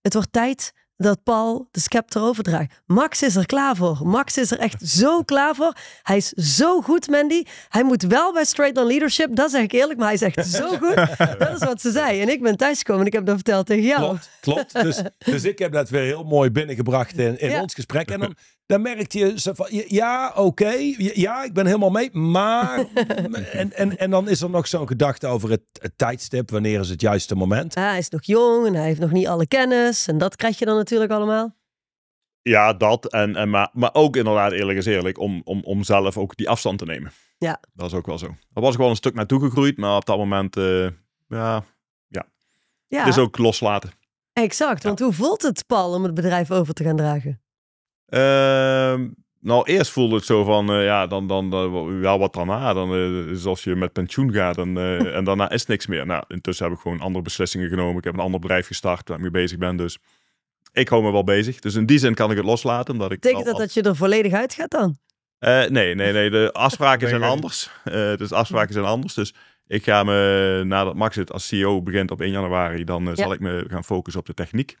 het wordt tijd dat Paul de scepter overdraagt. Max is er klaar voor. Max is er echt zo klaar voor. Hij is zo goed, Mandy. Hij moet wel bij Straight on Leadership, dat zeg ik eerlijk, maar hij is echt zo goed. Dat is wat ze zei. En ik ben thuisgekomen en ik heb dat verteld tegen jou. Klopt, klopt. Dus, dus ik heb dat weer heel mooi binnengebracht in, in ons gesprek. En dan dan merkte je ze van ja, oké, ja, ik ben helemaal mee, maar. en, en, en dan is er nog zo'n gedachte over het, tijdstip, wanneer is het juiste moment? hij is nog jong en hij heeft nog niet alle kennis en dat krijg je dan natuurlijk allemaal. Ja, dat. En, en maar, maar ook inderdaad, eerlijk is eerlijk, om, om, om zelf ook die afstand te nemen. Ja. Dat is ook wel zo. Daar was ik wel een stuk naartoe gegroeid, maar op dat moment, uh, ja, ja. Het is ook loslaten. Exact, want hoe voelt het, pal om het bedrijf over te gaan dragen? Ehm, nou, eerst voelde het zo van, eh, ja, dan, dan, dan, wat daarna? Dan is eh, dus als je met pensioen gaat en, eh, en daarna is niks meer. Nou, intussen heb ik gewoon andere beslissingen genomen. Ik heb een ander bedrijf gestart waar ik mee bezig ben, dus ik hou me wel bezig. Dus in die zin kan ik het loslaten. dat ik Betekent dat dat je er volledig uit gaat dan? nee, nee, nee. De afspraken zijn anders. dus afspraken zijn anders. Dus ik ga me, nadat Max het als CEO begint op 1 januari, dan zal ik me gaan focussen op de techniek.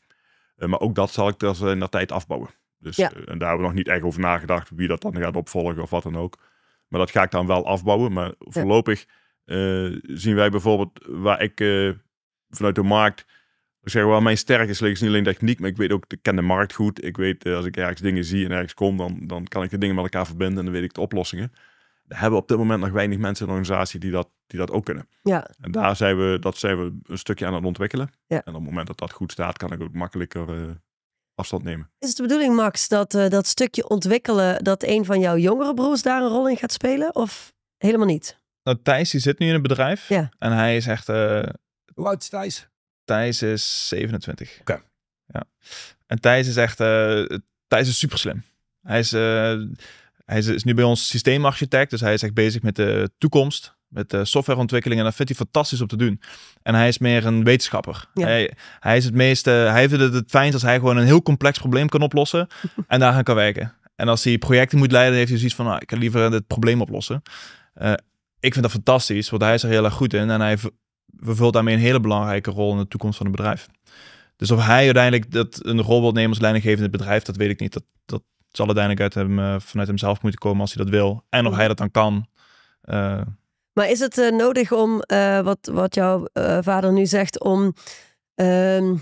maar ook dat zal ik dus, naar tijd afbouwen. Dus, eh, En daar hebben we nog niet echt over nagedacht wie dat dan gaat opvolgen of wat dan ook. Maar dat ga ik dan wel afbouwen. Maar voorlopig eh, zien wij bijvoorbeeld waar ik eh, vanuit de markt. Ik zeg wel, mijn sterke is niet alleen techniek, maar ik weet ook, ik ken de markt goed. Ik weet, als ik ergens dingen zie en ergens kom, dan, dan kan ik de dingen met elkaar verbinden en dan weet ik de oplossingen. We hebben op dit moment nog weinig mensen in de organisatie die dat, die dat ook kunnen. Ja. En daar zijn we, dat zijn we een stukje aan het ontwikkelen. Ja. En op het moment dat dat goed staat, kan ik ook makkelijker afstand nemen. Is het de bedoeling, Max, dat eh, dat stukje ontwikkelen, dat een van jouw jongere broers daar een rol in gaat spelen? Of helemaal niet? Nou, Thijs die zit nu in een bedrijf. Ja. En hij is echt... Eh, Hoe oud is Thijs? Thijs is 27. Oké. Ja. En Thijs is echt... Uh, Thijs is super slim. Hij is... hij is nu bij ons systeemarchitect, dus hij is echt bezig met de toekomst met eh, softwareontwikkeling. En dat vindt hij fantastisch om te doen. En hij is meer een wetenschapper. Hij, hij, is het meeste, hij vindt het het fijnst als hij gewoon een heel complex probleem kan oplossen en daar aan kan werken. En als hij projecten moet leiden, heeft hij zoiets van, nou, ik kan liever dit probleem oplossen. Eh, ik vind dat fantastisch, want hij is er heel erg goed in. En hij vervult daarmee een hele belangrijke rol in de toekomst van het bedrijf. Dus of hij uiteindelijk dat een rol wil nemen als leidinggevende in het bedrijf, dat weet ik niet. Dat, dat zal uiteindelijk uit hem, eh, vanuit hemzelf moeten komen als hij dat wil. En of hij dat dan kan, maar is het eh, nodig om, eh, wat, wat jouw eh, vader nu zegt, om ehm,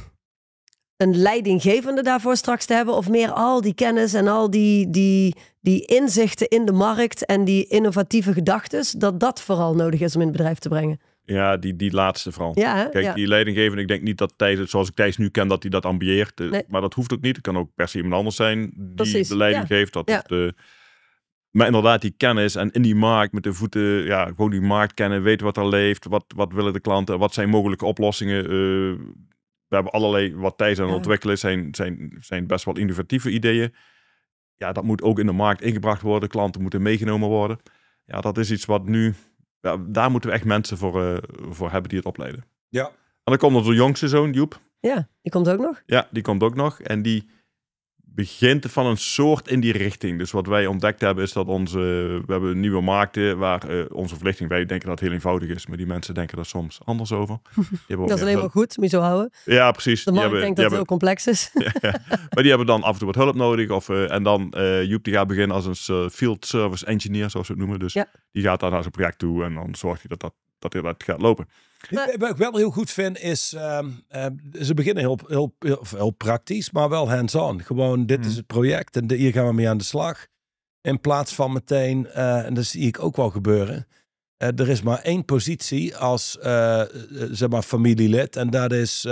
een leidinggevende daarvoor straks te hebben? Of meer al die kennis en al die, die, die inzichten in de markt en die innovatieve gedachten, dat dat vooral nodig is om in het bedrijf te brengen? Ja, die, die laatste vooral. Kijk, die leidinggevende, ik denk niet dat Thijs, zoals ik Thijs nu ken, dat hij dat ambieert. Maar dat hoeft ook niet. Het kan ook per se iemand anders zijn die de leiding geeft. Dat de, maar inderdaad, die kennis en in die markt met de voeten, ja, gewoon die markt kennen, weten wat er leeft, wat, wat willen de klanten, wat zijn mogelijke oplossingen. Eh, we hebben allerlei, wat Thijs aan het ontwikkelen zijn, zijn, zijn best wel innovatieve ideeën. Ja, dat moet ook in de markt ingebracht worden, klanten moeten meegenomen worden. Ja, dat is iets wat nu, daar moeten we echt mensen voor, eh, voor hebben die het opleiden. Ja. En dan komt onze jongste zoon, Joep. Ja, die komt ook nog. Ja, die komt ook nog. En die begint van een soort in die richting. Dus wat wij ontdekt hebben is dat onze, we hebben nieuwe markten waar eh, onze verlichting, wij denken dat het heel eenvoudig is, maar die mensen denken daar soms anders over. dat is alleen maar goed, moet je zo houden. Ja, precies. De markt die denkt dat het heel complex is. Maar die hebben dan af en toe wat hulp nodig. Of, eh, en dan, eh, Joep die gaat beginnen als een field service engineer, zoals ze het noemen. Dus die gaat dan naar zijn project toe en dan zorgt hij dat dat dat dat gaat lopen. Wat ik wel heel goed vind is, ehm, ehm, ze beginnen heel, heel, heel, heel, praktisch, maar wel hands-on. Gewoon, dit is hmm. het project en hier gaan we mee aan de slag. In plaats van meteen, eh, en dat zie ik ook wel gebeuren, eh, er is maar één positie als, eh, zeg maar, familielid. En dat is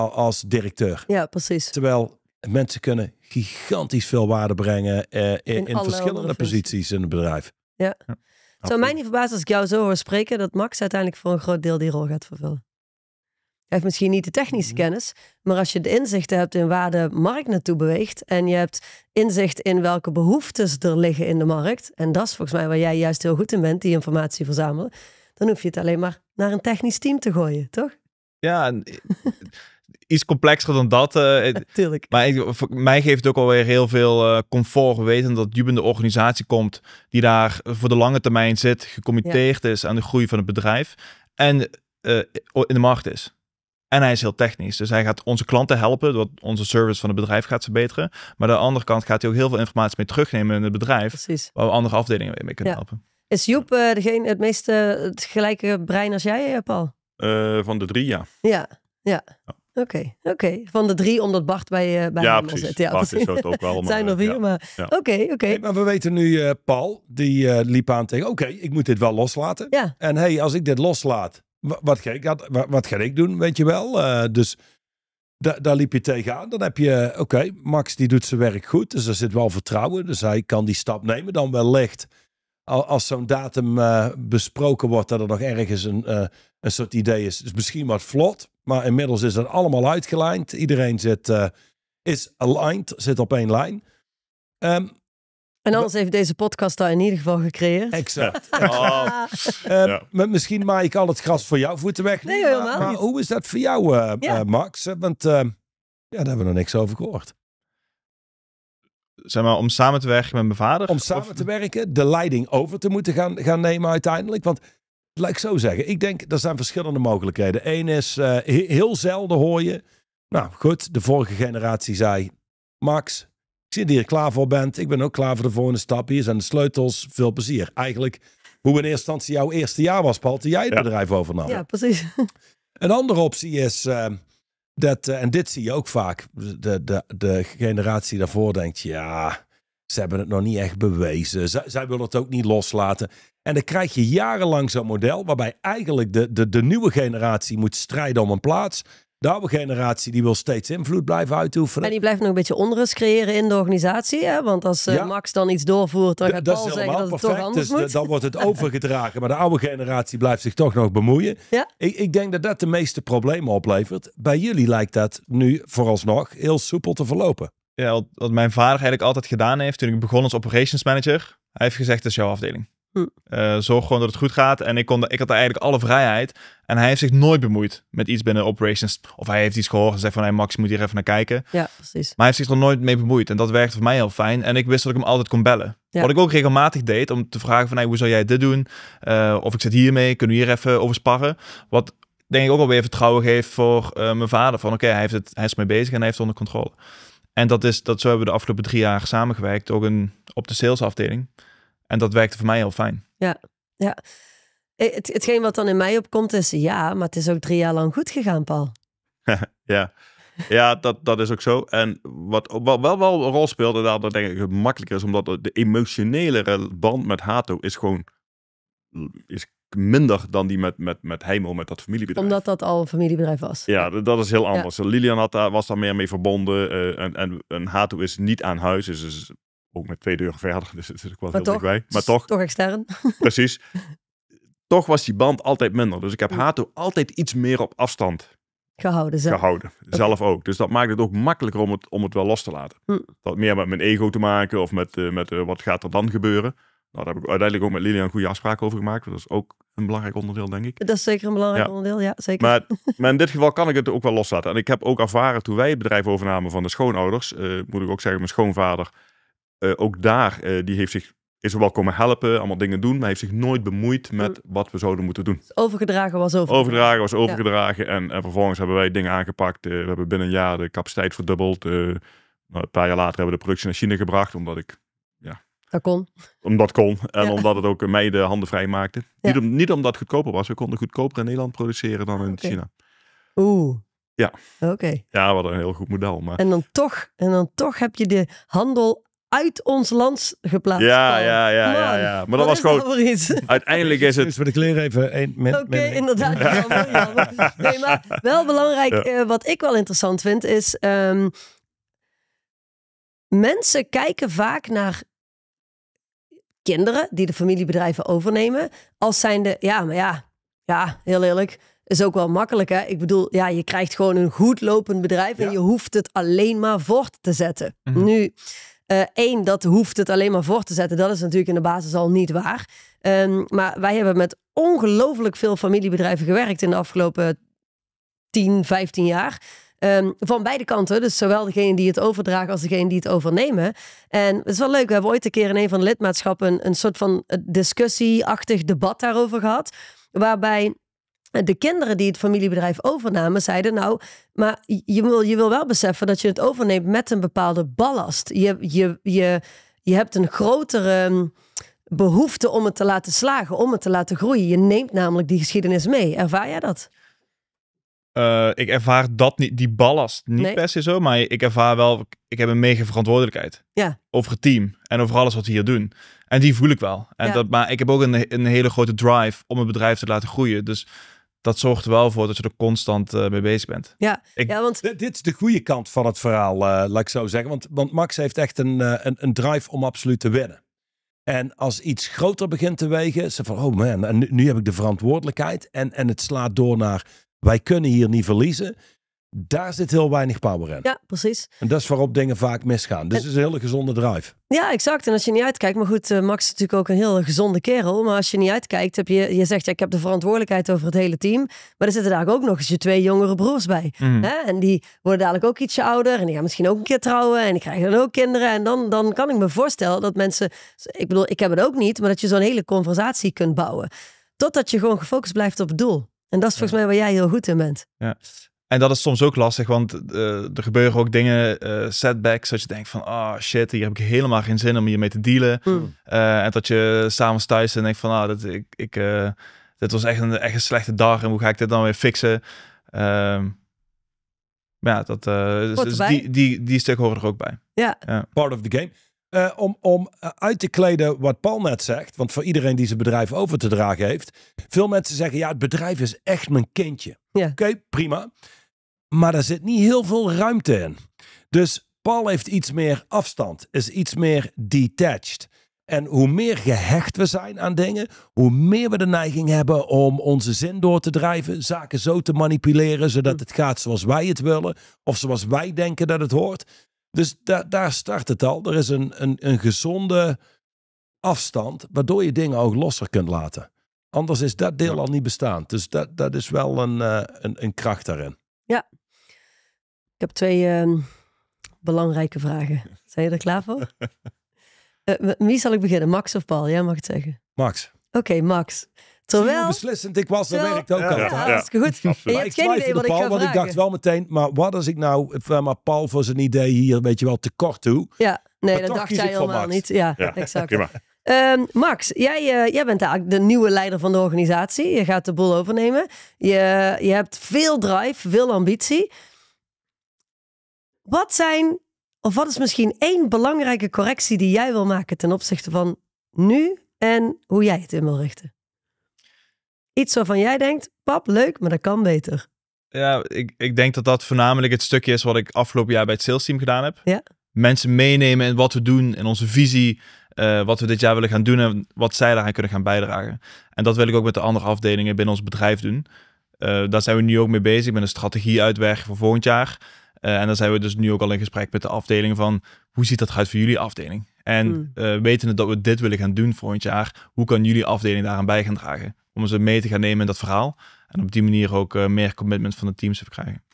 als directeur. Ja, precies. Terwijl mensen kunnen gigantisch veel waarde brengen in, in verschillende posities in het bedrijf. ja. Het zou mij niet verbazen als ik jou zo hoor spreken dat Max uiteindelijk voor een groot deel die rol gaat vervullen. Hij heeft misschien niet de technische mhm. kennis, maar als je de inzichten hebt in waar de markt naartoe beweegt en je hebt inzicht in welke behoeftes er liggen in de markt, en dat is volgens mij waar jij juist heel goed in bent, die informatie verzamelen, dan hoef je het alleen maar naar een technisch team te gooien, toch? Ja, en eh, iets complexer dan dat. Natuurlijk. Eh, maar voor mij geeft het ook alweer heel veel eh, comfort. weten dat Juben de organisatie komt die daar voor de lange termijn zit, gecommitteerd is aan de groei van het bedrijf en eh, in de markt is. En hij is heel technisch. Dus hij gaat onze klanten helpen. Wat onze service van het bedrijf gaat verbeteren. Maar aan de andere kant gaat hij ook heel veel informatie mee terugnemen in het bedrijf. Precies. Waar we andere afdelingen mee kunnen helpen. Is Joep uh, degene het meeste het gelijke brein als jij, Paul? van de drie, Ja, ja. ja. Oké, oké. Van de drie, omdat Bart bij, uh, bij ja, precies. zit. Bart is het ook wel. Maar, zijn er vier, maar oké, oké. maar we weten nu, eh, Paul, die eh, liep aan tegen, oké, ik moet dit wel loslaten. Ja. En hey, als ik dit loslaat, wat ga ik, wat, ga ik doen, weet je wel? dus da daar liep je tegenaan. Dan heb je, oké, Max die doet zijn werk goed, dus er zit wel vertrouwen. Dus hij kan die stap nemen, dan wellicht als zo'n datum besproken wordt, dat er nog ergens een, een soort idee is. Dus misschien wat vlot. Maar inmiddels is dat allemaal uitgelijnd. Iedereen zit, eh, is aligned, zit op één lijn. Ehm, en anders heeft deze podcast daar in ieder geval gecreëerd. Exact. oh. met, ehm, misschien maak ik al het gras voor jouw voeten weg. Nee, helemaal maar, niet. hoe is dat voor jou, eh, eh, Max? Want ja, daar hebben we nog niks over gehoord. Zeg maar, om samen te werken met mijn vader? Om samen te werken, de leiding over te moeten gaan, gaan nemen uiteindelijk. Want Laat ik zo zeggen. Ik denk, er zijn verschillende mogelijkheden. Eén is, eh, heel zelden hoor je... Nou goed, de vorige generatie zei... Max, ik zie dat je er klaar voor bent. Ik ben ook klaar voor de volgende stap. Hier zijn de sleutels. Veel plezier. Eigenlijk hoe in eerste instantie jouw eerste jaar was, Paul, toen jij het bedrijf overnam. Ja, precies. Een andere optie is... Eh, dat, eh, en dit zie je ook vaak. De, de, de generatie daarvoor denkt, ja, ze hebben het nog niet echt bewezen. zij willen het ook niet loslaten. En dan krijg je jarenlang zo'n model waarbij eigenlijk de, de, de nieuwe generatie moet strijden om een plaats. De oude generatie die wil steeds invloed blijven uitoefenen. En die blijft nog een beetje onrust creëren in de organisatie. Hè? Want als eh, Max dan iets doorvoert, dan gaat Paul zeggen dat het toch anders dus moet. Dan wordt het overgedragen. maar de oude generatie blijft zich toch nog bemoeien. Ja. Ik, ik, denk dat dat de meeste problemen oplevert. Bij jullie lijkt dat nu vooralsnog heel soepel te verlopen. Ja, wat, wat mijn vader eigenlijk altijd gedaan heeft toen ik begon als operations manager. Hij heeft gezegd, dat is jouw afdeling. Hm. Eh, zorg gewoon dat het goed gaat. En ik, kon, ik had eigenlijk alle vrijheid. En hij heeft zich nooit bemoeid met iets binnen operations. Of hij heeft iets gehoord en zei van, hey Max, je moet hier even naar kijken. Ja, precies. Maar hij heeft zich er nooit mee bemoeid. En dat werkte voor mij heel fijn. En ik wist dat ik hem altijd kon bellen. Wat ik ook regelmatig deed, om te vragen van, hey, hoe zou jij dit doen? Eh, of ik zit hiermee, kunnen we hier even over sparren? Wat denk ik ook alweer vertrouwen geeft voor eh, mijn vader. Van, oké, okay, hij hij, hij is mee bezig en hij heeft het onder controle. En dat is, dat zo hebben we de afgelopen drie jaar samengewerkt. Ook een, op de salesafdeling. En dat werkte voor mij heel fijn. Ja, ja. Eh, het, hetgeen wat dan in mij opkomt is, ja, maar het is ook drie jaar lang goed gegaan, Paul. ja, ja dat, dat is ook zo. En wat, wat wel, wel een rol speelde, dat dat denk ik makkelijker is, omdat de emotionele band met Hato is gewoon is minder dan die met, met, met Heimo, met dat familiebedrijf. Omdat dat al een familiebedrijf was. Ja, dat is heel anders. Lilian had, was daar meer mee verbonden eh, en, en, Hato is niet aan huis, dus ook met twee deuren verder, dus het is ook wel maar heel toch, Maar dus toch, toch extern. Precies. Toch was die band altijd minder. Dus ik heb Hato altijd iets meer op afstand gehouden. Zelf. Gehouden, ook. Dus dat maakt het ook makkelijker om het, om het wel los te laten. Hm. Dat meer met mijn ego te maken of met, eh, met eh, wat gaat er dan gebeuren. Nou, daar heb ik uiteindelijk ook met Lilian een goede afspraak over gemaakt. Dat is ook een belangrijk onderdeel, denk ik. Dat is zeker een belangrijk onderdeel, ja, zeker. Maar, in dit geval kan ik het ook wel loslaten. En ik heb ook ervaren toen wij het bedrijf overnamen van de schoonouders, uh, moet ik ook zeggen, mijn schoonvader eh, ook daar, eh, die heeft zich is er wel komen helpen, allemaal dingen doen, maar heeft zich nooit bemoeid met mm. wat we zouden moeten doen. Overgedragen was overgedragen. Overgedragen was overgedragen en, en, vervolgens hebben wij dingen aangepakt. Eh, we hebben binnen een jaar de capaciteit verdubbeld. een paar jaar later hebben we de productie naar China gebracht, omdat ik... Ja, dat kon. Omdat kon en omdat het ook mij de handen vrij maakte. Niet, om, niet omdat het goedkoper was, we konden goedkoper in Nederland produceren dan in China. Oeh. Ja. Oké. Ja, wat een heel goed model. Maar... En, dan toch, en dan toch heb je de handel uit ons land geplaatst. Ja, ja, ja, ja, Maar dat was gewoon. Uiteindelijk is het. Dus we de kleren even een. Oké, inderdaad. Nee, maar wel belangrijk. Eh, wat ik wel interessant vind is. Ehm, mensen kijken vaak naar kinderen die de familiebedrijven overnemen. Als zijnde, ja, maar ja, ja, heel eerlijk. Is ook wel makkelijk, hè? Ik bedoel, ja, je krijgt gewoon een goed lopend bedrijf en je hoeft het alleen maar voort te zetten. Mhm. Nu Eén, eh, dat hoeft het alleen maar voor te zetten. Dat is natuurlijk in de basis al niet waar. Ehm, maar wij hebben met ongelooflijk veel familiebedrijven gewerkt in de afgelopen 10, 15 jaar. Ehm, van beide kanten, dus zowel degene die het overdragen als degene die het overnemen. En het is wel leuk, we hebben ooit een keer in een van de lidmaatschappen een, een soort van discussieachtig debat daarover gehad. Waarbij de kinderen die het familiebedrijf overnamen, zeiden nou, maar je wil, je wil wel beseffen dat je het overneemt met een bepaalde ballast. Je, je, je, je hebt een grotere mm, behoefte om het te laten slagen, om het te laten groeien. Je neemt namelijk die geschiedenis mee. Ervaar jij dat? Eh, ik ervaar dat niet, die ballast niet nee. per se zo, maar ik ervaar wel, ik heb een mega verantwoordelijkheid. Ja. Over het team en over alles wat we hier doen. En die voel ik wel. En dat, maar ik heb ook een, een hele grote drive om het bedrijf te laten groeien. Dus dat zorgt er wel voor dat je er constant eh, mee bezig bent. Ja, ja want... dit is de goede kant van het verhaal, eh, laat ik zo zeggen. Want, want Max heeft echt een, eh, een, een, drive om absoluut te winnen. En als iets groter begint te wegen, ze van, oh man, en nu, nu, heb ik de verantwoordelijkheid. En, en het slaat door naar, wij kunnen hier niet verliezen daar zit heel weinig power in. Ja, precies. En dat is waarop dingen vaak misgaan. Dus het is een hele gezonde drive. Ja, exact. En als je niet uitkijkt, maar goed, eh, Max is natuurlijk ook een heel gezonde kerel. Maar als je niet uitkijkt, heb je, je zegt, ja, ik heb de verantwoordelijkheid over het hele team. Maar er zitten daar ook nog eens je twee jongere broers bij. Mm. Hè? En die worden dadelijk ook ietsje ouder. En die gaan misschien ook een keer trouwen. En die krijgen dan ook kinderen. En dan, dan kan ik me voorstellen dat mensen, ik bedoel, ik heb het ook niet, maar dat je zo'n hele conversatie kunt bouwen. Totdat je gewoon gefocust blijft op het doel. En dat is volgens mij waar jij heel goed in bent. Ja. En dat is soms ook lastig, want eh, er gebeuren ook dingen, eh, setbacks, dat je denkt van, ah oh, shit, hier heb ik helemaal geen zin om hiermee te dealen. Hmm. Eh, en dat je s'avonds thuis en denkt van, ah, dat, ik, ik, dit was echt een, echt een slechte dag en hoe ga ik dit dan weer fixen? Ehm, ja, dat, die, die, die stuk horen er ook bij. Ja. Part of the game. Eh, om, om eh, uit te kleden wat Paul net zegt. Want voor iedereen die zijn bedrijf over te dragen heeft. Veel mensen zeggen, ja, het bedrijf is echt mijn kindje. Oké, prima. Maar daar zit niet heel veel ruimte in. Dus Paul heeft iets meer afstand. Is iets meer detached. En hoe meer gehecht we zijn aan dingen, hoe meer we de neiging hebben om onze zin door te drijven, zaken zo te manipuleren zodat hm. het gaat zoals wij het willen of zoals wij denken dat het hoort. Dus daar start het al. Er is een, een, een gezonde afstand, waardoor je dingen ook losser kunt laten. Anders is dat deel al niet bestaan. Dus dat, dat is wel een, eh, een, kracht daarin. Ja. Ik heb twee ehm, belangrijke vragen. Zijn je er klaar voor? uh, wie zal ik beginnen? Max of Paul? Jij mag het zeggen. Max. Oké, Max. Terwijl... beslissend ik was, dat terwijl... werkt ook ja, altijd. dat is goed. Ja, ik geen idee wat Paul, ik want ik dacht wel meteen, maar wat als ik nou, eh, maar Paul voor zijn idee hier, een beetje wel, te kort toe. Ja, nee, dat dacht jij helemaal niet. Ja, exact. Ehm, Max, jij, eh, jij bent de, de nieuwe leider van de organisatie. Je gaat de boel overnemen. Je, je hebt veel drive, veel ambitie. Wat zijn, of wat is misschien één belangrijke correctie die jij wil maken ten opzichte van nu en hoe jij het in wil richten? Iets waarvan jij denkt, pap, leuk, maar dat kan beter. Ja, ik, ik denk dat dat voornamelijk het stukje is wat ik afgelopen jaar bij het sales team gedaan heb. Ja. Mensen meenemen in wat we doen, in onze visie, eh, wat we dit jaar willen gaan doen en wat zij daaraan kunnen gaan bijdragen. En dat wil ik ook met de andere afdelingen binnen ons bedrijf doen. Uh, daar zijn we nu ook mee bezig. met een strategie uitwerken voor volgend jaar. Eh, en dan zijn we dus nu ook al in gesprek met de afdeling van hoe ziet dat uit voor jullie afdeling? En mm. wetende dat we dit willen gaan doen volgend jaar, hoe kan jullie afdeling daaraan bij gaan dragen? Om ze mee te gaan nemen in dat verhaal. En op die manier ook eh, meer commitment van de teams te krijgen.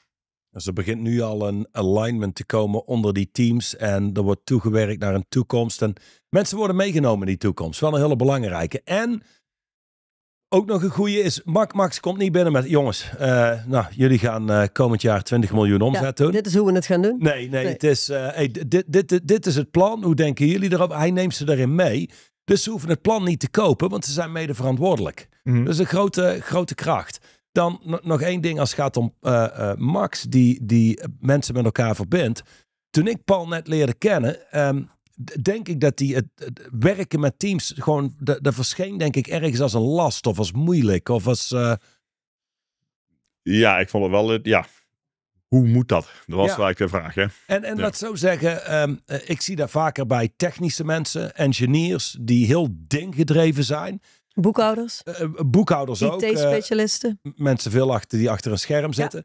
Dus er begint nu al een alignment te komen onder die teams. En er wordt toegewerkt naar een toekomst. En mensen worden meegenomen in die toekomst. Wel een hele belangrijke. En ook nog een goede is, Max komt niet binnen met, jongens, eh, nou, jullie gaan eh, komend jaar 20 miljoen omzet ja, doen. Dit is hoe we het gaan doen. Nee, nee, Het is, eh, dit, dit, dit, is het plan. Hoe denken jullie erop? Hij neemt ze daarin mee. Dus ze hoeven het plan niet te kopen, want ze zijn mede verantwoordelijk. Mm Dat is een grote, grote kracht. Dan nog één ding als het gaat om Max, die, die mensen met elkaar verbindt. Toen ik Paul net leerde kennen, ehm, denk ik dat die het, werken met teams gewoon, dat, dat, verscheen denk ik ergens als een last of als moeilijk of als... Eh, ja, ik vond het wel, eh, ja. Hoe moet dat? Dat was ja. eigenlijk de vraag. Hè? En, en ja. laat zo zeggen, ehm, eh, ik zie dat vaker bij technische mensen, engineers, die heel dinggedreven zijn. Boekhouders. boekhouders IT ook. IT-specialisten. mensen veel achter, die achter een scherm zitten.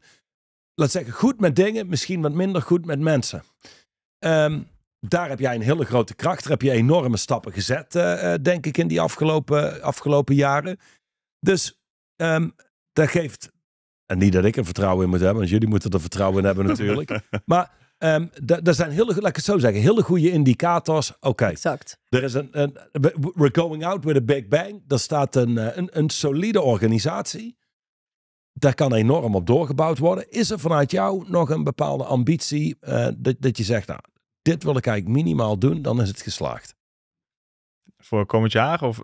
Laat zeggen, goed met dingen, misschien wat minder goed met mensen. Um, daar heb jij een hele grote kracht. Daar heb je enorme stappen gezet, eh, eh, denk ik, in die afgelopen, afgelopen jaren. Dus um, dat geeft. En niet dat ik er vertrouwen in moet hebben, want jullie moeten er vertrouwen in hebben natuurlijk. maar er ehm, zijn hele, laat ik het zo zeggen, hele goede indicators. Oké, exact. er is een, een, We're going out with a big bang. Er staat eh, een, een, solide organisatie. Daar kan enorm op doorgebouwd worden. Is er vanuit jou nog een bepaalde ambitie dat, dat je zegt, nou, dit wil ik eigenlijk minimaal doen, dan is het geslaagd. Voor komend jaar of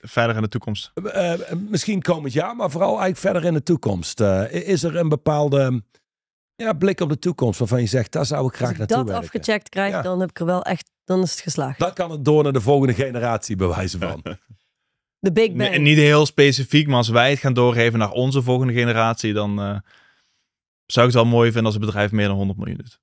verder in de toekomst? Eh, eh, misschien komend jaar, maar vooral eigenlijk verder in de toekomst. Eh, is er een bepaalde ja, blik op de toekomst waarvan je zegt, daar zou ik graag Als ik dat afgecheckt krijg, dan heb ik er wel echt, dan is het geslaagd. Dan kan het door naar de volgende generatie bewijzen van. De Big Bang. niet heel specifiek, maar als wij het gaan doorgeven naar onze volgende generatie, dan zou ik het wel mooi vinden als het bedrijf meer dan 100 miljoen doet.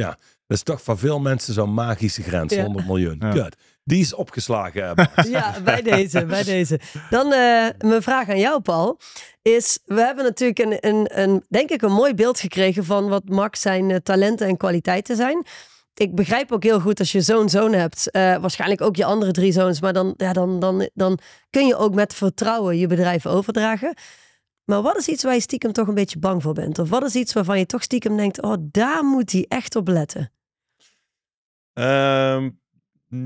Ja, dat is toch voor veel mensen zo'n magische grens, 100 miljoen. Ja. Die is opgeslagen. Eh, ja, bij deze, bij deze. Dan eh, mijn vraag aan jou, Paul. Is, we hebben natuurlijk een, een, een, denk ik, een mooi beeld gekregen van wat Max zijn eh, talenten en kwaliteiten zijn. Ik begrijp ook heel goed als je zo'n zoon hebt, waarschijnlijk ook je andere drie zoons, maar dan, ja, dan, dan, dan kun je ook met vertrouwen je bedrijf overdragen. Maar wat is iets waar je stiekem toch een beetje bang voor bent? Of wat is iets waarvan je toch stiekem denkt, oh, daar moet hij echt op letten? Ehm,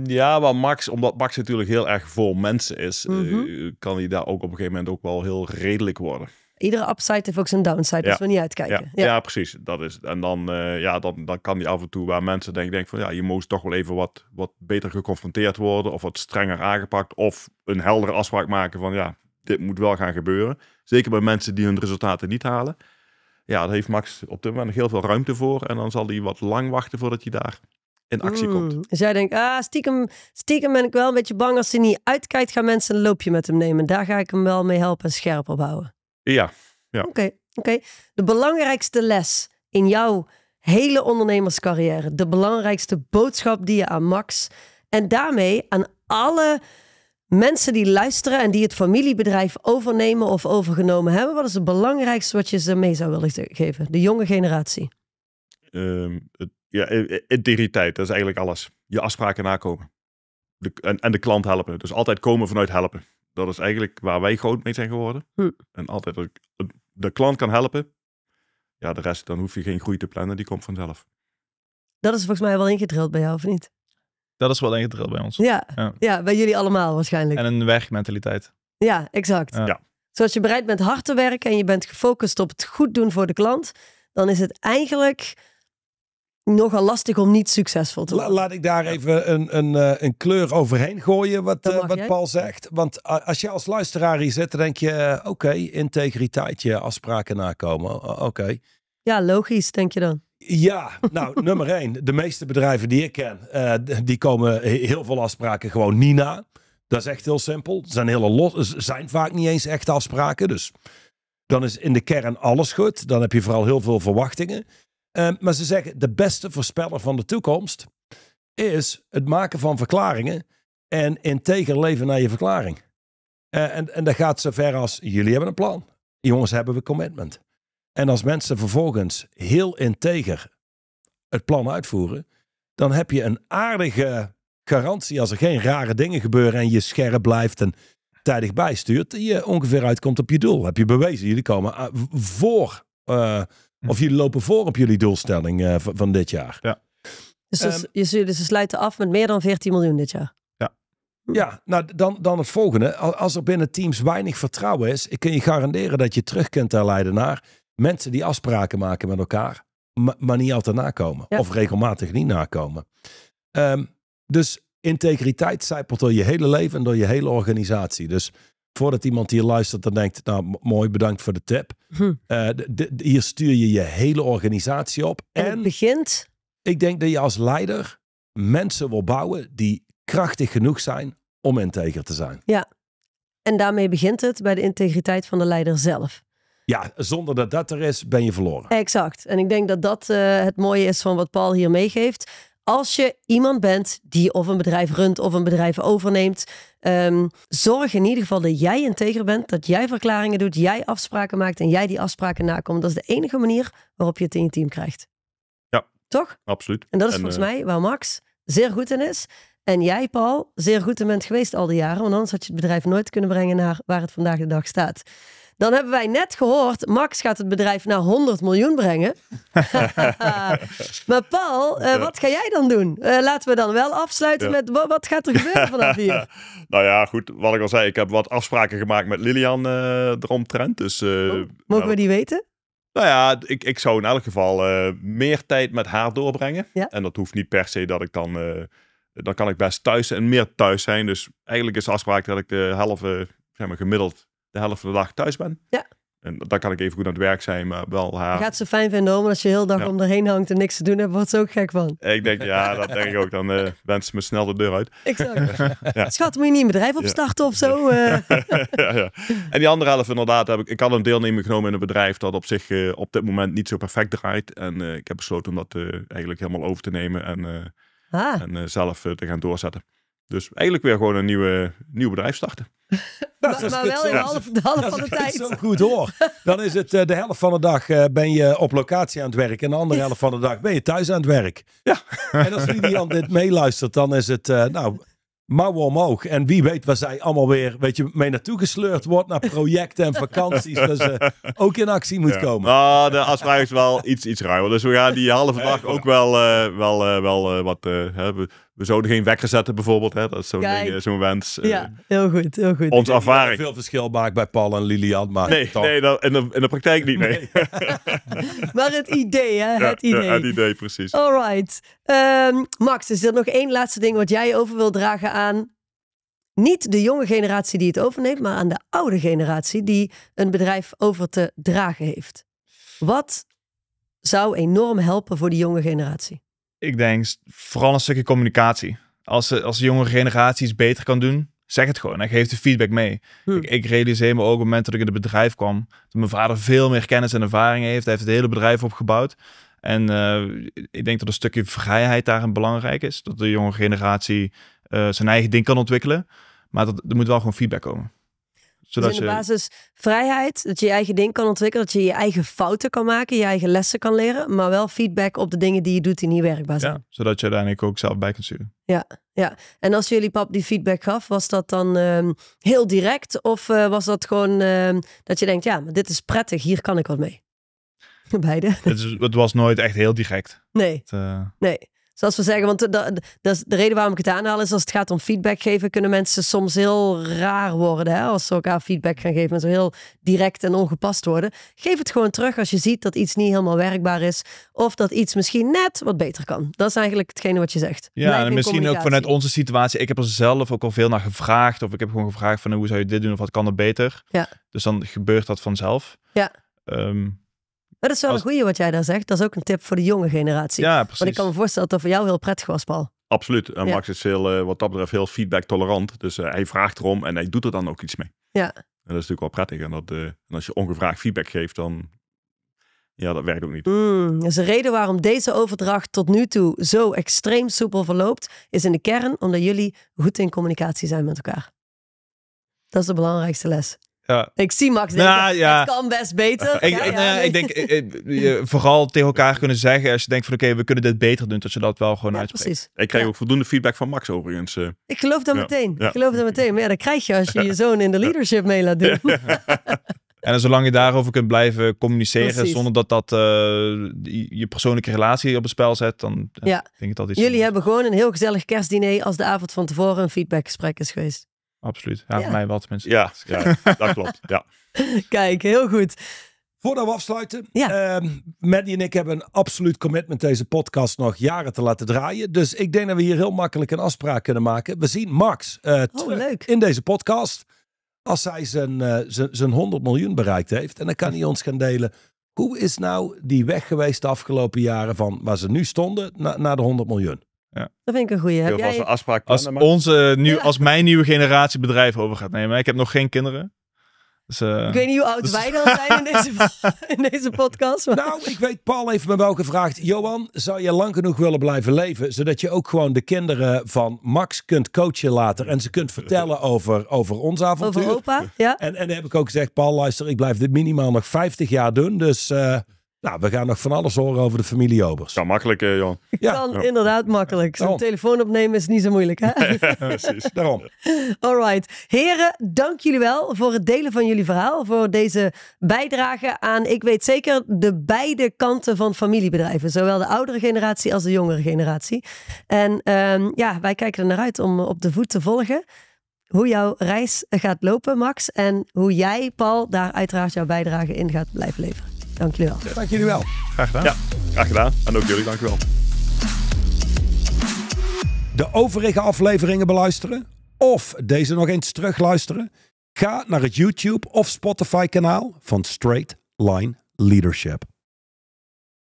ja, maar Max, omdat Max natuurlijk heel erg voor mensen is, eh, mhm. kan hij daar ook op een gegeven moment ook wel heel redelijk worden. Iedere upside heeft ook zijn downside, ja. dus we niet uitkijken. Ja, ja. precies. Dat is, en dan, eh, ja, dan, dan kan hij af en toe waar mensen denken, denken van ja, je moest toch wel even wat, wat beter geconfronteerd worden of wat strenger aangepakt of een heldere afspraak maken van ja, dit moet wel gaan gebeuren. Zeker bij mensen die hun resultaten niet halen. Ja, daar heeft Max op dit moment nog heel veel ruimte voor. En dan zal hij wat lang wachten voordat hij daar in actie hmm. komt. Dus jij denkt, ah, stiekem, stiekem ben ik wel een beetje bang als hij niet uitkijkt, gaan mensen een loopje met hem nemen. Daar ga ik hem wel mee helpen en scherp op houden. Ja, ja. Oké, oké. De belangrijkste les in jouw hele ondernemerscarrière, de belangrijkste boodschap die je aan Max en daarmee aan alle mensen die luisteren en die het familiebedrijf overnemen of overgenomen hebben, wat is het belangrijkste wat je ze mee zou willen geven? De jonge generatie. Um, het, ja, e-, e-, integriteit, dat is eigenlijk alles. Je afspraken nakomen. en, en, de klant helpen. Dus altijd komen vanuit helpen. Dat is eigenlijk waar wij groot mee zijn geworden. Hm. En altijd eh, de, klant kan helpen. Ja, de rest, dan hoef je geen groei te plannen, die komt vanzelf. Dat is volgens mij wel ingedrild bij jou, of niet? Dat is wel ingedrild bij ons. Ja. ja. bij jullie allemaal waarschijnlijk. En een werkmentaliteit. Ja, exact. Ja. Zoals dus je bereid bent hard te werken en je bent gefocust op het goed doen voor de klant, dan is het eigenlijk nogal lastig om niet succesvol te worden. laat ik daar even een, een, eh, een kleur overheen gooien wat, eh, wat Paul zegt. Want als je als luisteraar hier zit, dan denk je, eh, oké, integriteit, je afspraken nakomen. Oké. Ja, logisch, denk je dan. Ja, nou, nummer één. De meeste bedrijven die ik ken, eh, die komen heel veel afspraken gewoon niet na. Dat is echt heel simpel. Er zijn, hele los, zijn vaak niet eens echte afspraken. Dus dan is in de kern alles goed. Dan heb je vooral heel veel verwachtingen. Eh, maar ze zeggen, de beste voorspeller van de toekomst is het maken van verklaringen en integer leven naar je verklaring. Eh, en, en dat gaat zover als, jullie hebben een plan. Jongens, hebben we commitment. En als mensen vervolgens heel integer het plan uitvoeren, dan heb je een aardige garantie als er geen rare dingen gebeuren en je scherp blijft en tijdig bijstuurt, je ongeveer uitkomt op je doel. Heb je bewezen, jullie komen eh, voor, eh, of jullie lopen voor op jullie doelstelling eh, van dit jaar. Ja. Dus, um, ze sluiten af met meer dan 14 miljoen dit jaar. Ja, hm. nou dan, dan het volgende. Als er binnen teams weinig vertrouwen is, ik kan je garanderen dat je terug kunt naar mensen die afspraken maken met elkaar, maar, niet altijd nakomen. Of regelmatig niet nakomen. Ehm, dus integriteit zijpelt door je hele leven en door je hele organisatie. Dus voordat iemand hier luistert dan denkt, nou mooi, bedankt voor de tip. Hm. Eh, hier stuur je je hele organisatie op. En, het begint? Ik denk dat je als leider mensen wil bouwen die krachtig genoeg zijn om integer te zijn. Ja, en daarmee begint het bij de integriteit van de leider zelf. Ja, zonder dat dat er is, ben je verloren. Exact. En ik denk dat dat eh, het mooie is van wat Paul hier meegeeft. Als je iemand bent die of een bedrijf runt of een bedrijf overneemt, ehm, zorg in ieder geval dat jij integer bent, dat jij verklaringen doet, jij afspraken maakt en jij die afspraken nakomt. Dat is de enige manier waarop je het in je team krijgt. Ja. Toch? Absoluut. En dat is volgens eh, mij waar Max zeer goed in is. En jij, Paul, zeer goed in bent geweest al die jaren, want anders had je het bedrijf nooit kunnen brengen naar waar het vandaag de dag staat. Dan hebben wij net gehoord, Max gaat het bedrijf naar 100 miljoen brengen. maar Paul, eh, wat ga jij dan doen? Eh, laten we dan wel afsluiten met wat gaat er gebeuren vanaf hier? nou ja, goed, wat ik al zei, ik heb wat afspraken gemaakt met Lilian uh, Dus, oh, mogen we nou die weten? Nou ja, ik, ik zou in elk geval meer tijd met haar doorbrengen. En dat hoeft niet per se dat ik dan dan kan ik best thuis en meer thuis zijn. Dus eigenlijk is de afspraak dat ik de helft, zeg maar, gemiddeld de helft van de dag thuis ben. Ja. En dan kan ik even goed aan het werk zijn, maar wel haar. Gaat ze fijn vinden, om als je heel dag om de heen hangt en niks te doen hebt, wat ze ook gek van. Ik denk, ja, dat denk ik ook. Dan uh, eh, wens ze me snel de deur uit. Exact. ja. Schat, moet je niet een bedrijf opstarten of zo? Eh? ja, En die andere helft, inderdaad, heb ik, ik had een deelnemer genomen in een bedrijf dat op zich eh, op dit moment niet zo perfect draait. En ik heb besloten om dat eigenlijk helemaal over te nemen en, ah. en zelf te gaan doorzetten. Dus eigenlijk weer gewoon een nieuwe, nieuw bedrijf starten maar, maar, wel in de half, van de tijd. Als zo goed hoor, dan is het eh, de helft van de dag eh, ben je op locatie aan het werk. En de andere helft van de dag ben je thuis aan het werk. Ja. En als Lilian dit meeluistert, dan is het, eh, nou, mouwen omhoog. En wie weet waar zij allemaal weer weet je, mee naartoe gesleurd wordt. Naar projecten en vakanties. dat ze ook in actie moet ja. komen. Nou, de afspraak is wel iets, iets ruimer. Dus we gaan die halve dag ook wel, wel, wel wat hebben we zouden geen wekker zetten bijvoorbeeld. Hè? Dat is zo'n eh, zo wens. Ja, eh, heel goed, heel goed. Ons ervaring. Veel verschil maakt bij Paul en Lilian, maar nee, nee dat, in, de, in de praktijk niet, nee. maar het idee, hè? het idee. Ja, het idee, precies. All right. Ehm, Max, is er nog één laatste ding wat jij over wil dragen aan niet de jonge generatie die het overneemt, maar aan de oude generatie die een bedrijf over te dragen heeft? Wat zou enorm helpen voor die jonge generatie? ik denk vooral een stukje communicatie. Als, eh, de, als jongere generatie iets beter kan doen, zeg het gewoon en geef de feedback mee. Hm. Ik, ik realiseer me ook op het moment dat ik in het bedrijf kwam, dat mijn vader veel meer kennis en ervaring heeft. Hij heeft het hele bedrijf opgebouwd. En eh, ik denk dat een stukje vrijheid daarin belangrijk is. Dat de jonge generatie eh, zijn eigen ding kan ontwikkelen. Maar dat, er moet wel gewoon feedback komen dus in de je... basis vrijheid, dat je je eigen ding kan ontwikkelen, dat je je eigen fouten kan maken, je eigen lessen kan leren, maar wel feedback op de dingen die je doet die niet werkbaar Ja, zodat je uiteindelijk ook zelf bij kunt sturen. Ja, ja. En als jullie pap die feedback gaf, was dat dan ehm, heel direct of eh, was dat gewoon ehm, dat je denkt, ja, maar dit is prettig, hier kan ik wat mee? Beide. Het, was nooit echt heel direct. Nee. Het, eh, Nee. Zoals we zeggen, want de, de reden waarom ik het aanhaal is als het gaat om feedback geven, kunnen mensen soms heel raar worden. Hè? Als ze elkaar feedback gaan geven en zo heel direct en ongepast worden. Geef het gewoon terug als je ziet dat iets niet helemaal werkbaar is. Of dat iets misschien net wat beter kan. Dat is eigenlijk hetgene wat je zegt. Ja, en misschien ook vanuit onze situatie. Ik heb er zelf ook al veel naar gevraagd. Of ik heb gewoon gevraagd van hoe zou je dit doen of wat kan er beter. Ja. Dus dan gebeurt dat vanzelf. Ja. Ehm, dat is wel een goeie wat jij daar zegt. Dat is ook een tip voor de jonge generatie. Ja, precies. Want ik kan me voorstellen dat dat voor jou heel prettig was, Paul. Absoluut. En Max is heel, eh, wat dat betreft heel feedback tolerant. Dus eh, hij vraagt erom en hij doet er dan ook iets mee. Ja. En dat is natuurlijk wel prettig. En, dat, eh, en als je ongevraagd feedback geeft, dan... Ja, dat werkt ook niet. Mm, dus de reden waarom deze overdracht tot nu toe zo extreem soepel verloopt, is in de kern omdat jullie goed in communicatie zijn met elkaar. Dat is de belangrijkste les. Ja. Ik zie Max nou, denken, nou, het kan best beter. Ik, ja, nou, ik denk, ik, vooral tegen elkaar kunnen zeggen als je denkt van oké, we kunnen dit beter doen, dat je dat wel gewoon uitspreekt. Ik krijg ook voldoende feedback van Max overigens. Eh. Ik geloof dat meteen. Ik geloof dat meteen. Maar ja, dat krijg je als je je zoon in de leadership mee laat doen. En zolang je daarover kunt blijven communiceren zonder dat dat eh, je persoonlijke relatie op het spel zet, dan ja. denk ik dat is. Jullie hebben gewoon een heel gezellig kerstdiner als de avond van tevoren een feedbackgesprek is geweest absoluut. Ja, mij wel tenminste. Ja, ja dat klopt. Ja. Kijk, heel goed. Voordat we afsluiten, ja. Ehm, Maddie en ik hebben een absoluut commitment deze podcast nog jaren te laten draaien. Dus ik denk dat we hier heel makkelijk een afspraak kunnen maken. We zien Max eh, oh, in deze podcast als hij zijn, eh, zijn 100 miljoen bereikt heeft. En dan kan hij ons gaan delen. Hoe is nou die weg geweest de afgelopen jaren van waar ze nu stonden naar de 100 miljoen? Ja. Dat vind ik een goede. Heb jij... afspraak als, onze, nieuw, als mijn nieuwe generatie bedrijf over gaat nemen. Ik heb nog geen kinderen. Dus, eh, ik weet niet hoe oud dus- wij dan zijn in deze, in deze podcast. Nou, ik weet, Paul heeft me wel gevraagd. Johan, zou je lang genoeg willen blijven leven? Zodat je ook gewoon de kinderen van Max kunt coachen later. En ze kunt vertellen over, over ons avontuur. Over opa, ja. En, en heb ik ook gezegd, Paul, luister, ik blijf dit minimaal nog 50 jaar doen. Dus... Eh, nou, we gaan nog van alles horen over de familie Obers. Kan makkelijk, eh, Jan. Ja. Kan inderdaad makkelijk. Zo'n telefoon opnemen is niet zo moeilijk, hè? precies. Daarom. All right. Heren, dank jullie wel voor het delen van jullie verhaal. Voor deze bijdrage aan, ik weet zeker, de beide kanten van familiebedrijven. Zowel de oudere generatie als de jongere generatie. En ehm, ja, wij kijken er naar uit om op de voet te volgen hoe jouw reis gaat lopen, Max. En hoe jij, Paul, daar uiteraard jouw bijdrage in gaat blijven leveren. Dank jullie wel. dank jullie wel. Graag gedaan. Ja, graag gedaan. En ook jullie, dank u wel. De overige afleveringen beluisteren of deze nog eens terugluisteren? Ga naar het YouTube of Spotify kanaal van Straight Line Leadership.